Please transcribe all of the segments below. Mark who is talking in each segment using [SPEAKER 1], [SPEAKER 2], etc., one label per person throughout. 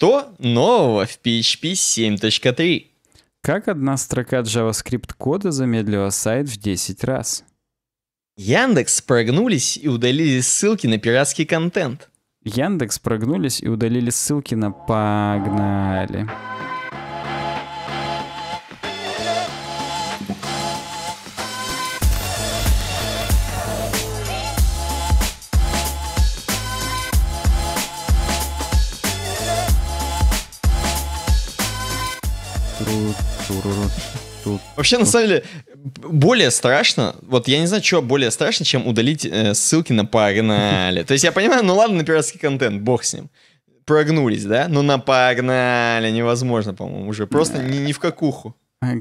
[SPEAKER 1] Что нового в PHP 7.3? Как одна строка JavaScript кода замедлила сайт в 10 раз? Яндекс прогнулись и удалили ссылки на пиратский контент. Яндекс прогнулись и удалили ссылки на погнали.
[SPEAKER 2] Вообще, на самом деле, более страшно, вот я не знаю, что более страшно, чем удалить э, ссылки на Парнале. То есть я понимаю, ну ладно, на пиратский контент, бог с ним. Прогнулись, да? Но ну на Парнале невозможно, по-моему, уже. Просто ни, ни в какуху.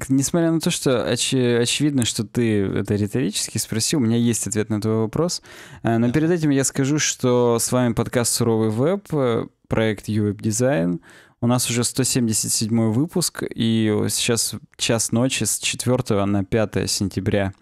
[SPEAKER 1] Несмотря на то, что оч очевидно, что ты это риторически спросил, у меня есть ответ на твой вопрос. Э, но перед этим я скажу, что с вами подкаст «Суровый веб», э, проект «Ювеб Дизайн». У нас уже 177 выпуск, и сейчас час ночи с 4 на 5 сентября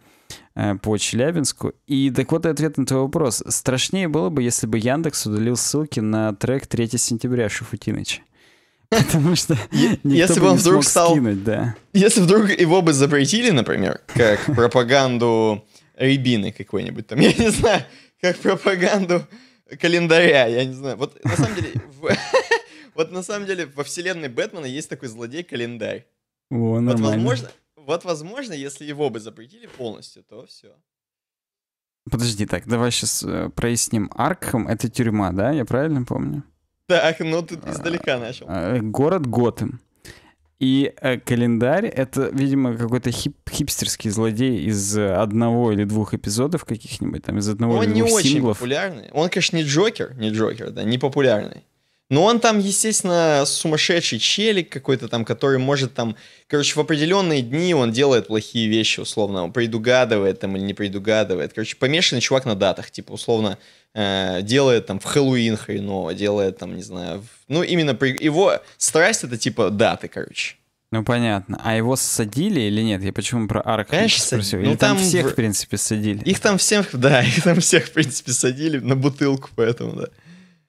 [SPEAKER 1] э, по Челябинску. И так вот и ответ на твой вопрос. Страшнее было бы, если бы Яндекс удалил ссылки на трек 3 сентября Шуфутиныча. Потому что если бы он вдруг стал, скинуть, да.
[SPEAKER 2] Если вдруг его бы запретили, например, как пропаганду рябины какой-нибудь там, я не знаю, как пропаганду календаря, я не знаю. Вот на самом деле вот на самом деле во вселенной Бэтмена есть такой злодей-календарь. О, вот возможно, вот возможно, если его бы запретили полностью, то все.
[SPEAKER 1] Подожди, так, давай сейчас э, проясним. Аркхам — это тюрьма, да? Я правильно помню?
[SPEAKER 2] Так, ну ты а, издалека начал.
[SPEAKER 1] Э, город Готэм. И э, календарь — это, видимо, какой-то хип хипстерский злодей из одного или двух эпизодов каких-нибудь,
[SPEAKER 2] там, из одного он или двух синглов. Он не очень популярный. Он, конечно, не Джокер, не Джокер, да, не популярный. Но он там, естественно, сумасшедший челик какой-то там, который может там... Короче, в определенные дни он делает плохие вещи, условно. Он предугадывает там или не предугадывает. Короче, помешанный чувак на датах. Типа, условно, э, делает там в Хэллоуин хреново, делает там, не знаю... В... Ну, именно при... его страсть это типа даты, короче.
[SPEAKER 1] Ну понятно. А его садили или нет? Я почему про Арк спросил? Или ну, там, там всех, в... в принципе, садили? Их там всех, да,
[SPEAKER 2] их там всех, в принципе, садили на бутылку, поэтому, да.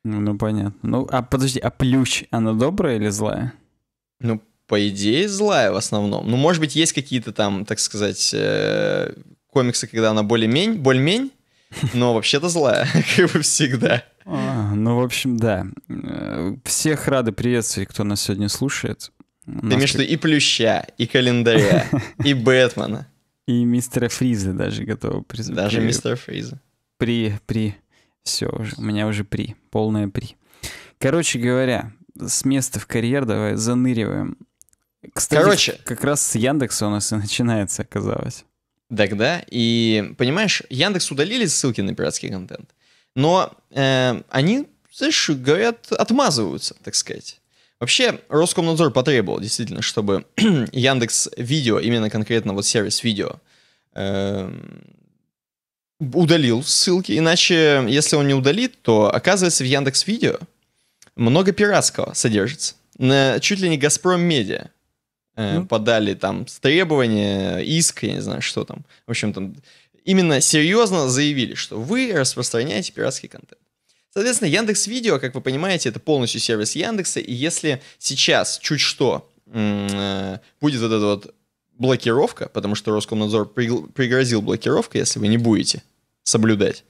[SPEAKER 2] Ну, понятно. Ну, а подожди, а плющ, она добрая или злая? Ну, по идее, злая в основном. Ну, может быть, есть какие-то там, так сказать, э, комиксы, когда она более-мень, боль-мень, но вообще-то злая, как бы всегда.
[SPEAKER 1] А, ну, в общем, да. Э, всех рады приветствовать, кто нас сегодня слушает. Ты имеешь в виду и Плюща, и Календаря,
[SPEAKER 2] и Бэтмена.
[SPEAKER 1] И мистера Фриза даже готовы призвать. Даже мистера Фриза. При, при, все уже, у меня уже при, полная при. Короче говоря, с места в карьер давай заныриваем. Кстати, Короче. как раз с
[SPEAKER 2] Яндекса у нас и начинается, оказалось. да. и понимаешь, Яндекс удалили ссылки на пиратский контент, но э, они, знаешь, говорят, отмазываются, так сказать. Вообще, Роскомнадзор потребовал действительно, чтобы Яндекс Видео, именно конкретно вот сервис видео, э, удалил ссылки, иначе, если он не удалит, то оказывается в Яндекс Видео много пиратского содержится. На, чуть ли не Газпром Медиа э, ну. подали там требования, иск, я не знаю, что там. В общем, там именно серьезно заявили, что вы распространяете пиратский контент. Соответственно, Яндекс Видео, как вы понимаете, это полностью сервис Яндекса, и если сейчас чуть что э, будет вот этот вот блокировка, потому что Роскомнадзор пригрозил блокировкой, если вы не будете соблюдать.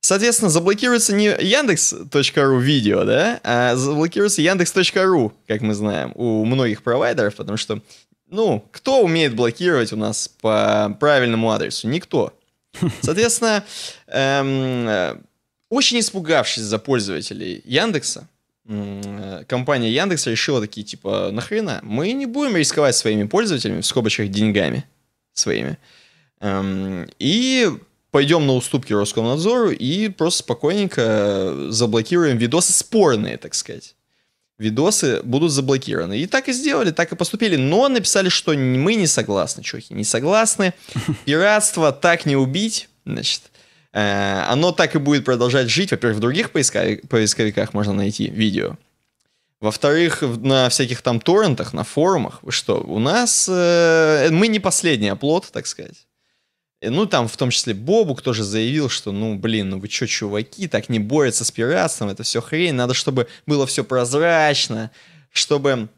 [SPEAKER 2] Соответственно, заблокируется не Яндекс.ру видео, да, а заблокируется Яндекс.ру, как мы знаем, у многих провайдеров, потому что, ну, кто умеет блокировать у нас по правильному адресу? Никто. Соответственно, эм, э, очень испугавшись за пользователей Яндекса, Э, компания Яндекс решила такие, типа, нахрена? Мы не будем рисковать своими пользователями, в скобочках, деньгами своими. Эм, и пойдем на уступки Роскомнадзору и просто спокойненько заблокируем видосы спорные, так сказать. Видосы будут заблокированы. И так и сделали, так и поступили. Но написали, что мы не согласны, чуваки, не согласны. Пиратство так не убить, значит. Э, оно так и будет продолжать жить. Во-первых, в других поисковиках можно найти видео. Во-вторых, на всяких там торрентах, на форумах, вы что, у нас... Э, мы не последний оплот, так сказать. Э, ну, там, в том числе, Бобук тоже заявил, что, ну, блин, ну вы чё, чуваки, так не борются с пиратством, это все хрень, надо, чтобы было все прозрачно, чтобы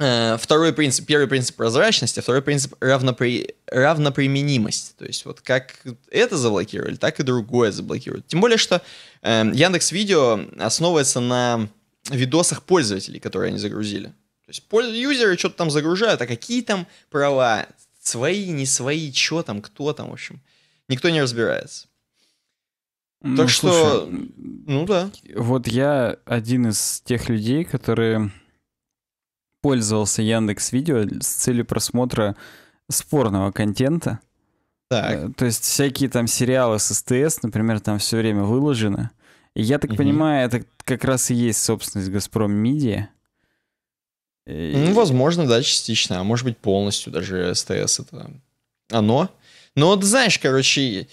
[SPEAKER 2] Э, второй принцип, первый принцип прозрачности, второй принцип равнопри, равноприменимость. То есть вот как это заблокировали, так и другое заблокируют. Тем более, что э, Яндекс Видео основывается на видосах пользователей, которые они загрузили. То есть юзеры что-то там загружают, а какие там права, свои, не свои, что там, кто там, в общем, никто не разбирается. Ну, так слушай, что, ну да.
[SPEAKER 1] Вот я один из тех людей, которые пользовался Яндекс Видео с целью просмотра спорного контента. Так. Э, то есть всякие там сериалы с СТС, например, там все время выложены. И я так угу. понимаю, это как раз и есть собственность
[SPEAKER 2] Газпром Медиа. Э, ну, возможно, да, частично, а может быть полностью даже СТС это оно. Но вот знаешь, короче,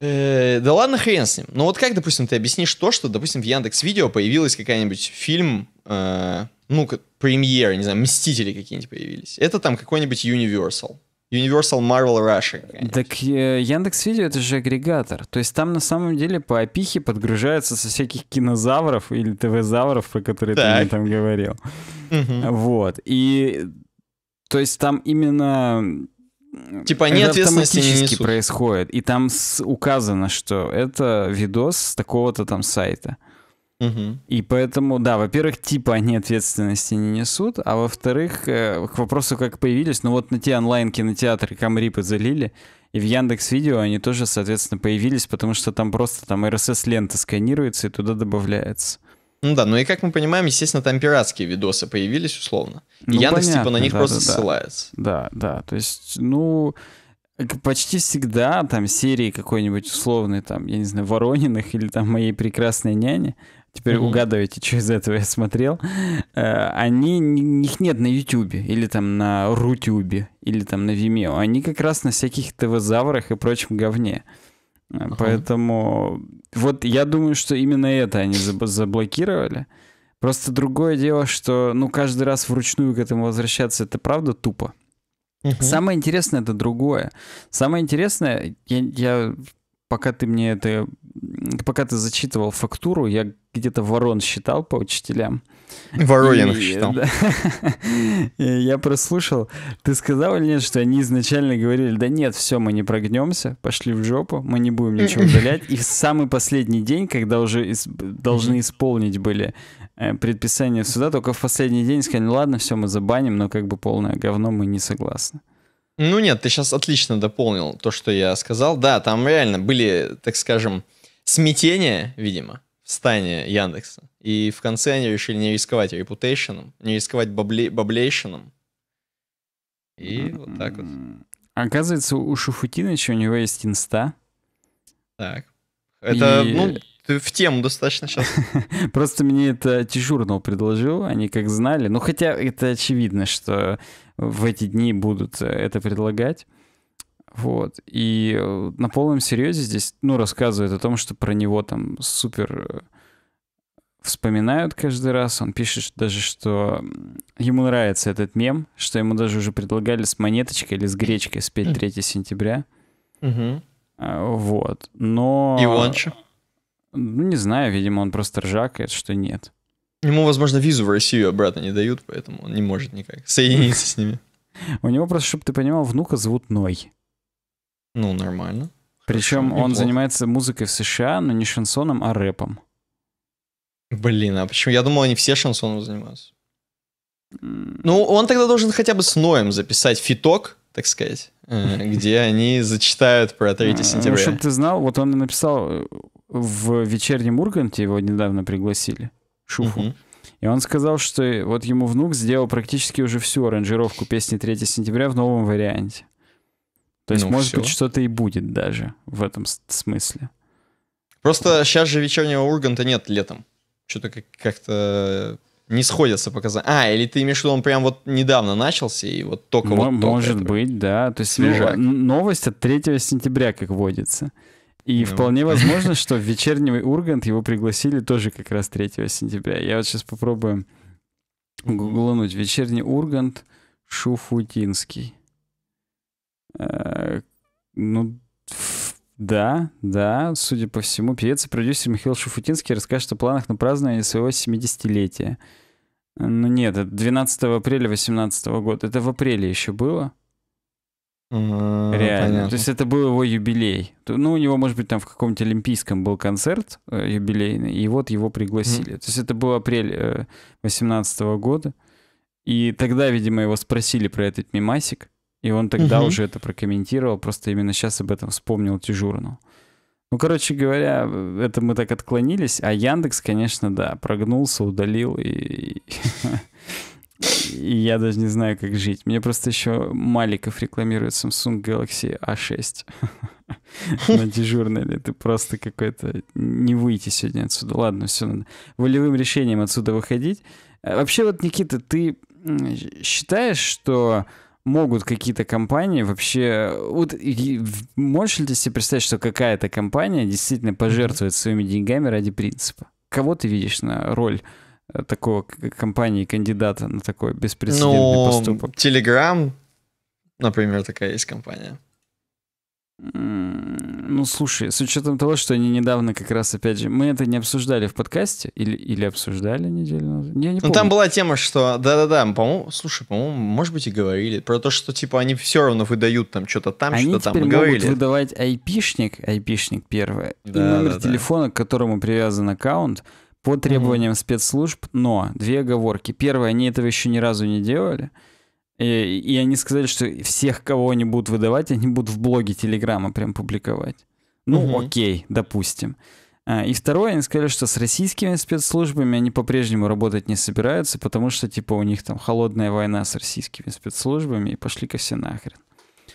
[SPEAKER 2] э, да ладно хрен с ним. Но вот как, допустим, ты объяснишь то, что, допустим, в Яндекс Видео появилась какая-нибудь фильм, э, ну, как премьеры, не знаю, Мстители какие-нибудь появились. Это там какой-нибудь Universal. Universal Marvel Russia. Так э, Яндекс Видео это же агрегатор.
[SPEAKER 1] То есть там на самом деле по опихе подгружаются со всяких кинозавров или ТВ-завров, про которые так. ты мне там говорил. Угу. Вот. И то есть там именно Типа они это автоматически не несут. происходит. И там с... указано, что это видос с такого-то там сайта. И поэтому, да, во-первых, типа они ответственности не несут, а во-вторых, э, к вопросу, как появились, ну вот на те онлайн-кинотеатры Камрипы залили, и в Яндекс Видео они тоже, соответственно, появились, потому что там просто там RSS-лента сканируется и туда добавляется.
[SPEAKER 2] Ну да, ну и как мы понимаем, естественно, там пиратские видосы появились, условно. И ну, Яндекс понятно, типа на них да, просто да, ссылается.
[SPEAKER 1] Да, да, то есть, ну, э, почти всегда там серии какой-нибудь условной, там, я не знаю, Ворониных или там моей прекрасной няни, Теперь mm-hmm. угадывайте, что из этого я смотрел. Э, они, их нет на Ютубе, или там на Рутюбе, или там на Vimeo. Они как раз на всяких ТВ-заврах и прочем говне. Uh-huh. Поэтому вот я думаю, что именно это они заблокировали. Просто другое дело, что ну каждый раз вручную к этому возвращаться, это правда тупо. Угу. Самое интересное это другое. Самое интересное, я, я пока ты мне это, пока ты зачитывал фактуру, я где-то ворон считал по учителям. Воронин и, считал. Да, я прослушал. Ты сказал или нет, что они изначально говорили, да нет, все, мы не прогнемся, пошли в жопу, мы не будем ничего удалять. И в самый последний день, когда уже из, должны исполнить были э, предписания суда, только в последний день сказали, «Ну ладно, все, мы забаним, но как бы полное говно, мы не согласны.
[SPEAKER 2] Ну нет, ты сейчас отлично дополнил то, что я сказал. Да, там реально были, так скажем, смятения, видимо, стане Яндекса. И в конце они решили не рисковать репутейшеном, не рисковать бабле, баблейшеном. И вот так вот.
[SPEAKER 1] Оказывается, у Шуфутиныча у него есть инста.
[SPEAKER 2] Так. Это, и... ну, ты в тему достаточно сейчас.
[SPEAKER 1] Просто мне это тяжурно предложил, они как знали. Ну, хотя это очевидно, что в эти дни будут э, это предлагать. Вот. И э, на полном серьезе здесь, ну, рассказывает о том, что про него там супер э, вспоминают каждый раз. Он пишет даже, что ему нравится этот мем, что ему даже уже предлагали с монеточкой или с гречкой спеть 3 хм. сентября. Угу. Вот.
[SPEAKER 2] Но... И он что? Ну, не знаю, видимо, он просто ржакает, что нет. Ему, возможно, визу в Россию обратно не дают, поэтому он не может никак соединиться с ними. У него просто, чтобы ты понимал, внука зовут Ной. Ну, нормально. Причем Хорошо, он неплохо. занимается музыкой в США, но не шансоном, а рэпом. Блин, а почему? Я думал, они все шансоном занимаются. Ну, он тогда должен хотя бы с Ноем записать фиток, так сказать, э, где они зачитают про 3 а, сентября. Ну, чтобы
[SPEAKER 1] ты знал, вот он написал э, в «Вечернем Урганте», его недавно пригласили, Шуфу, и он сказал, что э, вот ему внук сделал практически уже всю аранжировку песни 3 сентября в
[SPEAKER 2] новом варианте. То есть, ну, может все. быть,
[SPEAKER 1] что-то и будет даже в этом смысле.
[SPEAKER 2] Просто сейчас же вечернего Урганта нет летом. Что-то как-то не сходятся показания. А, или ты имеешь в виду, он прям вот недавно начался, и вот только М- вот Может это.
[SPEAKER 1] быть, да.
[SPEAKER 2] То есть ну, Свежак.
[SPEAKER 1] новость от 3 сентября, как водится. И ну. вполне возможно, что в вечерний Ургант его пригласили тоже как раз 3 сентября. Я вот сейчас попробую гуглануть. Вечерний Ургант Шуфутинский. Э, ну, да, да, судя по всему, певец и продюсер Михаил Шуфутинский расскажет о планах на празднование своего 70-летия. Ну нет, это 12 апреля 2018 года. Это в апреле еще было.
[SPEAKER 2] Реально. Понятно. То есть
[SPEAKER 1] это был его юбилей. Ну, у него, может быть, там в каком нибудь Олимпийском был концерт э, юбилейный, и вот его пригласили. Mm. То есть это был апрель 2018 э, года. И тогда, видимо, его спросили про этот мимасик. И он тогда угу. уже это прокомментировал, просто именно сейчас об этом вспомнил Тижурну. Ну, короче говоря, это мы так отклонились, а Яндекс, конечно, да, прогнулся, удалил, и, и я даже не знаю, как жить. Мне просто еще Маликов рекламирует Samsung Galaxy A6 на дежурной. Это просто какой-то... Не выйти сегодня отсюда. Ладно, все надо. Волевым решением отсюда выходить. Э, вообще вот, Никита, ты считаешь, что могут какие-то компании вообще... Вот можешь ли ты себе представить, что какая-то компания действительно пожертвует своими деньгами ради принципа? Кого ты видишь на роль э, такого компании, кандидата на такой беспрецедентный ну, поступок?
[SPEAKER 2] Telegram, например, такая есть компания. Ну, слушай, с учетом
[SPEAKER 1] того, что они недавно как раз, опять же, мы это не обсуждали в подкасте или, или обсуждали неделю назад? Я не помню. Ну, там была
[SPEAKER 2] тема, что, да-да-да, по-моему, слушай, по-моему, может быть, и говорили про то, что, типа, они все равно выдают там что-то там, они что там, могут говорили. выдавать айпишник, айпишник первый
[SPEAKER 1] да, и номер да, телефона, да. к которому привязан аккаунт, по требованиям mm-hmm. спецслужб, но две оговорки. Первое, они этого еще ни разу не делали. Э, и, они сказали, что всех, кого они будут выдавать, они будут в блоге Телеграма прям публиковать. Ну, угу. окей, допустим. А, и второе, они сказали, что с российскими спецслужбами они по-прежнему работать не собираются, потому что, типа, у них там холодная война с российскими спецслужбами, и пошли-ка все нахрен.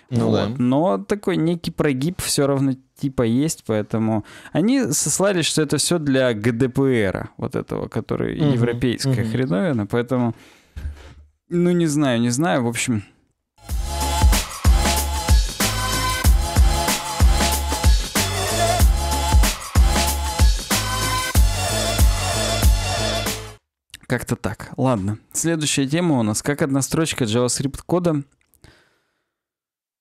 [SPEAKER 1] Ну, вот. да. Но такой некий прогиб все равно типа есть, поэтому они сослались, что это все для ГДПР, вот этого, который угу, европейская угу. хреновина, поэтому... Ну, не знаю, не знаю, в общем... Как-то так. Ладно. Следующая тема у нас. Как одна строчка JavaScript кода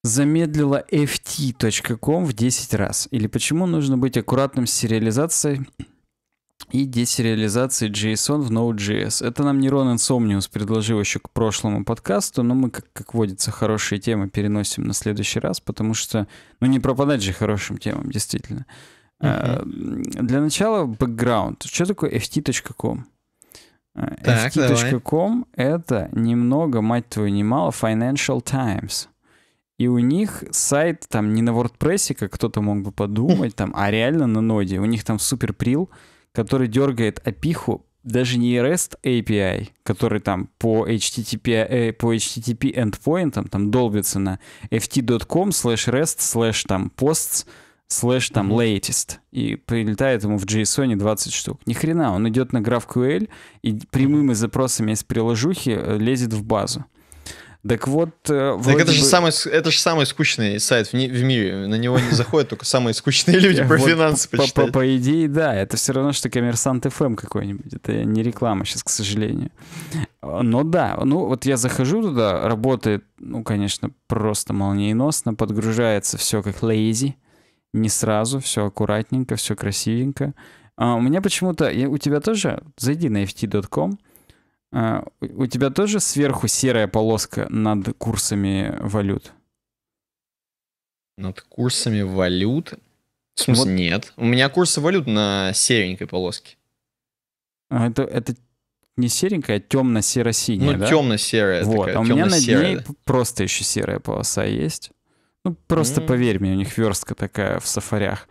[SPEAKER 1] замедлила ft.com в 10 раз? Или почему нужно быть аккуратным с сериализацией и десериализации JSON в Node.js. Это нам Neuron Insomnius предложил еще к прошлому подкасту, но мы, как, как водится, хорошие темы переносим на следующий раз, потому что, ну, не пропадать же хорошим темам, действительно. Uh-huh. А, для начала, бэкграунд. Что такое ft.com? А, так, ft.com — это немного, мать твою, немало, Financial Times — и у них сайт там не на WordPress, как кто-то мог бы подумать, там, а реально на ноде. У них там супер прил — который дергает опиху даже не REST API, который там по HTTP, э, по HTTP endpoint там долбится на ft.com slash REST slash там posts slash там latest и прилетает ему в JSON 20 штук. Ни хрена, он идет на GraphQL и прямыми запросами из приложухи э, лезет в базу. Так вот, э, так это бы... же самый,
[SPEAKER 2] это же самый скучный сайт в, не, в мире. На него не заходят только самые скучные люди про финансы по,
[SPEAKER 1] по, идее, да, это все равно, что коммерсант FM какой-нибудь. Это не реклама сейчас, к сожалению. А, но да, ну вот я захожу туда, работает, ну, конечно, просто молниеносно, подгружается все как лейзи, не сразу, все аккуратненько, все красивенько. А у меня почему-то, у тебя тоже, зайди на ft.com, а, у тебя тоже сверху серая полоска над курсами
[SPEAKER 2] валют? Над курсами валют? В смысле, вот. нет. У меня курсы валют на серенькой полоске.
[SPEAKER 1] А это, это не серенькая, а темно-серо-синяя, ну, да? темно-серая. Вот, такая, а у меня над ней просто еще серая полоса есть. Ну, просто mm-hmm. поверь мне, у них верстка такая в сафарях.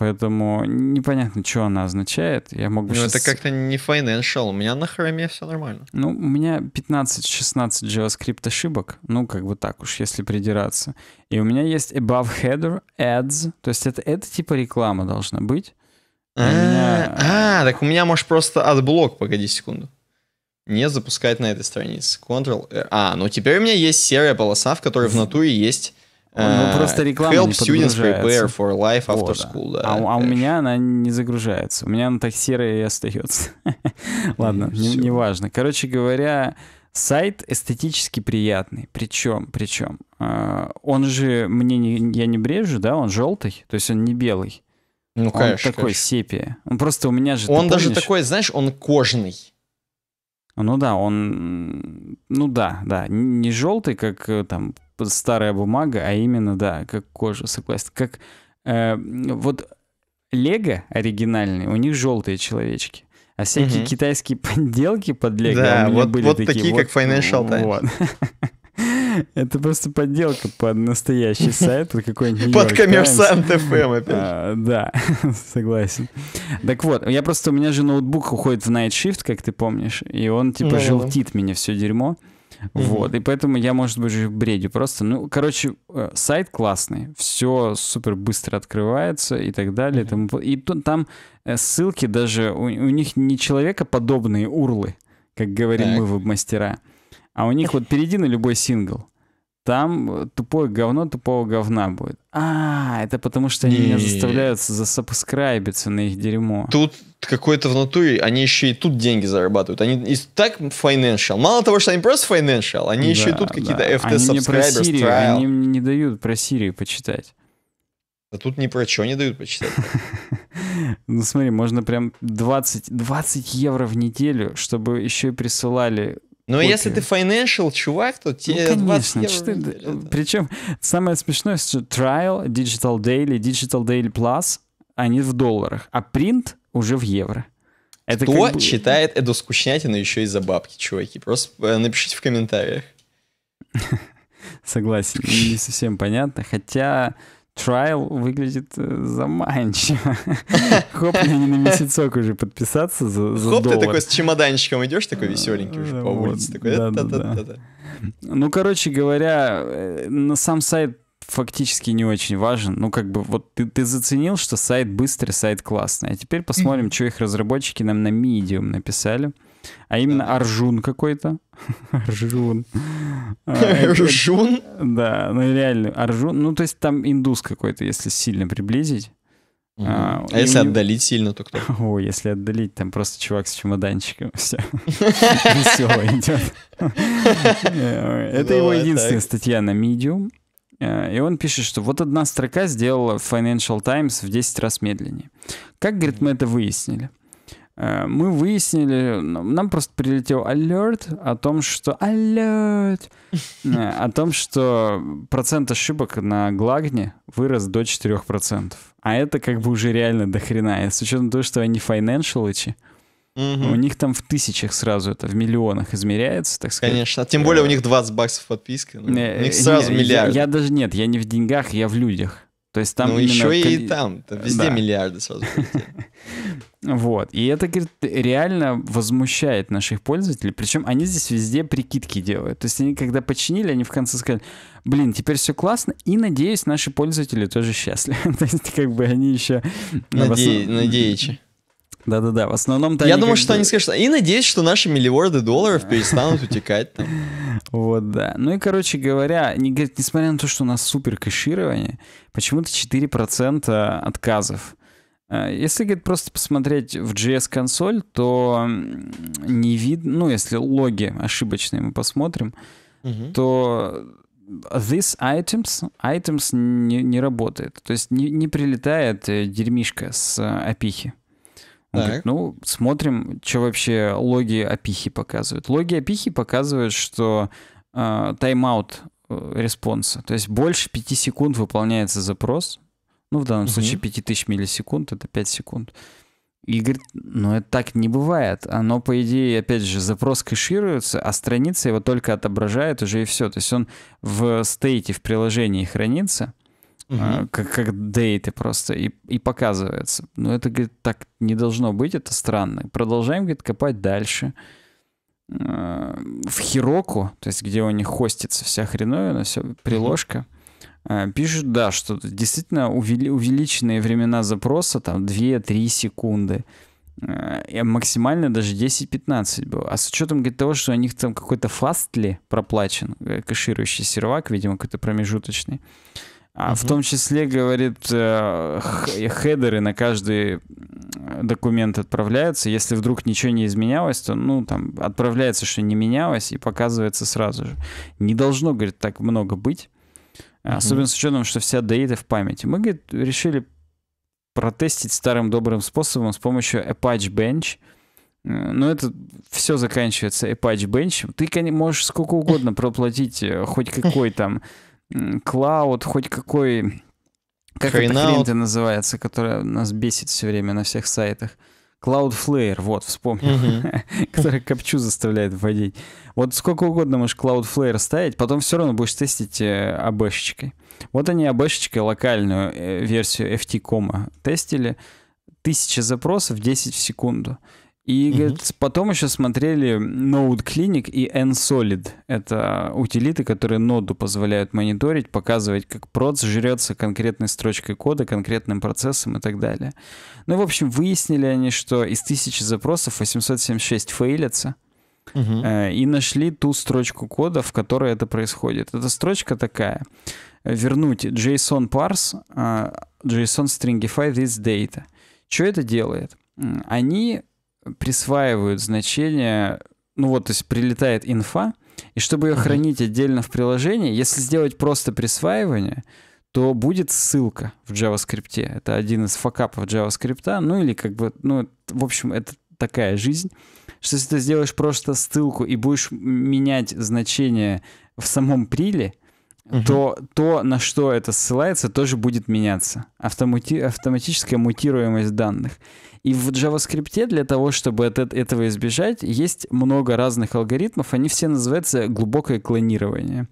[SPEAKER 1] Поэтому непонятно, что она означает. Я мог бы Ну, сейчас... это как-то
[SPEAKER 2] не financial. У меня на хроме все нормально.
[SPEAKER 1] Ну, у меня 15-16 JavaScript ошибок. Ну, как бы так уж, если придираться. И у меня есть above header ads. То есть это, это типа реклама
[SPEAKER 2] должна быть. А, а меня... а, так у меня, может, просто отблок. Погоди секунду. Не запускать на этой странице. Ctrl. Э, а, ну теперь у меня есть серая полоса, в которой в натуре есть ну, э, просто реклама Help не students prepare for life after О, school, да. А, а у
[SPEAKER 1] меня она не загружается. У меня она так серая и остается. Ладно, неважно. Не Короче говоря, сайт эстетически приятный. Причем, причем, э, он же, мне не, я не брежу, да, он желтый, то есть он не белый. Ну, он конечно. Он такой конечно. сепия. Он просто у меня же... Он даже помнишь?
[SPEAKER 2] такой, знаешь, он кожный.
[SPEAKER 1] Ну да, он, ну да, да, не желтый, как э, там старая бумага, а именно, да, как кожа, согласен. Как э, вот Лего оригинальные, у них желтые человечки. А всякие угу. китайские подделки под Лего да, у меня вот, были вот такие, такие вот, как Financial Times. Вот. Это просто подделка под настоящий сайт, под какой-нибудь Под коммерсант FM а, опять. да, согласен. Так вот, я просто, у меня же ноутбук уходит в Night Shift, как ты помнишь, и он типа желтит меня все дерьмо. Вот, и поэтому я, может быть, же бредю просто. Ну, короче, э, сайт классный, все супер быстро открывается и так далее. и там э, ссылки даже, у, них не человекоподобные урлы, как говорим мы веб-мастера. А у них вот перейди на любой сингл. Там э, тупое говно тупого говна будет. А, это потому что они меня заставляют
[SPEAKER 2] засабскрайбиться на их дерьмо. Тут какой-то в натуре, они еще и тут деньги зарабатывают. Они и так financial. Мало того, что они просто financial, они да, еще и тут какие-то FT они subscribers, про Сирию, trial. Они мне не дают про Сирию почитать. А тут ни про что не дают почитать.
[SPEAKER 1] Ну смотри, можно прям 20, 20 евро в неделю, чтобы еще и присылали но ну, а Окей. если ты
[SPEAKER 2] financial чувак, то тебе ну, конечно,
[SPEAKER 1] 20 евро. Ты, причем самое смешное, что trial, digital daily, digital daily plus, они в долларах, а print уже в евро.
[SPEAKER 2] Это Кто как бы... читает эту скучнятину еще из-за бабки, чуваки? Просто э, напишите в комментариях. Согласен, не совсем понятно. Хотя Trial выглядит э, заманчиво. Хоп, мне на месяцок уже подписаться за, за Хоп, доллар. ты такой с чемоданчиком идешь, такой а, веселенький уже по улице. Такой, э, да, да, да, Ну, короче говоря, э,
[SPEAKER 1] на сам сайт фактически не очень важен. Ну, как бы, вот ты, ты заценил, что сайт быстрый, сайт классный. А теперь посмотрим, что их разработчики нам на Medium написали а именно да. Аржун какой-то. Аржун. А, Аржун? Да, ну реально, Аржун. Ну, то есть там индус какой-то, если сильно приблизить. А, а если отдалить сильно, то кто? О, если отдалить, там просто чувак с чемоданчиком. Все. Весело идет. Это его единственная статья на Medium. Э, и он пишет, что вот одна строка сделала Financial Times в 10 раз медленнее. Как, говорит, мы это выяснили? Э, мы выяснили, ну, нам просто прилетел алерт о том, что алерт, э, о том, что процент ошибок на Глагне вырос до 4%. А это как бы уже реально дохрена. И с учетом того, что они файненшалычи, У них там в тысячах сразу это, в миллионах измеряется, так сказать. Конечно, а тем более у них
[SPEAKER 2] 20 баксов подписка. Ну, э, у них сразу миллиард.
[SPEAKER 1] я даже нет, я не в деньгах, я в людях. То есть там ну, именно... еще и там, там везде да. миллиарды сразу. Вот. И это говорит, реально возмущает наших пользователей. Причем они здесь везде прикидки делают. То есть они, когда починили, они в конце сказали, блин, теперь все классно, и, надеюсь, наши пользователи тоже счастливы. То есть как бы они еще...
[SPEAKER 2] Наде... Основ... Надеюсь. Да-да-да, в основном Я думаю, что они скажут, и надеюсь, что наши миллиарды долларов перестанут утекать там. Вот, да. Ну и, короче говоря, не,
[SPEAKER 1] несмотря на то, что у нас супер кэширование, почему-то 4% отказов. А, если, говорит, просто посмотреть в JS-консоль, то не видно, ну, если логи ошибочные мы посмотрим, угу. то these items, items не, не работает. То есть не, не прилетает э, дерьмишка с опихи. Э, он так. говорит, ну, смотрим, что вообще логи опихи показывают. Логи опихи показывают, что а, э, тайм-аут респонса, то есть больше 5 секунд выполняется запрос, ну, в данном угу. случае 5000 миллисекунд, это 5 секунд. И говорит, ну это так не бывает. Оно, по идее, опять же, запрос кэшируется, а страница его только отображает уже и все. То есть он в стейте, в приложении хранится, угу. как, как дейты просто, и, и показывается. Но это, говорит, так не должно быть, это странно. Продолжаем, говорит, копать дальше. А, в Хироку, то есть где у них хостится вся хреновина, все, приложка, угу. пишут, да, что действительно увеличенные времена запроса, там 2-3 секунды, максимально даже 10-15 было. А с учетом говорит, того, что у них там какой-то фастли проплачен, э, кэширующий сервак, видимо, какой-то промежуточный, а, угу. В том числе, говорит, э, э, хедеры на каждый документ отправляются. Если вдруг ничего не изменялось, то, ну, там, отправляется, что не менялось, и показывается сразу же. Не должно, говорит, так много быть. Угу. Особенно с учетом, что вся дейта в памяти. Мы, говорит, решили протестить старым добрым способом с помощью Apache Bench. Э, но это все заканчивается Apache Bench. Ты можешь сколько угодно проплатить хоть какой там клауд, хоть какой...
[SPEAKER 2] Как Хрен это хрен-то
[SPEAKER 1] называется, которая нас бесит все время на всех сайтах? Cloudflare, вот, вспомнил, который копчу заставляет вводить. Вот сколько угодно можешь Cloudflare ставить, потом все равно будешь тестить э, АБшечкой. Вот они АБшечкой локальную э, версию ft тестили. Тысяча запросов 10 в секунду. И, mm говорит, потом еще смотрели Node Clinic и N-Solid. Это утилиты, которые ноду позволяют мониторить, показывать, как проц жрется конкретной строчкой кода, конкретным процессом и так далее. Ну и, в общем, выяснили они, что из тысячи запросов 876 фейлятся. Uh-huh. И нашли ту строчку кода, в которой это происходит. Эта строчка такая. Вернуть JSON parse, э, JSON stringify this data. Что это делает? Они присваивают значение, ну вот, то есть прилетает инфа, и чтобы ее хранить отдельно в приложении, если сделать просто присваивание, то будет ссылка в JavaScript. Это один из факапов JavaScript. Ну или как бы, ну, в общем, это такая жизнь. Что если ты сделаешь просто ссылку и будешь менять значение в самом приле, угу. то то, на что это ссылается, тоже будет меняться. Автомати автоматическая мутируемость данных. И в JavaScript для того, чтобы от этого избежать, есть много разных алгоритмов. Они все называются глубокое клонирование.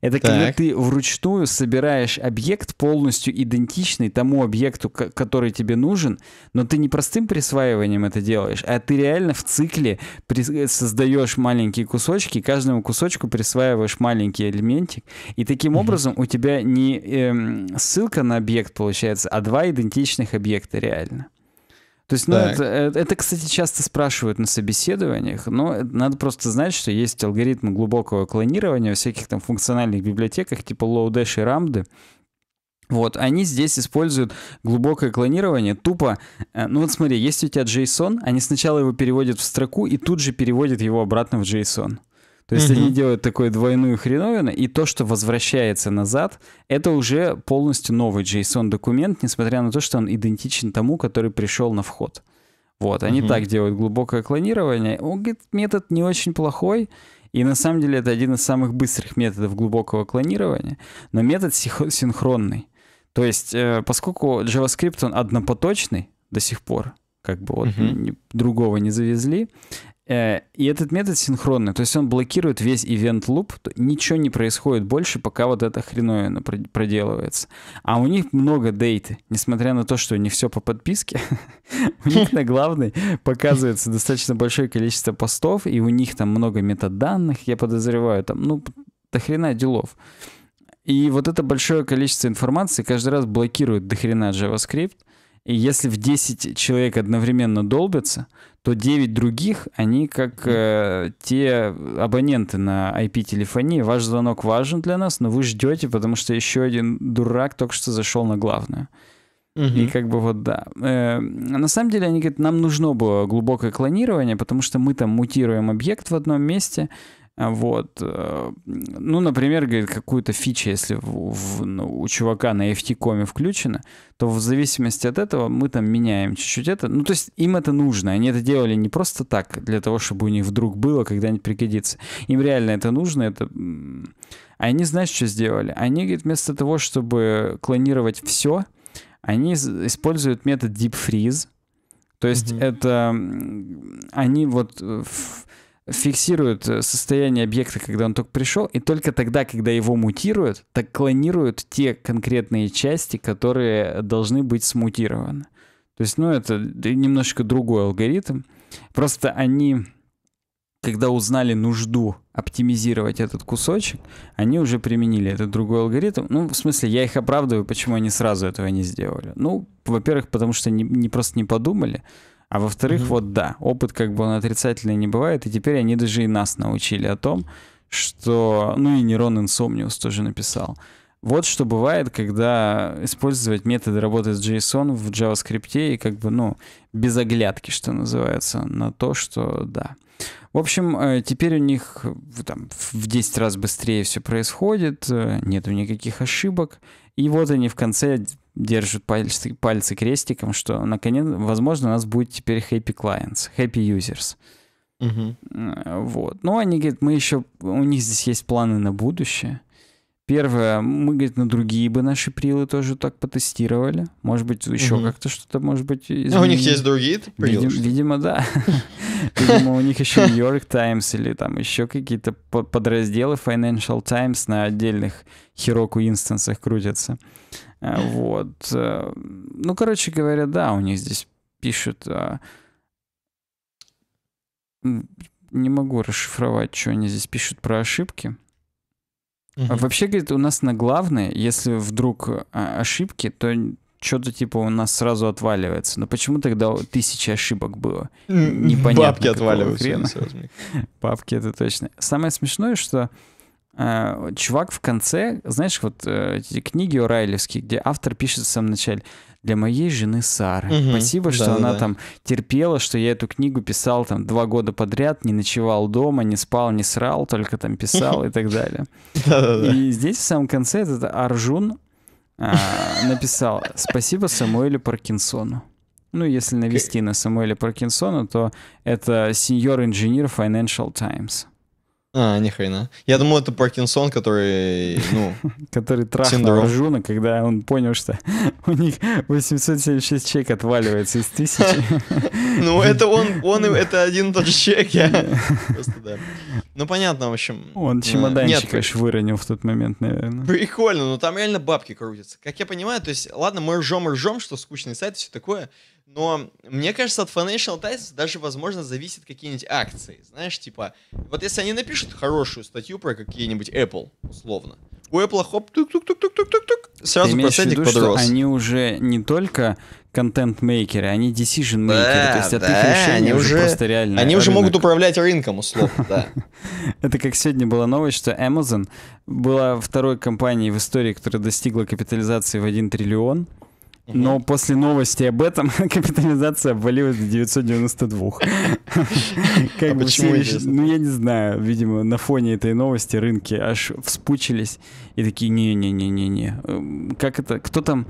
[SPEAKER 1] Это так. когда ты вручную собираешь объект полностью идентичный тому объекту, который тебе нужен, но ты не простым присваиванием это делаешь, а ты реально в цикле создаешь маленькие кусочки, каждому кусочку присваиваешь маленький элементик, и таким образом у тебя не эм, ссылка на объект получается, а два идентичных объекта реально. То есть, ну, это, э, это, кстати, часто спрашивают на собеседованиях, но надо просто знать, что есть алгоритмы глубокого клонирования в всяких там функциональных библиотеках типа Lodash и Ramda. Вот, они здесь используют глубокое клонирование, тупо, э, ну вот смотри, есть у тебя JSON, они сначала его переводят в строку и тут же переводят его обратно в JSON. То есть mm они делают такую двойную хреновину, и то, что возвращается назад, это уже полностью новый JSON-документ, несмотря на то, что он идентичен тому, который пришел на вход. Вот, они mm так делают глубокое клонирование. Он говорит, метод не очень плохой, и на самом деле это один из самых быстрых методов глубокого клонирования, но метод синхронный. То есть, э, поскольку JavaScript он однопоточный до сих пор, как бы вот uh-huh. другого не завезли. Э, и этот метод синхронный, то есть он блокирует весь event loop, ничего не происходит больше, пока вот эта хреновина проделывается. А у них много дейты, несмотря на то, что не все по подписке, у них на главной показывается достаточно большое количество постов, и у них там много метаданных, я подозреваю, там, ну, до хрена делов. И вот это большое количество информации каждый раз блокирует до хрена JavaScript, и если в 10 человек одновременно долбятся, то 9 других, они как э, те абоненты на IP-телефонии. Ваш звонок важен для нас, но вы ждете, потому что еще один дурак только что зашел на главную. Угу. И как бы вот да. Э, на самом деле они говорят, нам нужно было глубокое клонирование, потому что мы там мутируем объект в одном месте, вот. Э, ну, например, говорит, какую-то фичу, если в, в, ну, у чувака на FT-коме включено, то в зависимости от этого мы там меняем чуть-чуть это. Ну, то есть им это нужно. Они это делали не просто так, для того, чтобы у них вдруг было когда-нибудь пригодится. Им реально это нужно. Это... А Они, знаешь, что сделали? Они, говорит, вместо того, чтобы клонировать все, они используют метод deep freeze. То есть mm-hmm. это... Они вот... В э, фиксируют э, состояние объекта, когда он только пришел, и только тогда, когда его мутируют, так клонируют те конкретные части, которые должны быть смутированы. То есть, ну, это немножко другой алгоритм. Просто они, когда узнали нужду оптимизировать этот кусочек, они уже применили этот другой алгоритм. Ну, в смысле, я их оправдываю, почему они сразу этого не сделали. Ну, во-первых, потому что не, не просто не подумали. А во-вторых, mm-hmm. вот да, опыт как бы он отрицательный не бывает, и теперь они даже и нас научили о том, что... Ну и Нерон Инсомниус тоже написал. Вот что бывает, когда использовать методы работы с JSON в JavaScript и как бы, ну, без оглядки, что называется, на то, что да. В общем, э, теперь у них э, там, в 10 раз быстрее все происходит, э, нету никаких ошибок. И вот они в конце держат пальцы, пальцы крестиком, что наконец, возможно, у нас будет теперь happy clients, happy users. Угу. Вот. Ну они говорят, мы еще, у них здесь есть планы на будущее. Первое, мы, говорит, на другие бы наши прилы тоже так потестировали. Может быть, еще угу. как-то что-то, может быть, ну, изменили. А у них есть другие прилы? Видим, видимо, да. Видимо, у них еще New York Times или там еще какие-то подразделы Financial Times на отдельных Heroku инстансах крутятся. Э, вот. Э, ну, короче говоря, да, у них здесь пишут... А, не могу расшифровать, что они здесь пишут про ошибки. Угу. А вообще, говорит, у нас на главное, если вдруг а, ошибки, то что-то типа у нас сразу отваливается. Но почему тогда тысячи ошибок было? Непонятно. Бабки отваливаются. Бабки это точно. Самое смешное, что Э, чувак в конце, знаешь, вот э, эти книги Урайлевские, где автор пишет в самом начале для моей жены Сары. Угу, Спасибо, что да, она да. там терпела, что я эту книгу писал там два года подряд, не ночевал дома, не спал, не срал, только там писал и так далее. И здесь в самом конце этот Аржун э, написал «Спасибо Самуэлю Паркинсону». Ну, если навести на Самуэля Паркинсона, то это сеньор-инженер Financial
[SPEAKER 2] Times. А, ни хрена. Я думал, это Паркинсон, который, ну...
[SPEAKER 1] Который трахнул Жуна, когда он понял, что у них 876 чек отваливается из тысячи.
[SPEAKER 2] Ну, это он, он, это один тот же чек, я... Просто, да. Ну, понятно, в общем... Он чемоданчик, конечно,
[SPEAKER 1] выронил в тот момент, наверное.
[SPEAKER 2] Прикольно, но ну, там реально бабки крутятся. Как я понимаю, то есть, ладно, мы ржем-ржем, что скучный сайт и все такое, но мне кажется, от Financial Times даже, возможно, зависит какие-нибудь акции. Знаешь, типа, вот если они напишут хорошую статью про какие-нибудь Apple, условно, у Apple хоп, тук-тук-тук-тук-тук-тук, сразу Ты процентик подрос. Что они
[SPEAKER 1] уже не только контент-мейкеры, они decision-мейкеры, да, то есть от да, их решения они уже просто реально Они рынок. уже могут управлять рынком, условно, да. Это как сегодня была новость, что Amazon была второй компанией в истории, которая достигла капитализации в 1 триллион. Но после новости об этом капитализация обвалилась до 992. А ну, я не знаю. Видимо, на фоне этой новости рынки аж вспучились и такие, не-не-не-не-не. Эм, как это? Кто там?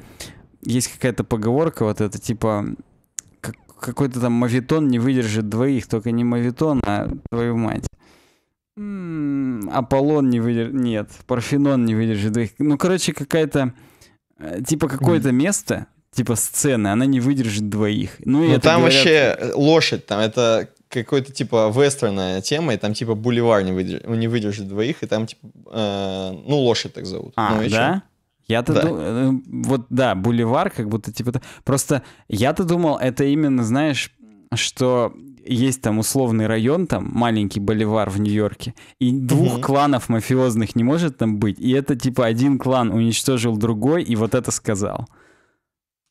[SPEAKER 1] Есть какая-то поговорка вот это, типа, какой-то там мавитон не выдержит двоих, только не мавитон, а твою мать. М -м, Аполлон не выдержит, нет, Парфенон не выдержит двоих. Ну, короче, какая-то Э, типа какое-то место, типа сцены, она не выдержит
[SPEAKER 2] двоих. Ну, ну там говорят... вообще э, лошадь, там это какой-то типа вестерная тема, и там типа бульвар не выдержит, не выдержит двоих, и там типа, э, ну, лошадь так зовут. А, ну, да? Я-то да. Дум... Э, вот да, бульвар как будто типа просто я-то
[SPEAKER 1] думал это именно знаешь что есть там условный район, там маленький боливар в Нью-Йорке, и двух mm-hmm. кланов мафиозных не может там быть. И это типа один клан уничтожил другой, и вот это сказал.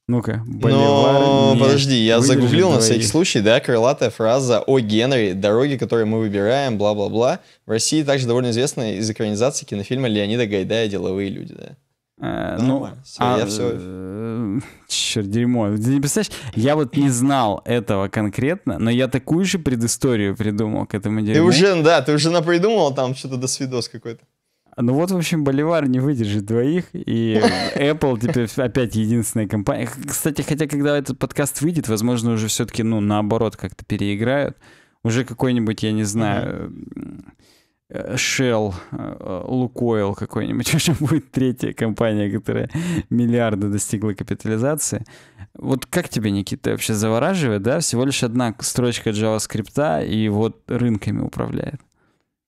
[SPEAKER 1] Ну-ка, Боливар. Но... Подожди, я загуглил на всякий
[SPEAKER 2] случай, да, крылатая фраза о Генри, дороги, которые мы выбираем, бла-бла-бла. В России также довольно известна из экранизации кинофильма Леонида Гайдая «Деловые люди», да. Э, ну, а, я все...
[SPEAKER 1] Э, черт, дерьмо. Ты не представляешь, я вот не знал этого конкретно, но я такую же предысторию придумал к этому дерьму. Ты уже,
[SPEAKER 2] да, ты уже напридумывал там что-то до свидос какой-то. Ну вот, в общем, Боливар не выдержит
[SPEAKER 1] двоих, и Apple теперь опять единственная компания. Кстати, хотя когда этот подкаст выйдет, возможно, уже все-таки, ну, наоборот, как-то переиграют. Уже какой-нибудь, я не знаю... Mm-hmm Э, Shell, Lukoil, э, какой-нибудь, уже будет третья компания, которая миллиарды достигла капитализации. Вот как тебе, Никита, вообще завораживает, да? Всего лишь одна строчка JavaScript и вот рынками управляет.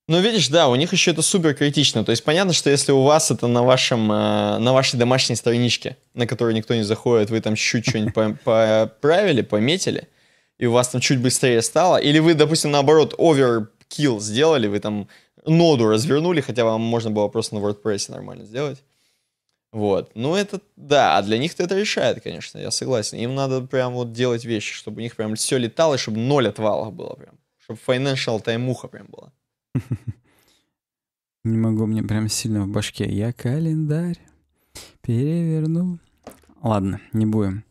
[SPEAKER 2] Ну, видишь, да, у них еще это супер критично. То есть понятно, что если у вас это на, вашем, э, на вашей домашней страничке, на которую никто не заходит, вы там чуть-чуть что-нибудь поправили, пометили, и у вас там чуть быстрее стало, или вы, допустим, наоборот, оверкилл сделали, вы там ноду развернули, хотя вам можно было просто на WordPress нормально сделать. Вот. Ну, это, да, а для них это решает, конечно, я согласен. Им надо прям вот делать вещи, чтобы у них прям все летало, чтобы ноль отвалов было прям. Чтобы financial таймуха прям была.
[SPEAKER 1] Не могу, мне прям сильно в башке. Я календарь переверну. Ладно, не будем.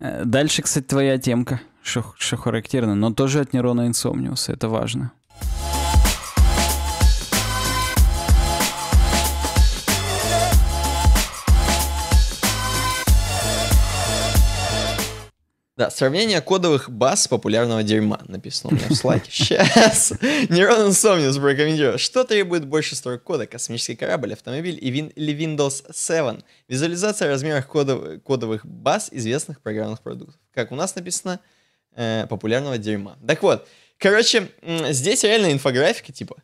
[SPEAKER 1] Э, дальше, кстати, твоя темка, что, что характерно, но тоже от нейрона инсомниуса, это важно.
[SPEAKER 2] Да, сравнение кодовых баз популярного дерьма написано у меня в слайде. Сейчас. Neuron Insomnius прокомментировал. Что требует больше строк кода? Космический корабль, автомобиль и вин или Windows 7? Визуализация размеров кодов кодовых баз известных программных продуктов. Как у нас написано, э, популярного дерьма. Так вот, короче, здесь реально инфографика, типа.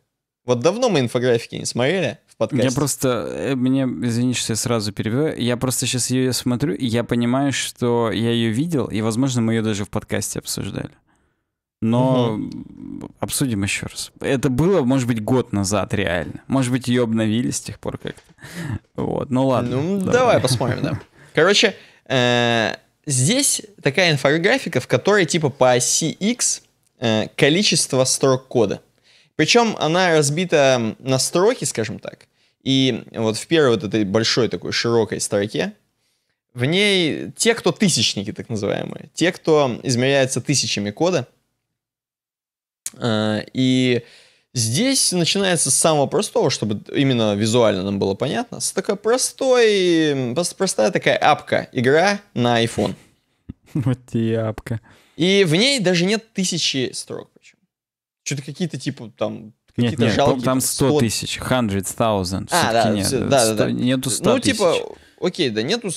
[SPEAKER 2] Вот давно мы инфографики не смотрели подкасте. Я просто, э, мне, извини,
[SPEAKER 1] что я сразу перебиваю, я просто сейчас ее смотрю, и я понимаю, что я ее видел, и, возможно, мы ее даже в подкасте обсуждали. Но угу. обсудим еще раз. Это было, может быть, год назад реально. Может быть, ее обновили с тех пор как-то. Вот, ну
[SPEAKER 2] ладно. Ну, давай, давай посмотрим, да. Короче, э, здесь такая инфографика, в которой типа по оси X э, количество строк кода. Причем она разбита на строки, скажем так. И вот в первой вот этой большой такой широкой строке, в ней те, кто тысячники, так называемые, те, кто измеряется тысячами кода. Э, и здесь начинается с самого простого, чтобы именно визуально нам было понятно, с такой простой, простая такая апка, игра на iPhone.
[SPEAKER 1] Вот и
[SPEAKER 2] апка. И в ней даже нет тысячи строк. Что-то какие-то типа там нет, нет, жалкие, там 100, тысяч,
[SPEAKER 1] 100 thousand. А, да, нет, все, да, 100, да, да. Нету ну, 100 ну, тысяч. типа,
[SPEAKER 2] окей, да нету,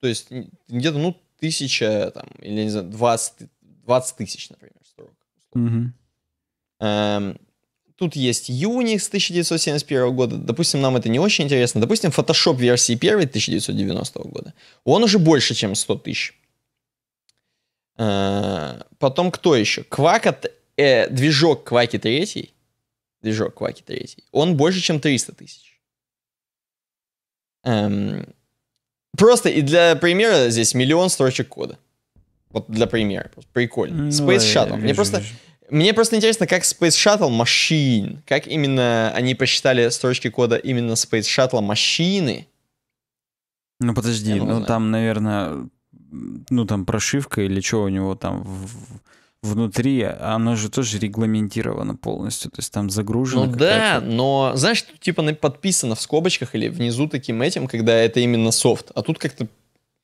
[SPEAKER 2] то есть где-то, ну, тысяча, там, или, не знаю, 20, 20 тысяч, например, строк. Угу. Эм, тут есть Unix 1971 года. Допустим, нам это не очень интересно. Допустим, Photoshop версии 1 1990 года. Он уже больше, чем 100 тысяч. Э, потом кто еще? Квак, э, движок Кваки 3 движок Кваки 3. Он больше, чем 300 тысяч. Эм, просто и для примера здесь миллион строчек кода. Вот для примера. Просто прикольно. Ну, Space Shuttle. Вижу, мне, просто, вижу. мне просто интересно, как Space Shuttle машин, как именно они посчитали строчки кода именно Space Shuttle машины.
[SPEAKER 1] Ну подожди, ну знаю. там, наверное, ну там прошивка или что у него там в, внутри, оно же тоже регламентировано полностью, то есть там
[SPEAKER 2] загружено. Ну да, но знаешь, тут типа подписано в скобочках или внизу таким этим, когда это именно софт, а тут как-то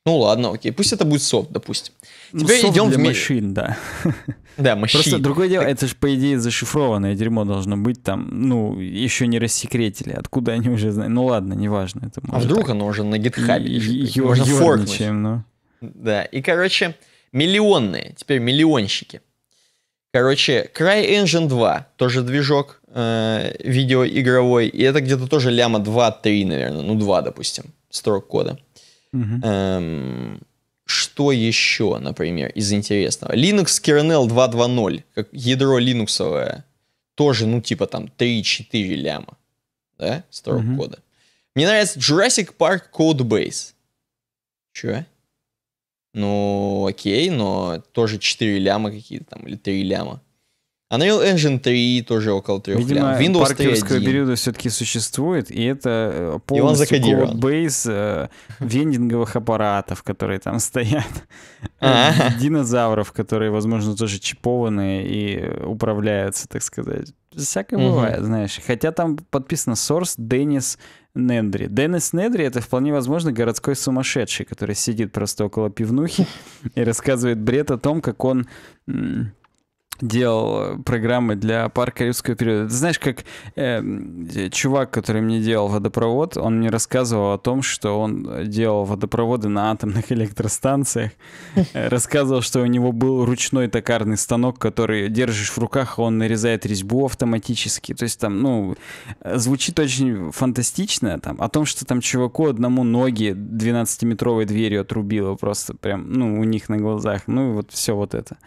[SPEAKER 2] ну ладно, окей, пусть это будет софт, допустим. Ну, теперь ну, идем для в машин, да.
[SPEAKER 1] Да, машин. Просто другое дело, так... это же, по идее, зашифрованное дерьмо должно быть там, ну, еще не рассекретили, откуда они уже знают. Ну ладно, неважно. Это а вдруг так... оно уже на гитхабе лежит? Можно форкнуть. Но... Ну.
[SPEAKER 2] Да, и, короче, миллионные, теперь миллионщики – Короче, CryEngine 2, тоже движок э, видеоигровой, и это где-то тоже ляма 2-3, наверное, ну 2, допустим, строк кода. Mm -hmm. Эм, что еще, например, из интересного? Linux kernel 2.2.0, как ядро линуксовое, тоже, ну, типа там 3-4 ляма, да, строк угу. Mm -hmm. Мне нравится Jurassic Park Codebase. Чё? Ну, окей, но тоже 4 ляма какие-то там, или 3 ляма. А Unreal Engine 3 тоже около 3 Видимо, лям. Windows паркерского периода
[SPEAKER 1] все-таки существует, и это э, полностью кодбейс э, вендинговых аппаратов, которые там стоят. Э, динозавров, которые, возможно, тоже чипованные и управляются, так сказать. Всякое бывает, знаешь. Хотя там подписано Source Dennis Недри. Деннис Недри — это вполне возможно городской сумасшедший, который сидит просто около пивнухи и рассказывает бред о том, как он делал э, программы для парка Юрского периода. Ты знаешь, как эм, э, чувак, который мне делал водопровод, он мне рассказывал о том, что он э, делал водопроводы на атомных электростанциях. Э, рассказывал, что у него был ручной токарный станок, который держишь в руках, он нарезает резьбу автоматически. То есть там, ну, звучит очень фантастично. Там, о том, что там чуваку одному ноги 12-метровой дверью отрубило просто прям, ну, у них на глазах. Ну, и вот все вот это.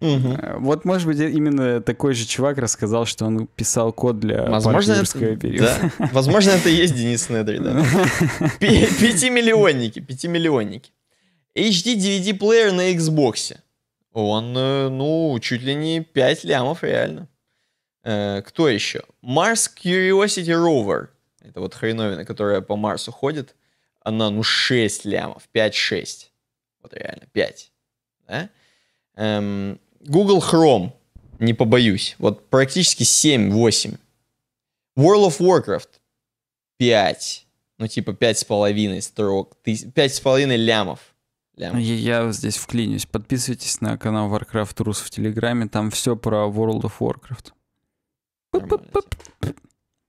[SPEAKER 1] Угу. Вот, может быть, именно такой же чувак рассказал, что он писал
[SPEAKER 2] код для Возможно, это... периода. Да. Возможно, это и есть Денис Недри, да. Пятимиллионники, пятимиллионники. HD DVD-плеер на Xbox. Он, э, ну, чуть ли не 5 лямов, реально. Э, кто еще? Mars Curiosity Rover. Это вот хреновина, которая по Марсу ходит. Она, ну, 6 лямов, 5-6. Вот реально, 5. Да? эм, Google Chrome, не побоюсь, вот практически 7-8. World of Warcraft 5, ну типа 5,5 строк, 5,5 лямов. Лям.
[SPEAKER 1] Я здесь вклинюсь. Подписывайтесь на канал Warcraft Rus в Телеграме, там все про World of Warcraft.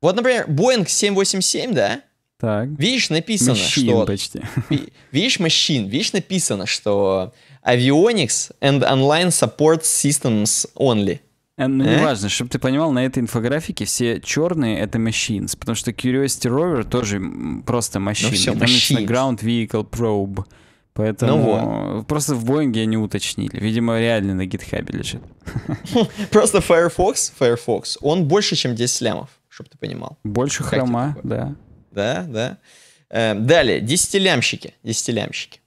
[SPEAKER 2] Вот, например, Boeing 787, да? Так. Видишь, написано, machine что... почти. Видишь, машин, видишь, написано, что Avionics and Online Support Systems Only. Э, ну, э? не важно, чтобы ты понимал, на этой инфографике
[SPEAKER 1] все черные это machines, потому что Curiosity Rover тоже просто ну machine. Ну, все, там machines. Ground Vehicle Probe. Поэтому ну, вот. просто в Боинге они уточнили.
[SPEAKER 2] Видимо, реально на гитхабе лежит. Просто Firefox, Firefox, он больше, чем 10 лямов, чтобы ты понимал. Больше хрома, да. Да, да. Э, далее, десятилямщики, десятилямщики.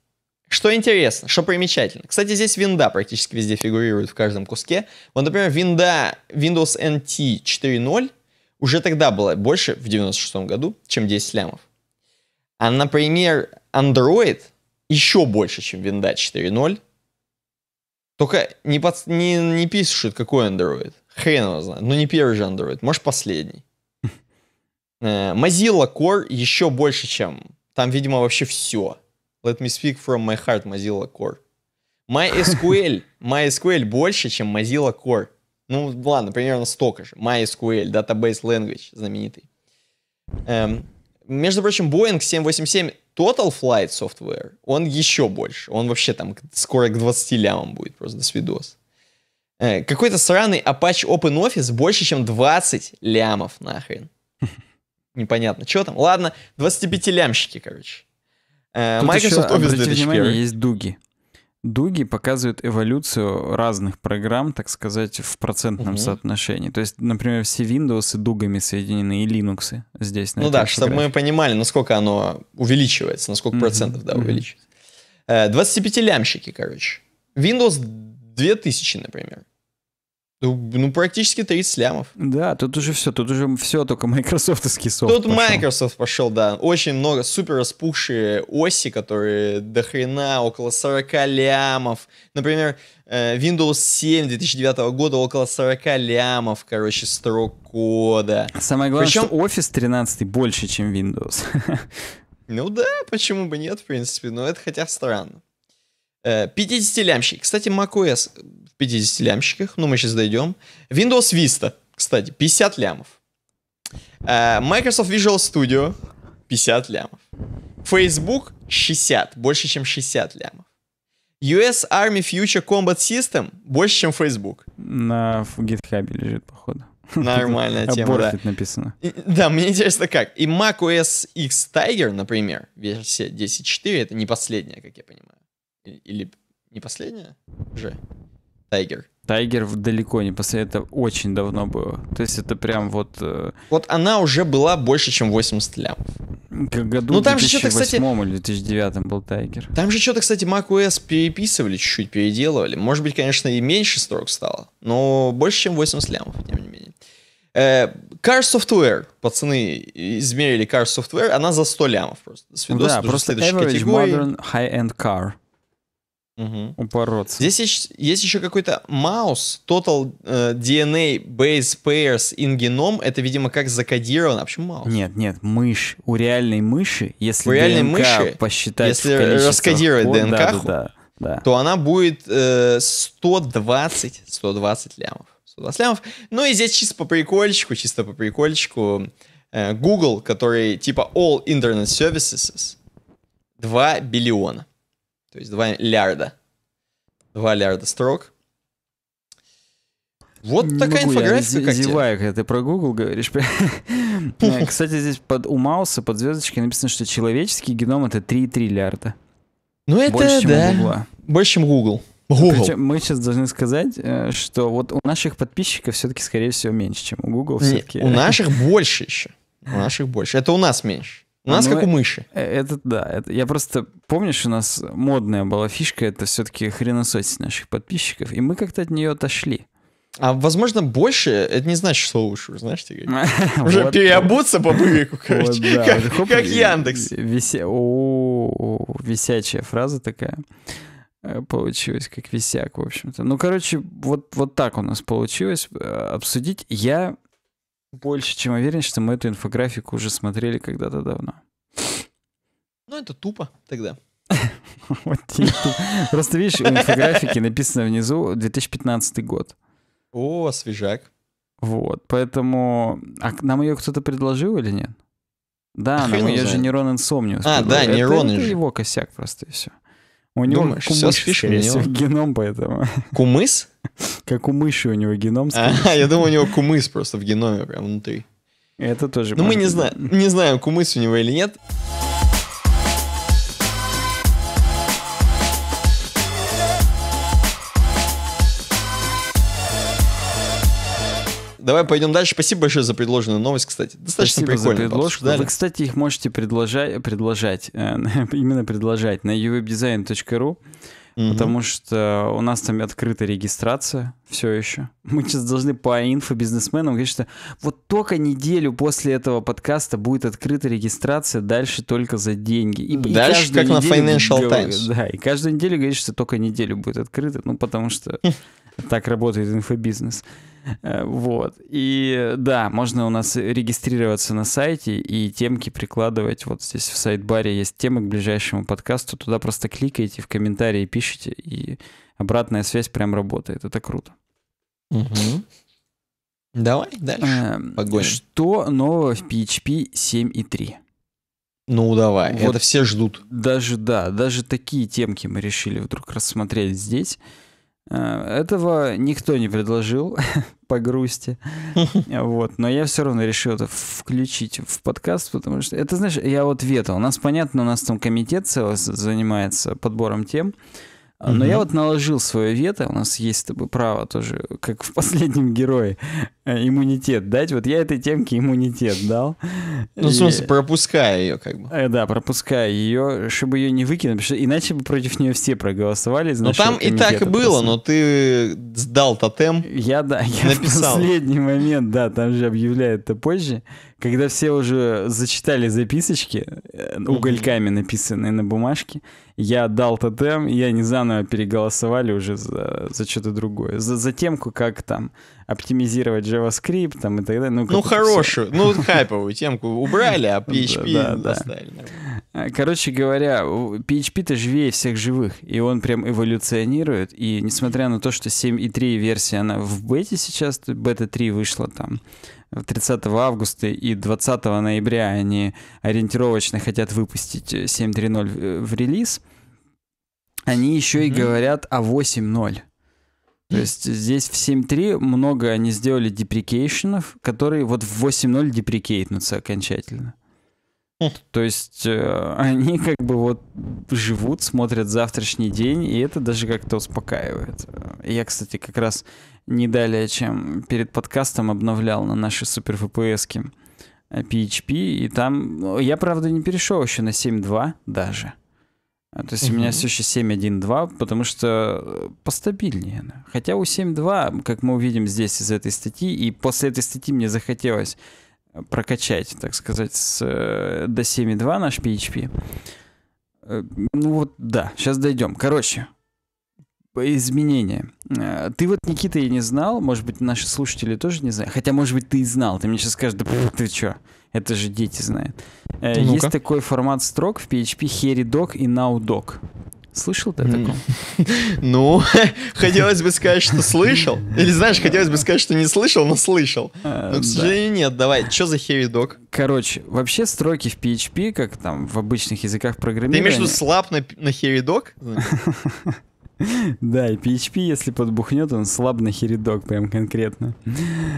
[SPEAKER 2] Что интересно, что примечательно. Кстати, здесь винда практически везде фигурирует в каждом куске. Вот, например, винда Windows NT 4.0 уже тогда была больше в 96 году, чем 10 лямов. А, например, Android еще больше, чем винда 4.0. Только не, под, не, не пишут, какой Android. Хрен его знает. Ну, не первый же Android. Может, последний. Э, Mozilla Core еще больше, чем... Там, видимо, вообще все. Let me speak from my heart, Mozilla Core. MySQL, MySQL больше, чем Mozilla Core. Ну, ладно, примерно столько же. MySQL, Database Language, знаменитый. Эм, между прочим, Boeing 787 Total Flight Software, он еще больше. Он вообще там скоро к 20 лямам будет, просто до свидос. Э, какой-то сраный Apache Open Office больше, чем 20 лямов нахрен. Непонятно, что там. Ладно, 25 лямщики, короче. Э, Тут Microsoft еще, Office обратите 2000. внимание,
[SPEAKER 1] есть дуги. Дуги показывают эволюцию разных программ, так сказать, в процентном угу. соотношении. То есть, например, все Windows и дугами соединены, и Linux здесь. На ну да, чтобы мы
[SPEAKER 2] понимали, насколько оно увеличивается, на сколько угу. процентов да, угу. увеличивается. 25-лямщики, э, короче. Windows 2000, например. Ну, ну, практически 30 лямов. Да, тут уже все, тут уже все, только майкрософтовский софт. Тут пошел. Microsoft пошел, да. Очень много супер распухшие оси, которые до хрена около 40 лямов. Например, э, Windows 7 2009 года около 40 лямов, короче, строк кода. Самое главное, Причем... что
[SPEAKER 1] Office 13 больше, чем Windows.
[SPEAKER 2] Ну да, почему бы нет, в принципе, но это хотя странно. 50-лямщик. Э, кстати, macOS в 50-лямщиках, ну мы сейчас дойдем. Windows Vista, кстати, 50 лямов. Э, Microsoft Visual Studio 50 лямов. Facebook 60, больше чем 60 лямов. US Army Future Combat System больше, чем Facebook. На GitHub лежит, походу. Нормальная тема, да. написано. да, мне интересно как. И Mac OS X Tiger, например, версия 10.4, это не последняя, как я понимаю. Или не последняя уже? Тайгер.
[SPEAKER 1] Тайгер далеко не последняя, это очень давно было. То есть это прям вот...
[SPEAKER 2] Э, вот она уже была больше, чем 80 лямов. К году ну, там 2008 же кстати, или 2009 был Тайгер. Там же что-то, кстати, macOS переписывали, чуть-чуть переделывали. Может быть, конечно, и меньше строк стало, но больше, чем 80 лямов, тем не менее. Э, Car Software, пацаны, измерили Car Software, она за 100 лямов просто. Свидос, ну да, просто average категории. modern high-end car угу. упороться. Здесь есть, есть еще какой-то Маус, Total э, DNA Base Pairs in Genome. Это, видимо, как закодировано. А почему Маус? Нет, нет, мышь. У реальной мыши, если у реальной ДНК мыши, посчитать если раскодировать код, ДНК, да, да, да, да. то она будет э, 120, 120 лямов. 120 лямов. Ну и здесь чисто по прикольчику, чисто по прикольчику. Э, Google, который типа All Internet Services, 2 биллиона. То есть 2 лярда. 2 лярда строк.
[SPEAKER 1] Вот не такая могу, инфографика. Я как зеваю,
[SPEAKER 2] когда ты про Google
[SPEAKER 1] говоришь. Э, кстати, здесь под, у Мауса под звездочкой написано, что человеческий геном это 3 триллиарда. Ну это Больше, чем у Google.
[SPEAKER 2] Больше, чем Google. Google. Причем мы
[SPEAKER 1] сейчас должны сказать, э, что вот у наших подписчиков все-таки, скорее всего, меньше, чем у Google. Не, у наших
[SPEAKER 2] больше еще. У наших
[SPEAKER 1] больше. Это у нас меньше.
[SPEAKER 2] У нас ну, как у мыши.
[SPEAKER 1] Э, это да. Это, я просто помнишь, у нас модная была фишка, это все-таки хреносотить наших подписчиков,
[SPEAKER 2] и мы как-то от нее отошли. А возможно больше, это не значит, что лучше, знаешь, ты Уже переобуться по быку, короче, как Яндекс.
[SPEAKER 1] Висячая фраза такая э, получилось, как висяк, в общем-то. Ну, короче, вот, вот так у нас получилось э, обсудить. Я больше чем уверен, что мы эту инфографику уже смотрели когда-то давно.
[SPEAKER 2] Ну, это тупо тогда. Просто видишь, у инфографики
[SPEAKER 1] написано внизу 2015 год. О, свежак. Вот, поэтому... А нам ее кто-то предложил или нет? Да, а нам ее же Нейрон Инсомниус. А, да, Нейрон. Это его косяк
[SPEAKER 2] просто и все. У него Думаешь, кумыш, все скорее всего,
[SPEAKER 1] геном, поэтому. Кумыс? Как у мыши у него геном. А, я
[SPEAKER 2] думаю, у него кумыс просто в геноме прям внутри. Это тоже. Ну, мы не знаем, не знаем, кумыс у него или нет. Давай пойдем дальше. Спасибо большое за предложенную новость, кстати. Достаточно Спасибо За предложку. Вы, кстати, их можете предложать, предложать э,
[SPEAKER 1] именно предложать на uwebdesign.ru. Угу. Потому что у нас там открыта регистрация все еще. Мы сейчас должны по инфобизнесменам говорить, что вот только неделю после этого подкаста будет открыта регистрация, дальше только за деньги. И, дальше и как на Financial говорит, Times. Да, и каждую неделю говорит, что только неделю будет открыта, ну потому что так работает инфобизнес. Э, вот. И да, можно у нас регистрироваться на сайте и темки прикладывать. Вот здесь в сайт-баре есть темы к ближайшему подкасту. Туда просто кликаете, в комментарии пишите, и обратная связь прям работает. Это круто. Давай дальше. Эм, Погоним. Что нового в PHP 7.3? Ну давай, вот это все ждут. Даже да, даже такие темки мы решили вдруг рассмотреть здесь. Э, этого никто не предложил по грусти. Вот. Но я все равно решил это включить в подкаст, потому что это, знаешь, я вот вето. У нас, понятно, у нас там комитет целый занимается подбором тем. А, но я вот наложил свое вето, у нас есть с тобой право тоже, как в последнем герое, э, иммунитет дать. Вот я этой темке иммунитет дал. Ну, в смысле, пропуская ее как бы. Э, да, пропуская ее, чтобы ее не выкинуть, потому что иначе бы против нее все проголосовали. Ну, там и так и было, но
[SPEAKER 2] ты сдал тотем, Я, да, я написал. в
[SPEAKER 1] последний момент, да, там же объявляют это позже, когда все уже зачитали записочки, э, угольками написанные на бумажке, я дал тотем, и они заново переголосовали уже за, за что-то другое. За, за темку, как там оптимизировать JavaScript там, и так далее. Ну, ну хорошую, все. ну хайповую темку убрали, а PHP да, да, оставили. Короче говоря, PHP-то живее всех живых, и он прям эволюционирует, и несмотря на то, что 7.3 версия, она в бете сейчас, бета-3 вышла там, 30 августа и 20 ноября они ориентировочно хотят выпустить 7.3.0 э, в релиз — они еще mm-hmm. и говорят о 8.0. То есть здесь в 7.3 много они сделали деприкейшенов, которые вот в 8.0 деприкейтнутся окончательно. То есть э, они как бы вот живут, смотрят завтрашний день, и это даже как-то успокаивает. Я, кстати, как раз не далее, чем перед подкастом обновлял на наши супер VPS PHP, э, и там ну, я, правда, не перешел еще на 7.2 даже. А, то есть угу. у меня все еще 7.1.2, потому что э, постабильнее Хотя у 7.2, как мы увидим здесь из этой статьи, и после этой статьи мне захотелось э, прокачать, так сказать, с, э, до 7.2 наш PHP. Ну вот, да, сейчас дойдем. Короче, изменения. Э, ты вот, Никита, и не знал, может быть, наши слушатели тоже не знают. Хотя, может быть, ты и знал. Ты мне сейчас скажешь, да ты чё, это же дети знают. ну Есть такой формат строк в PHP
[SPEAKER 2] HeriDoc и NowDoc. Слышал ты о таком? Ну, хотелось бы сказать, что слышал. Или знаешь, хотелось бы сказать, что не слышал, но слышал. Э, но, к сожалению, нет.
[SPEAKER 1] Давай, что за heavy dog? Короче, вообще строки в PHP, как там в обычных языках программирования... Ты имеешь в виду
[SPEAKER 2] слаб на heavy dog? Да, и PHP, если
[SPEAKER 1] подбухнет, он слаб на хередок, прям конкретно.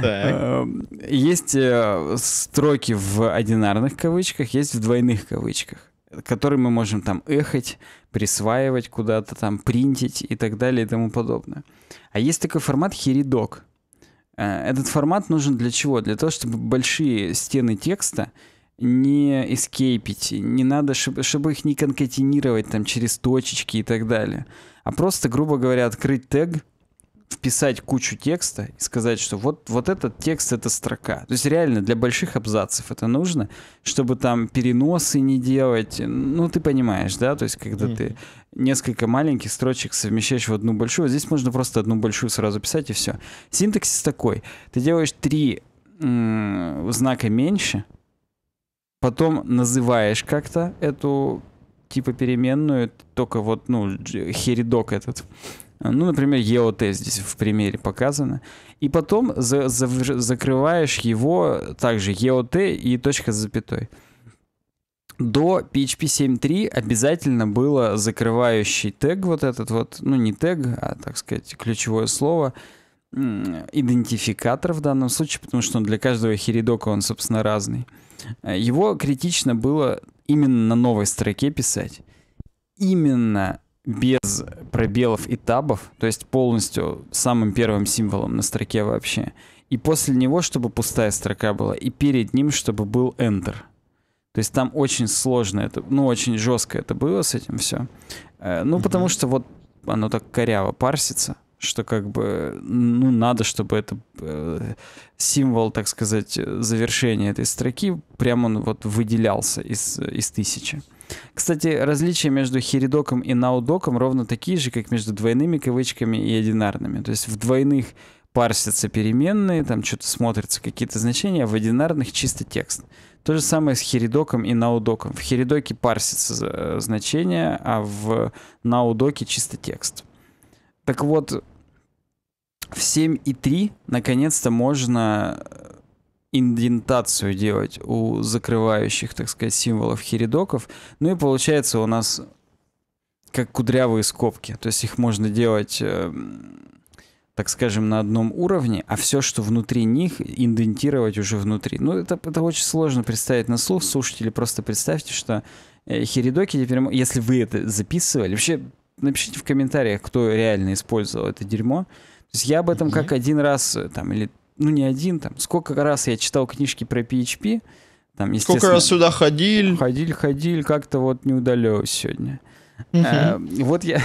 [SPEAKER 1] Так.
[SPEAKER 2] Эм, есть
[SPEAKER 1] э, строки в одинарных кавычках, есть в двойных кавычках, которые мы можем там эхать, присваивать куда-то, там принтить и так далее и тому подобное. А есть такой формат хередок. Э, этот формат нужен для чего? Для того, чтобы большие стены текста не эскейпить, не надо, чтобы их не конкатинировать там через точечки и так далее а просто, грубо говоря, открыть тег, вписать кучу текста и сказать, что вот, вот этот текст — это строка. То есть реально для больших абзацев это нужно, чтобы там переносы не делать. Ну, ты понимаешь, да? То есть когда ты несколько маленьких строчек совмещаешь в одну большую, здесь можно просто одну большую сразу писать и все. Синтаксис такой. Ты делаешь три знака меньше, потом называешь как-то эту типа переменную, только вот, ну, хередок этот. Ну, например, EOT здесь в примере показано. И потом за, за, закрываешь его также EOT и точка с запятой. До PHP 7.3 обязательно было закрывающий тег вот этот вот, ну не тег, а так сказать ключевое слово, идентификатор в данном случае, потому что он для каждого хередока он, собственно, разный. Его критично было именно на новой строке писать, именно без пробелов и табов, то есть полностью самым первым символом на строке вообще. И после него, чтобы пустая строка была, и перед ним, чтобы был Enter. То есть там очень сложно это, ну очень жестко это было с этим все. Э, ну mm-hmm. потому что вот оно так коряво парсится что как бы, ну, надо, чтобы это э, символ, так сказать, завершения этой строки, прям он вот выделялся из, из тысячи. Кстати, различия между хередоком и наудоком ровно такие же, как между двойными кавычками и одинарными. То есть в двойных парсятся переменные, там что-то смотрятся какие-то значения, а в одинарных чисто текст. То же самое с хередоком и наудоком. В хередоке парсится э, значение, а в наудоке чисто текст. Так вот, в 7.3 наконец-то можно э, индентацию делать у закрывающих, так сказать, символов хередоков. Ну и получается у нас как кудрявые скобки. То есть их можно делать, э, так скажем, на одном уровне, а все, что внутри них, индентировать уже внутри. Ну, это, это очень сложно представить на слух. Слушатели, просто представьте, что э, хередоки теперь... Если вы это записывали... Вообще, напишите в комментариях, кто реально использовал это дерьмо. То есть я об этом mm-hmm. как один раз, там, или, ну не один, там, сколько раз я читал книжки про PHP, там, Сколько раз сюда ходили? Ходили, ходили, как-то вот не удалилось сегодня. Uh-huh. А, вот я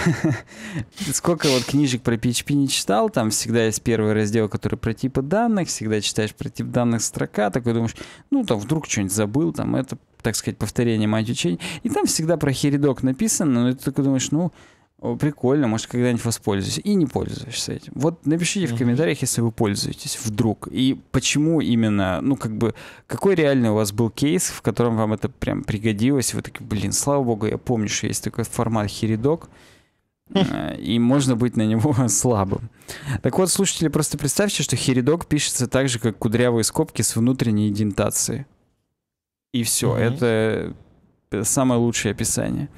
[SPEAKER 1] сколько вот книжек про PHP не читал, там всегда есть первый раздел, который про типы данных, всегда читаешь про тип данных строка, такой думаешь, ну там вдруг что-нибудь забыл, там это, так сказать, повторение мать учения. И там всегда про хередок написано, но ты такой думаешь, ну прикольно, может, когда-нибудь воспользуюсь. И не пользуешься этим. Вот напишите в комментариях, если вы пользуетесь вдруг. И почему именно, ну, как бы, какой реальный у вас был кейс, в котором вам это прям пригодилось. Вы такие, блин, слава богу, я помню, что есть такой формат хередок хм. э, и можно быть на него слабым. Так вот, слушатели, просто представьте, что хередок пишется так же, как кудрявые скобки с внутренней идентацией. И все, mm-hmm. это э, самое лучшее описание.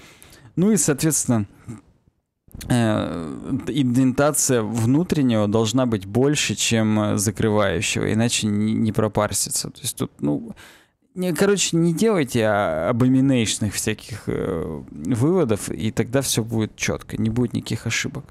[SPEAKER 1] Ну и, соответственно, Э, идентация внутреннего должна быть больше, чем э, закрывающего, иначе не, не пропарсится. То есть тут, ну, не, короче, не делайте а, абоминейшных всяких э, выводов, и тогда все будет четко, не будет никаких ошибок.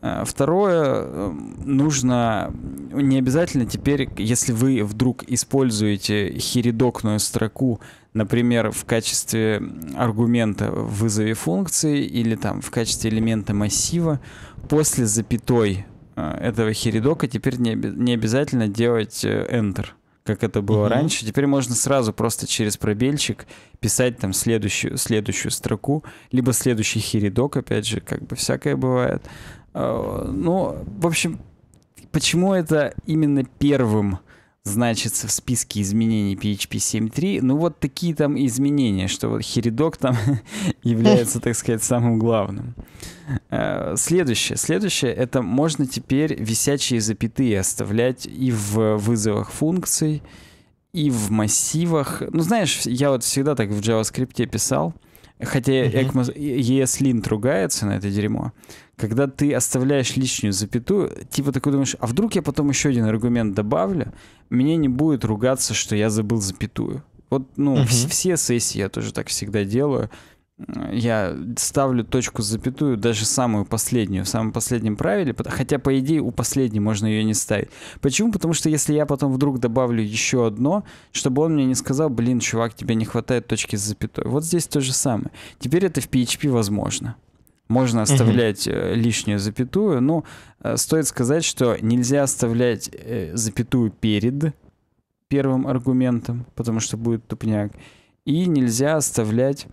[SPEAKER 1] Э, второе, нужно не обязательно теперь, если вы вдруг используете хередокную строку например, в качестве аргумента в вызове функции или там в качестве элемента массива после запятой э, этого хередока теперь не, не обязательно делать э, Enter, как это было угу. раньше. Теперь можно сразу просто через пробельчик писать там следующую, следующую строку, либо следующий хередок, опять же, как бы всякое бывает. Э, ну, в общем, почему это именно первым Значится в списке изменений PHP 7.3. Ну, вот такие там изменения, что вот хередок там является, так сказать, самым главным. Э, следующее. Следующее — это можно теперь висячие запятые оставлять и в вызовах функций, и в массивах. Ну, знаешь, я вот всегда так в JavaScript писал — Хотя ECMO, ESLint ругается на это дерьмо. Когда ты оставляешь лишнюю запятую, типа такой думаешь, а вдруг я потом еще один аргумент добавлю, мне не будет ругаться, что я забыл запятую. Вот, ну, uh-huh. все сессии я тоже так всегда делаю я ставлю точку с запятую, даже самую последнюю, в самом последнем правиле, хотя, по идее, у последней можно ее не ставить. Почему? Потому что если я потом вдруг добавлю еще одно, чтобы он мне не сказал, блин, чувак, тебе не хватает точки с запятой. Вот здесь то же самое. Теперь это в PHP возможно. Можно оставлять uh-huh. лишнюю запятую, но э, стоит сказать, что нельзя оставлять э, запятую перед первым аргументом, потому что будет тупняк, и нельзя оставлять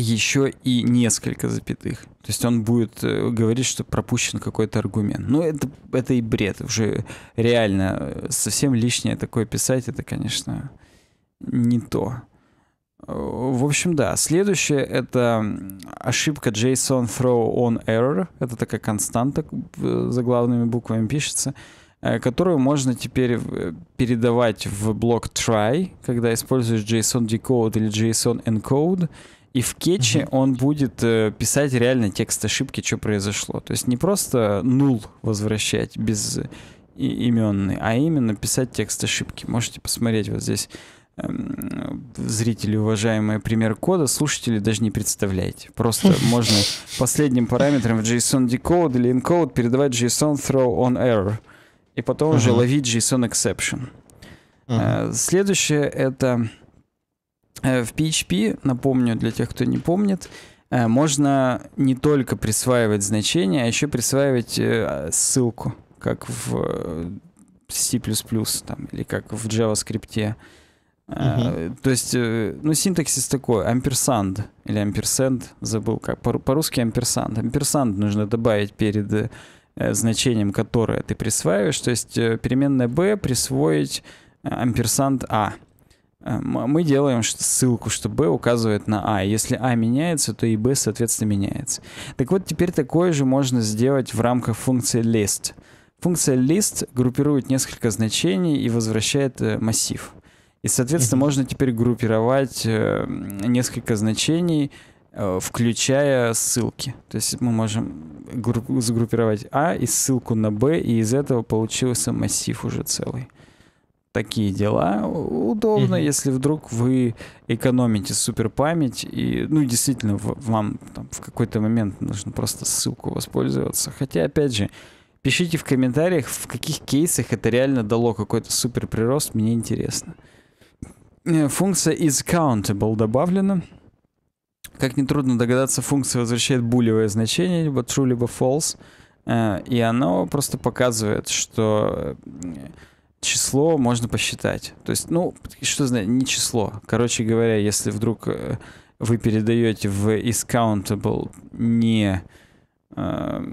[SPEAKER 1] еще и несколько запятых. То есть он будет э, говорить, что пропущен какой-то аргумент. Ну, это, это и бред. Уже реально э, совсем лишнее такое писать, это, конечно, не то. Э, в общем, да. Следующее — это ошибка JSON throw on error. Это такая константа за главными буквами пишется, которую можно теперь передавать в блок try, когда используешь JSON decode или JSON encode — и в кетче mm-hmm. он будет э, писать реально текст ошибки, что произошло. То есть не просто нул возвращать без э, именный, а именно писать текст ошибки. Можете посмотреть вот здесь эм, зрители, уважаемые, пример кода, слушатели даже не представляете. Просто можно последним параметром в JSON decode или encode передавать JSON throw on error и потом uh-huh. уже ловить JSON exception. Uh-huh. Следующее это Э, в PHP, напомню для тех, кто не помнит, э, можно не только присваивать значение, а еще присваивать э, ссылку, как в C++ там, или как в JavaScript. Uh-huh. то есть, ну, синтаксис такой, амперсанд или амперсенд, забыл как, по-русски амперсанд. Амперсанд нужно добавить перед значением, которое ты присваиваешь, то есть переменная b присвоить амперсанд a. А. Эм, а мы делаем ссылку, что b указывает на а. Если а меняется, то и b, соответственно, меняется. Так вот, теперь такое же можно сделать в рамках функции list. Функция list группирует несколько значений и возвращает э, массив. И, соответственно, можно теперь группировать э, несколько значений, э, включая ссылки. То есть мы можем сгруппировать А и ссылку на Б, и из этого получился массив уже целый такие дела. Удобно, mm-hmm. если вдруг вы экономите супер память и, ну, действительно, вам там, в какой-то момент нужно просто ссылку воспользоваться. Хотя, опять же, пишите в комментариях, в каких кейсах это реально дало какой-то супер прирост, мне интересно. Э, функция is countable добавлена. Как нетрудно догадаться, функция возвращает булевое значение, либо true, либо false. Э, и она просто показывает, что э, число можно посчитать. То есть, ну, что значит, не число. Короче говоря, если вдруг э, вы передаете в isCountable не... Э,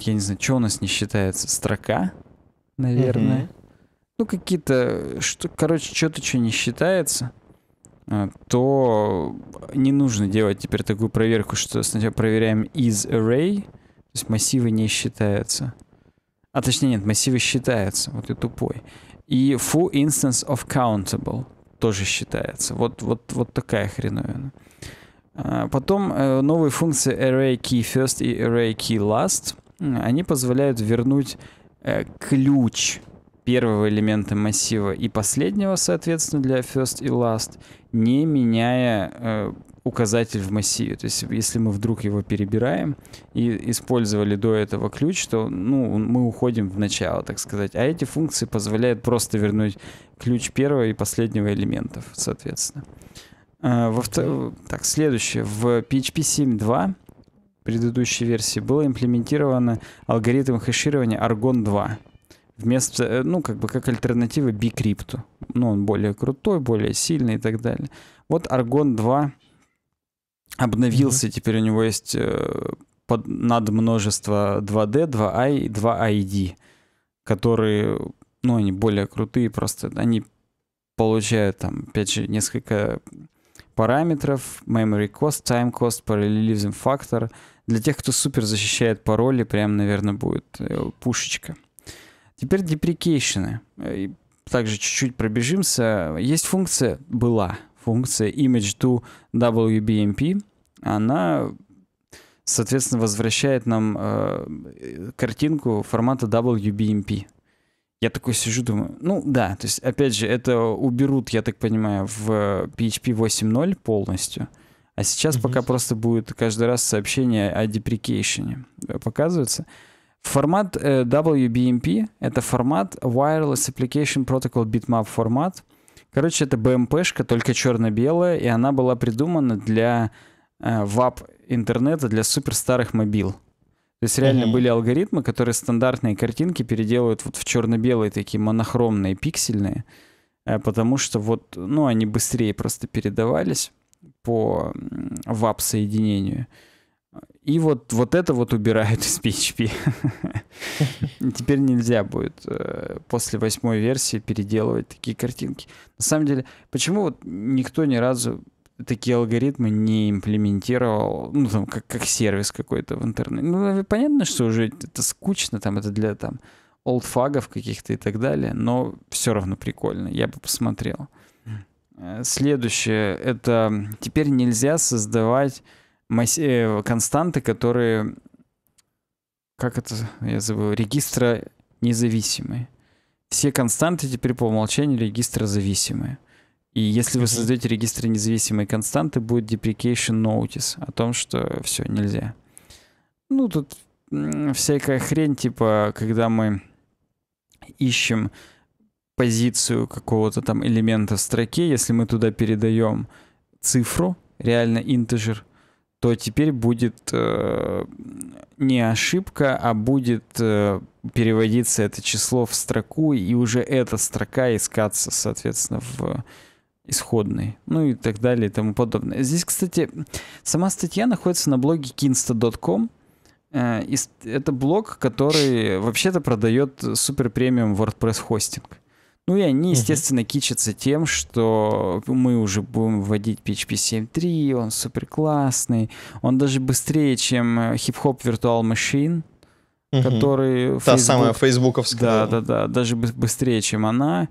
[SPEAKER 1] я не знаю, что у нас не считается, строка,
[SPEAKER 2] наверное.
[SPEAKER 1] Mm-hmm. Ну, какие-то... Что, короче, что-то, что не считается э, то не нужно делать теперь такую проверку, что сначала проверяем is array, то есть массивы не считаются. А точнее нет, массивы считаются. Вот я тупой. И full instance of countable тоже считается. Вот, вот, вот такая хреновина. А, потом э, новые функции array key first и array key last. Они позволяют вернуть э, ключ первого элемента массива и последнего, соответственно, для first и last, не меняя э, указатель в массиве. То есть, если мы вдруг его перебираем и использовали до этого ключ, то ну, мы уходим в начало, так сказать. А эти функции позволяют просто вернуть ключ первого и последнего элементов, соответственно. А, во втор... Так, следующее. В PHP 7.2 предыдущей версии было имплементировано алгоритм хеширования Argon 2 вместо, э, ну, как бы как альтернатива Bcrypt, Ну, он более крутой, более сильный и так далее. Вот Argon 2 обновился, mm-hmm. теперь у него есть э, под, над множество 2D, 2i и 2id, которые, ну, они более крутые, просто они получают там, опять же, несколько параметров, memory cost, time cost, parallelism factor. Для тех, кто супер защищает пароли, прям, наверное, будет э, пушечка. Теперь деприкейшены. Э, также чуть-чуть пробежимся. Есть функция «была» функция image to WBMP, она, соответственно, возвращает нам э, картинку формата WBMP. Я такой сижу, думаю, ну да, то есть, опять же, это уберут, я так понимаю, в PHP 8.0 полностью. А сейчас mm-hmm. пока просто будет каждый раз сообщение о деприкейшене э, показывается. Формат э, WBMP — это формат Wireless Application Protocol Bitmap формат. Короче, это БМПшка, только черно-белая, и она была придумана для э, вап интернета для суперстарых мобил. То есть реально mm-hmm. были алгоритмы, которые стандартные картинки переделывают вот в черно-белые такие монохромные, пиксельные, э, потому что вот, ну, они быстрее просто передавались по вап соединению. mm и вот, вот это вот убирают из PHP. Теперь нельзя будет э, после восьмой версии переделывать такие картинки. На самом деле, почему вот никто ни разу такие алгоритмы не имплементировал, ну, там, как, как сервис какой-то в интернете. Ну, понятно, что уже это скучно, там, это для, там, олдфагов каких-то и так далее, но все равно прикольно, я бы посмотрел. Э, следующее, это теперь нельзя создавать массе, э, константы, которые... Как это? Я забыл. Регистра независимые. Все константы теперь по умолчанию регистра зависимые. И если вы создаете регистры независимые константы, будет deprecation notice о том, что все, нельзя. Ну, тут всякая хрень, типа, когда мы ищем позицию какого-то там элемента в строке, если мы туда передаем цифру, реально интежер, то теперь будет э, не ошибка, а будет э, переводиться это число в строку, и уже эта строка искаться, соответственно, в исходный, ну и так далее и тому подобное. Здесь, кстати, сама статья находится на блоге kinsta.com. Э, это блог, который вообще-то продает супер премиум WordPress хостинг. Ну и они, естественно, uh-huh. кичатся тем, что мы уже будем вводить PHP 7.3, он супер классный, он даже быстрее, чем Hip-Hop э, Virtual Machine, uh-huh. который... Та Facebook... самая фейсбуковская. Да-да-да, даже быстрее, чем она,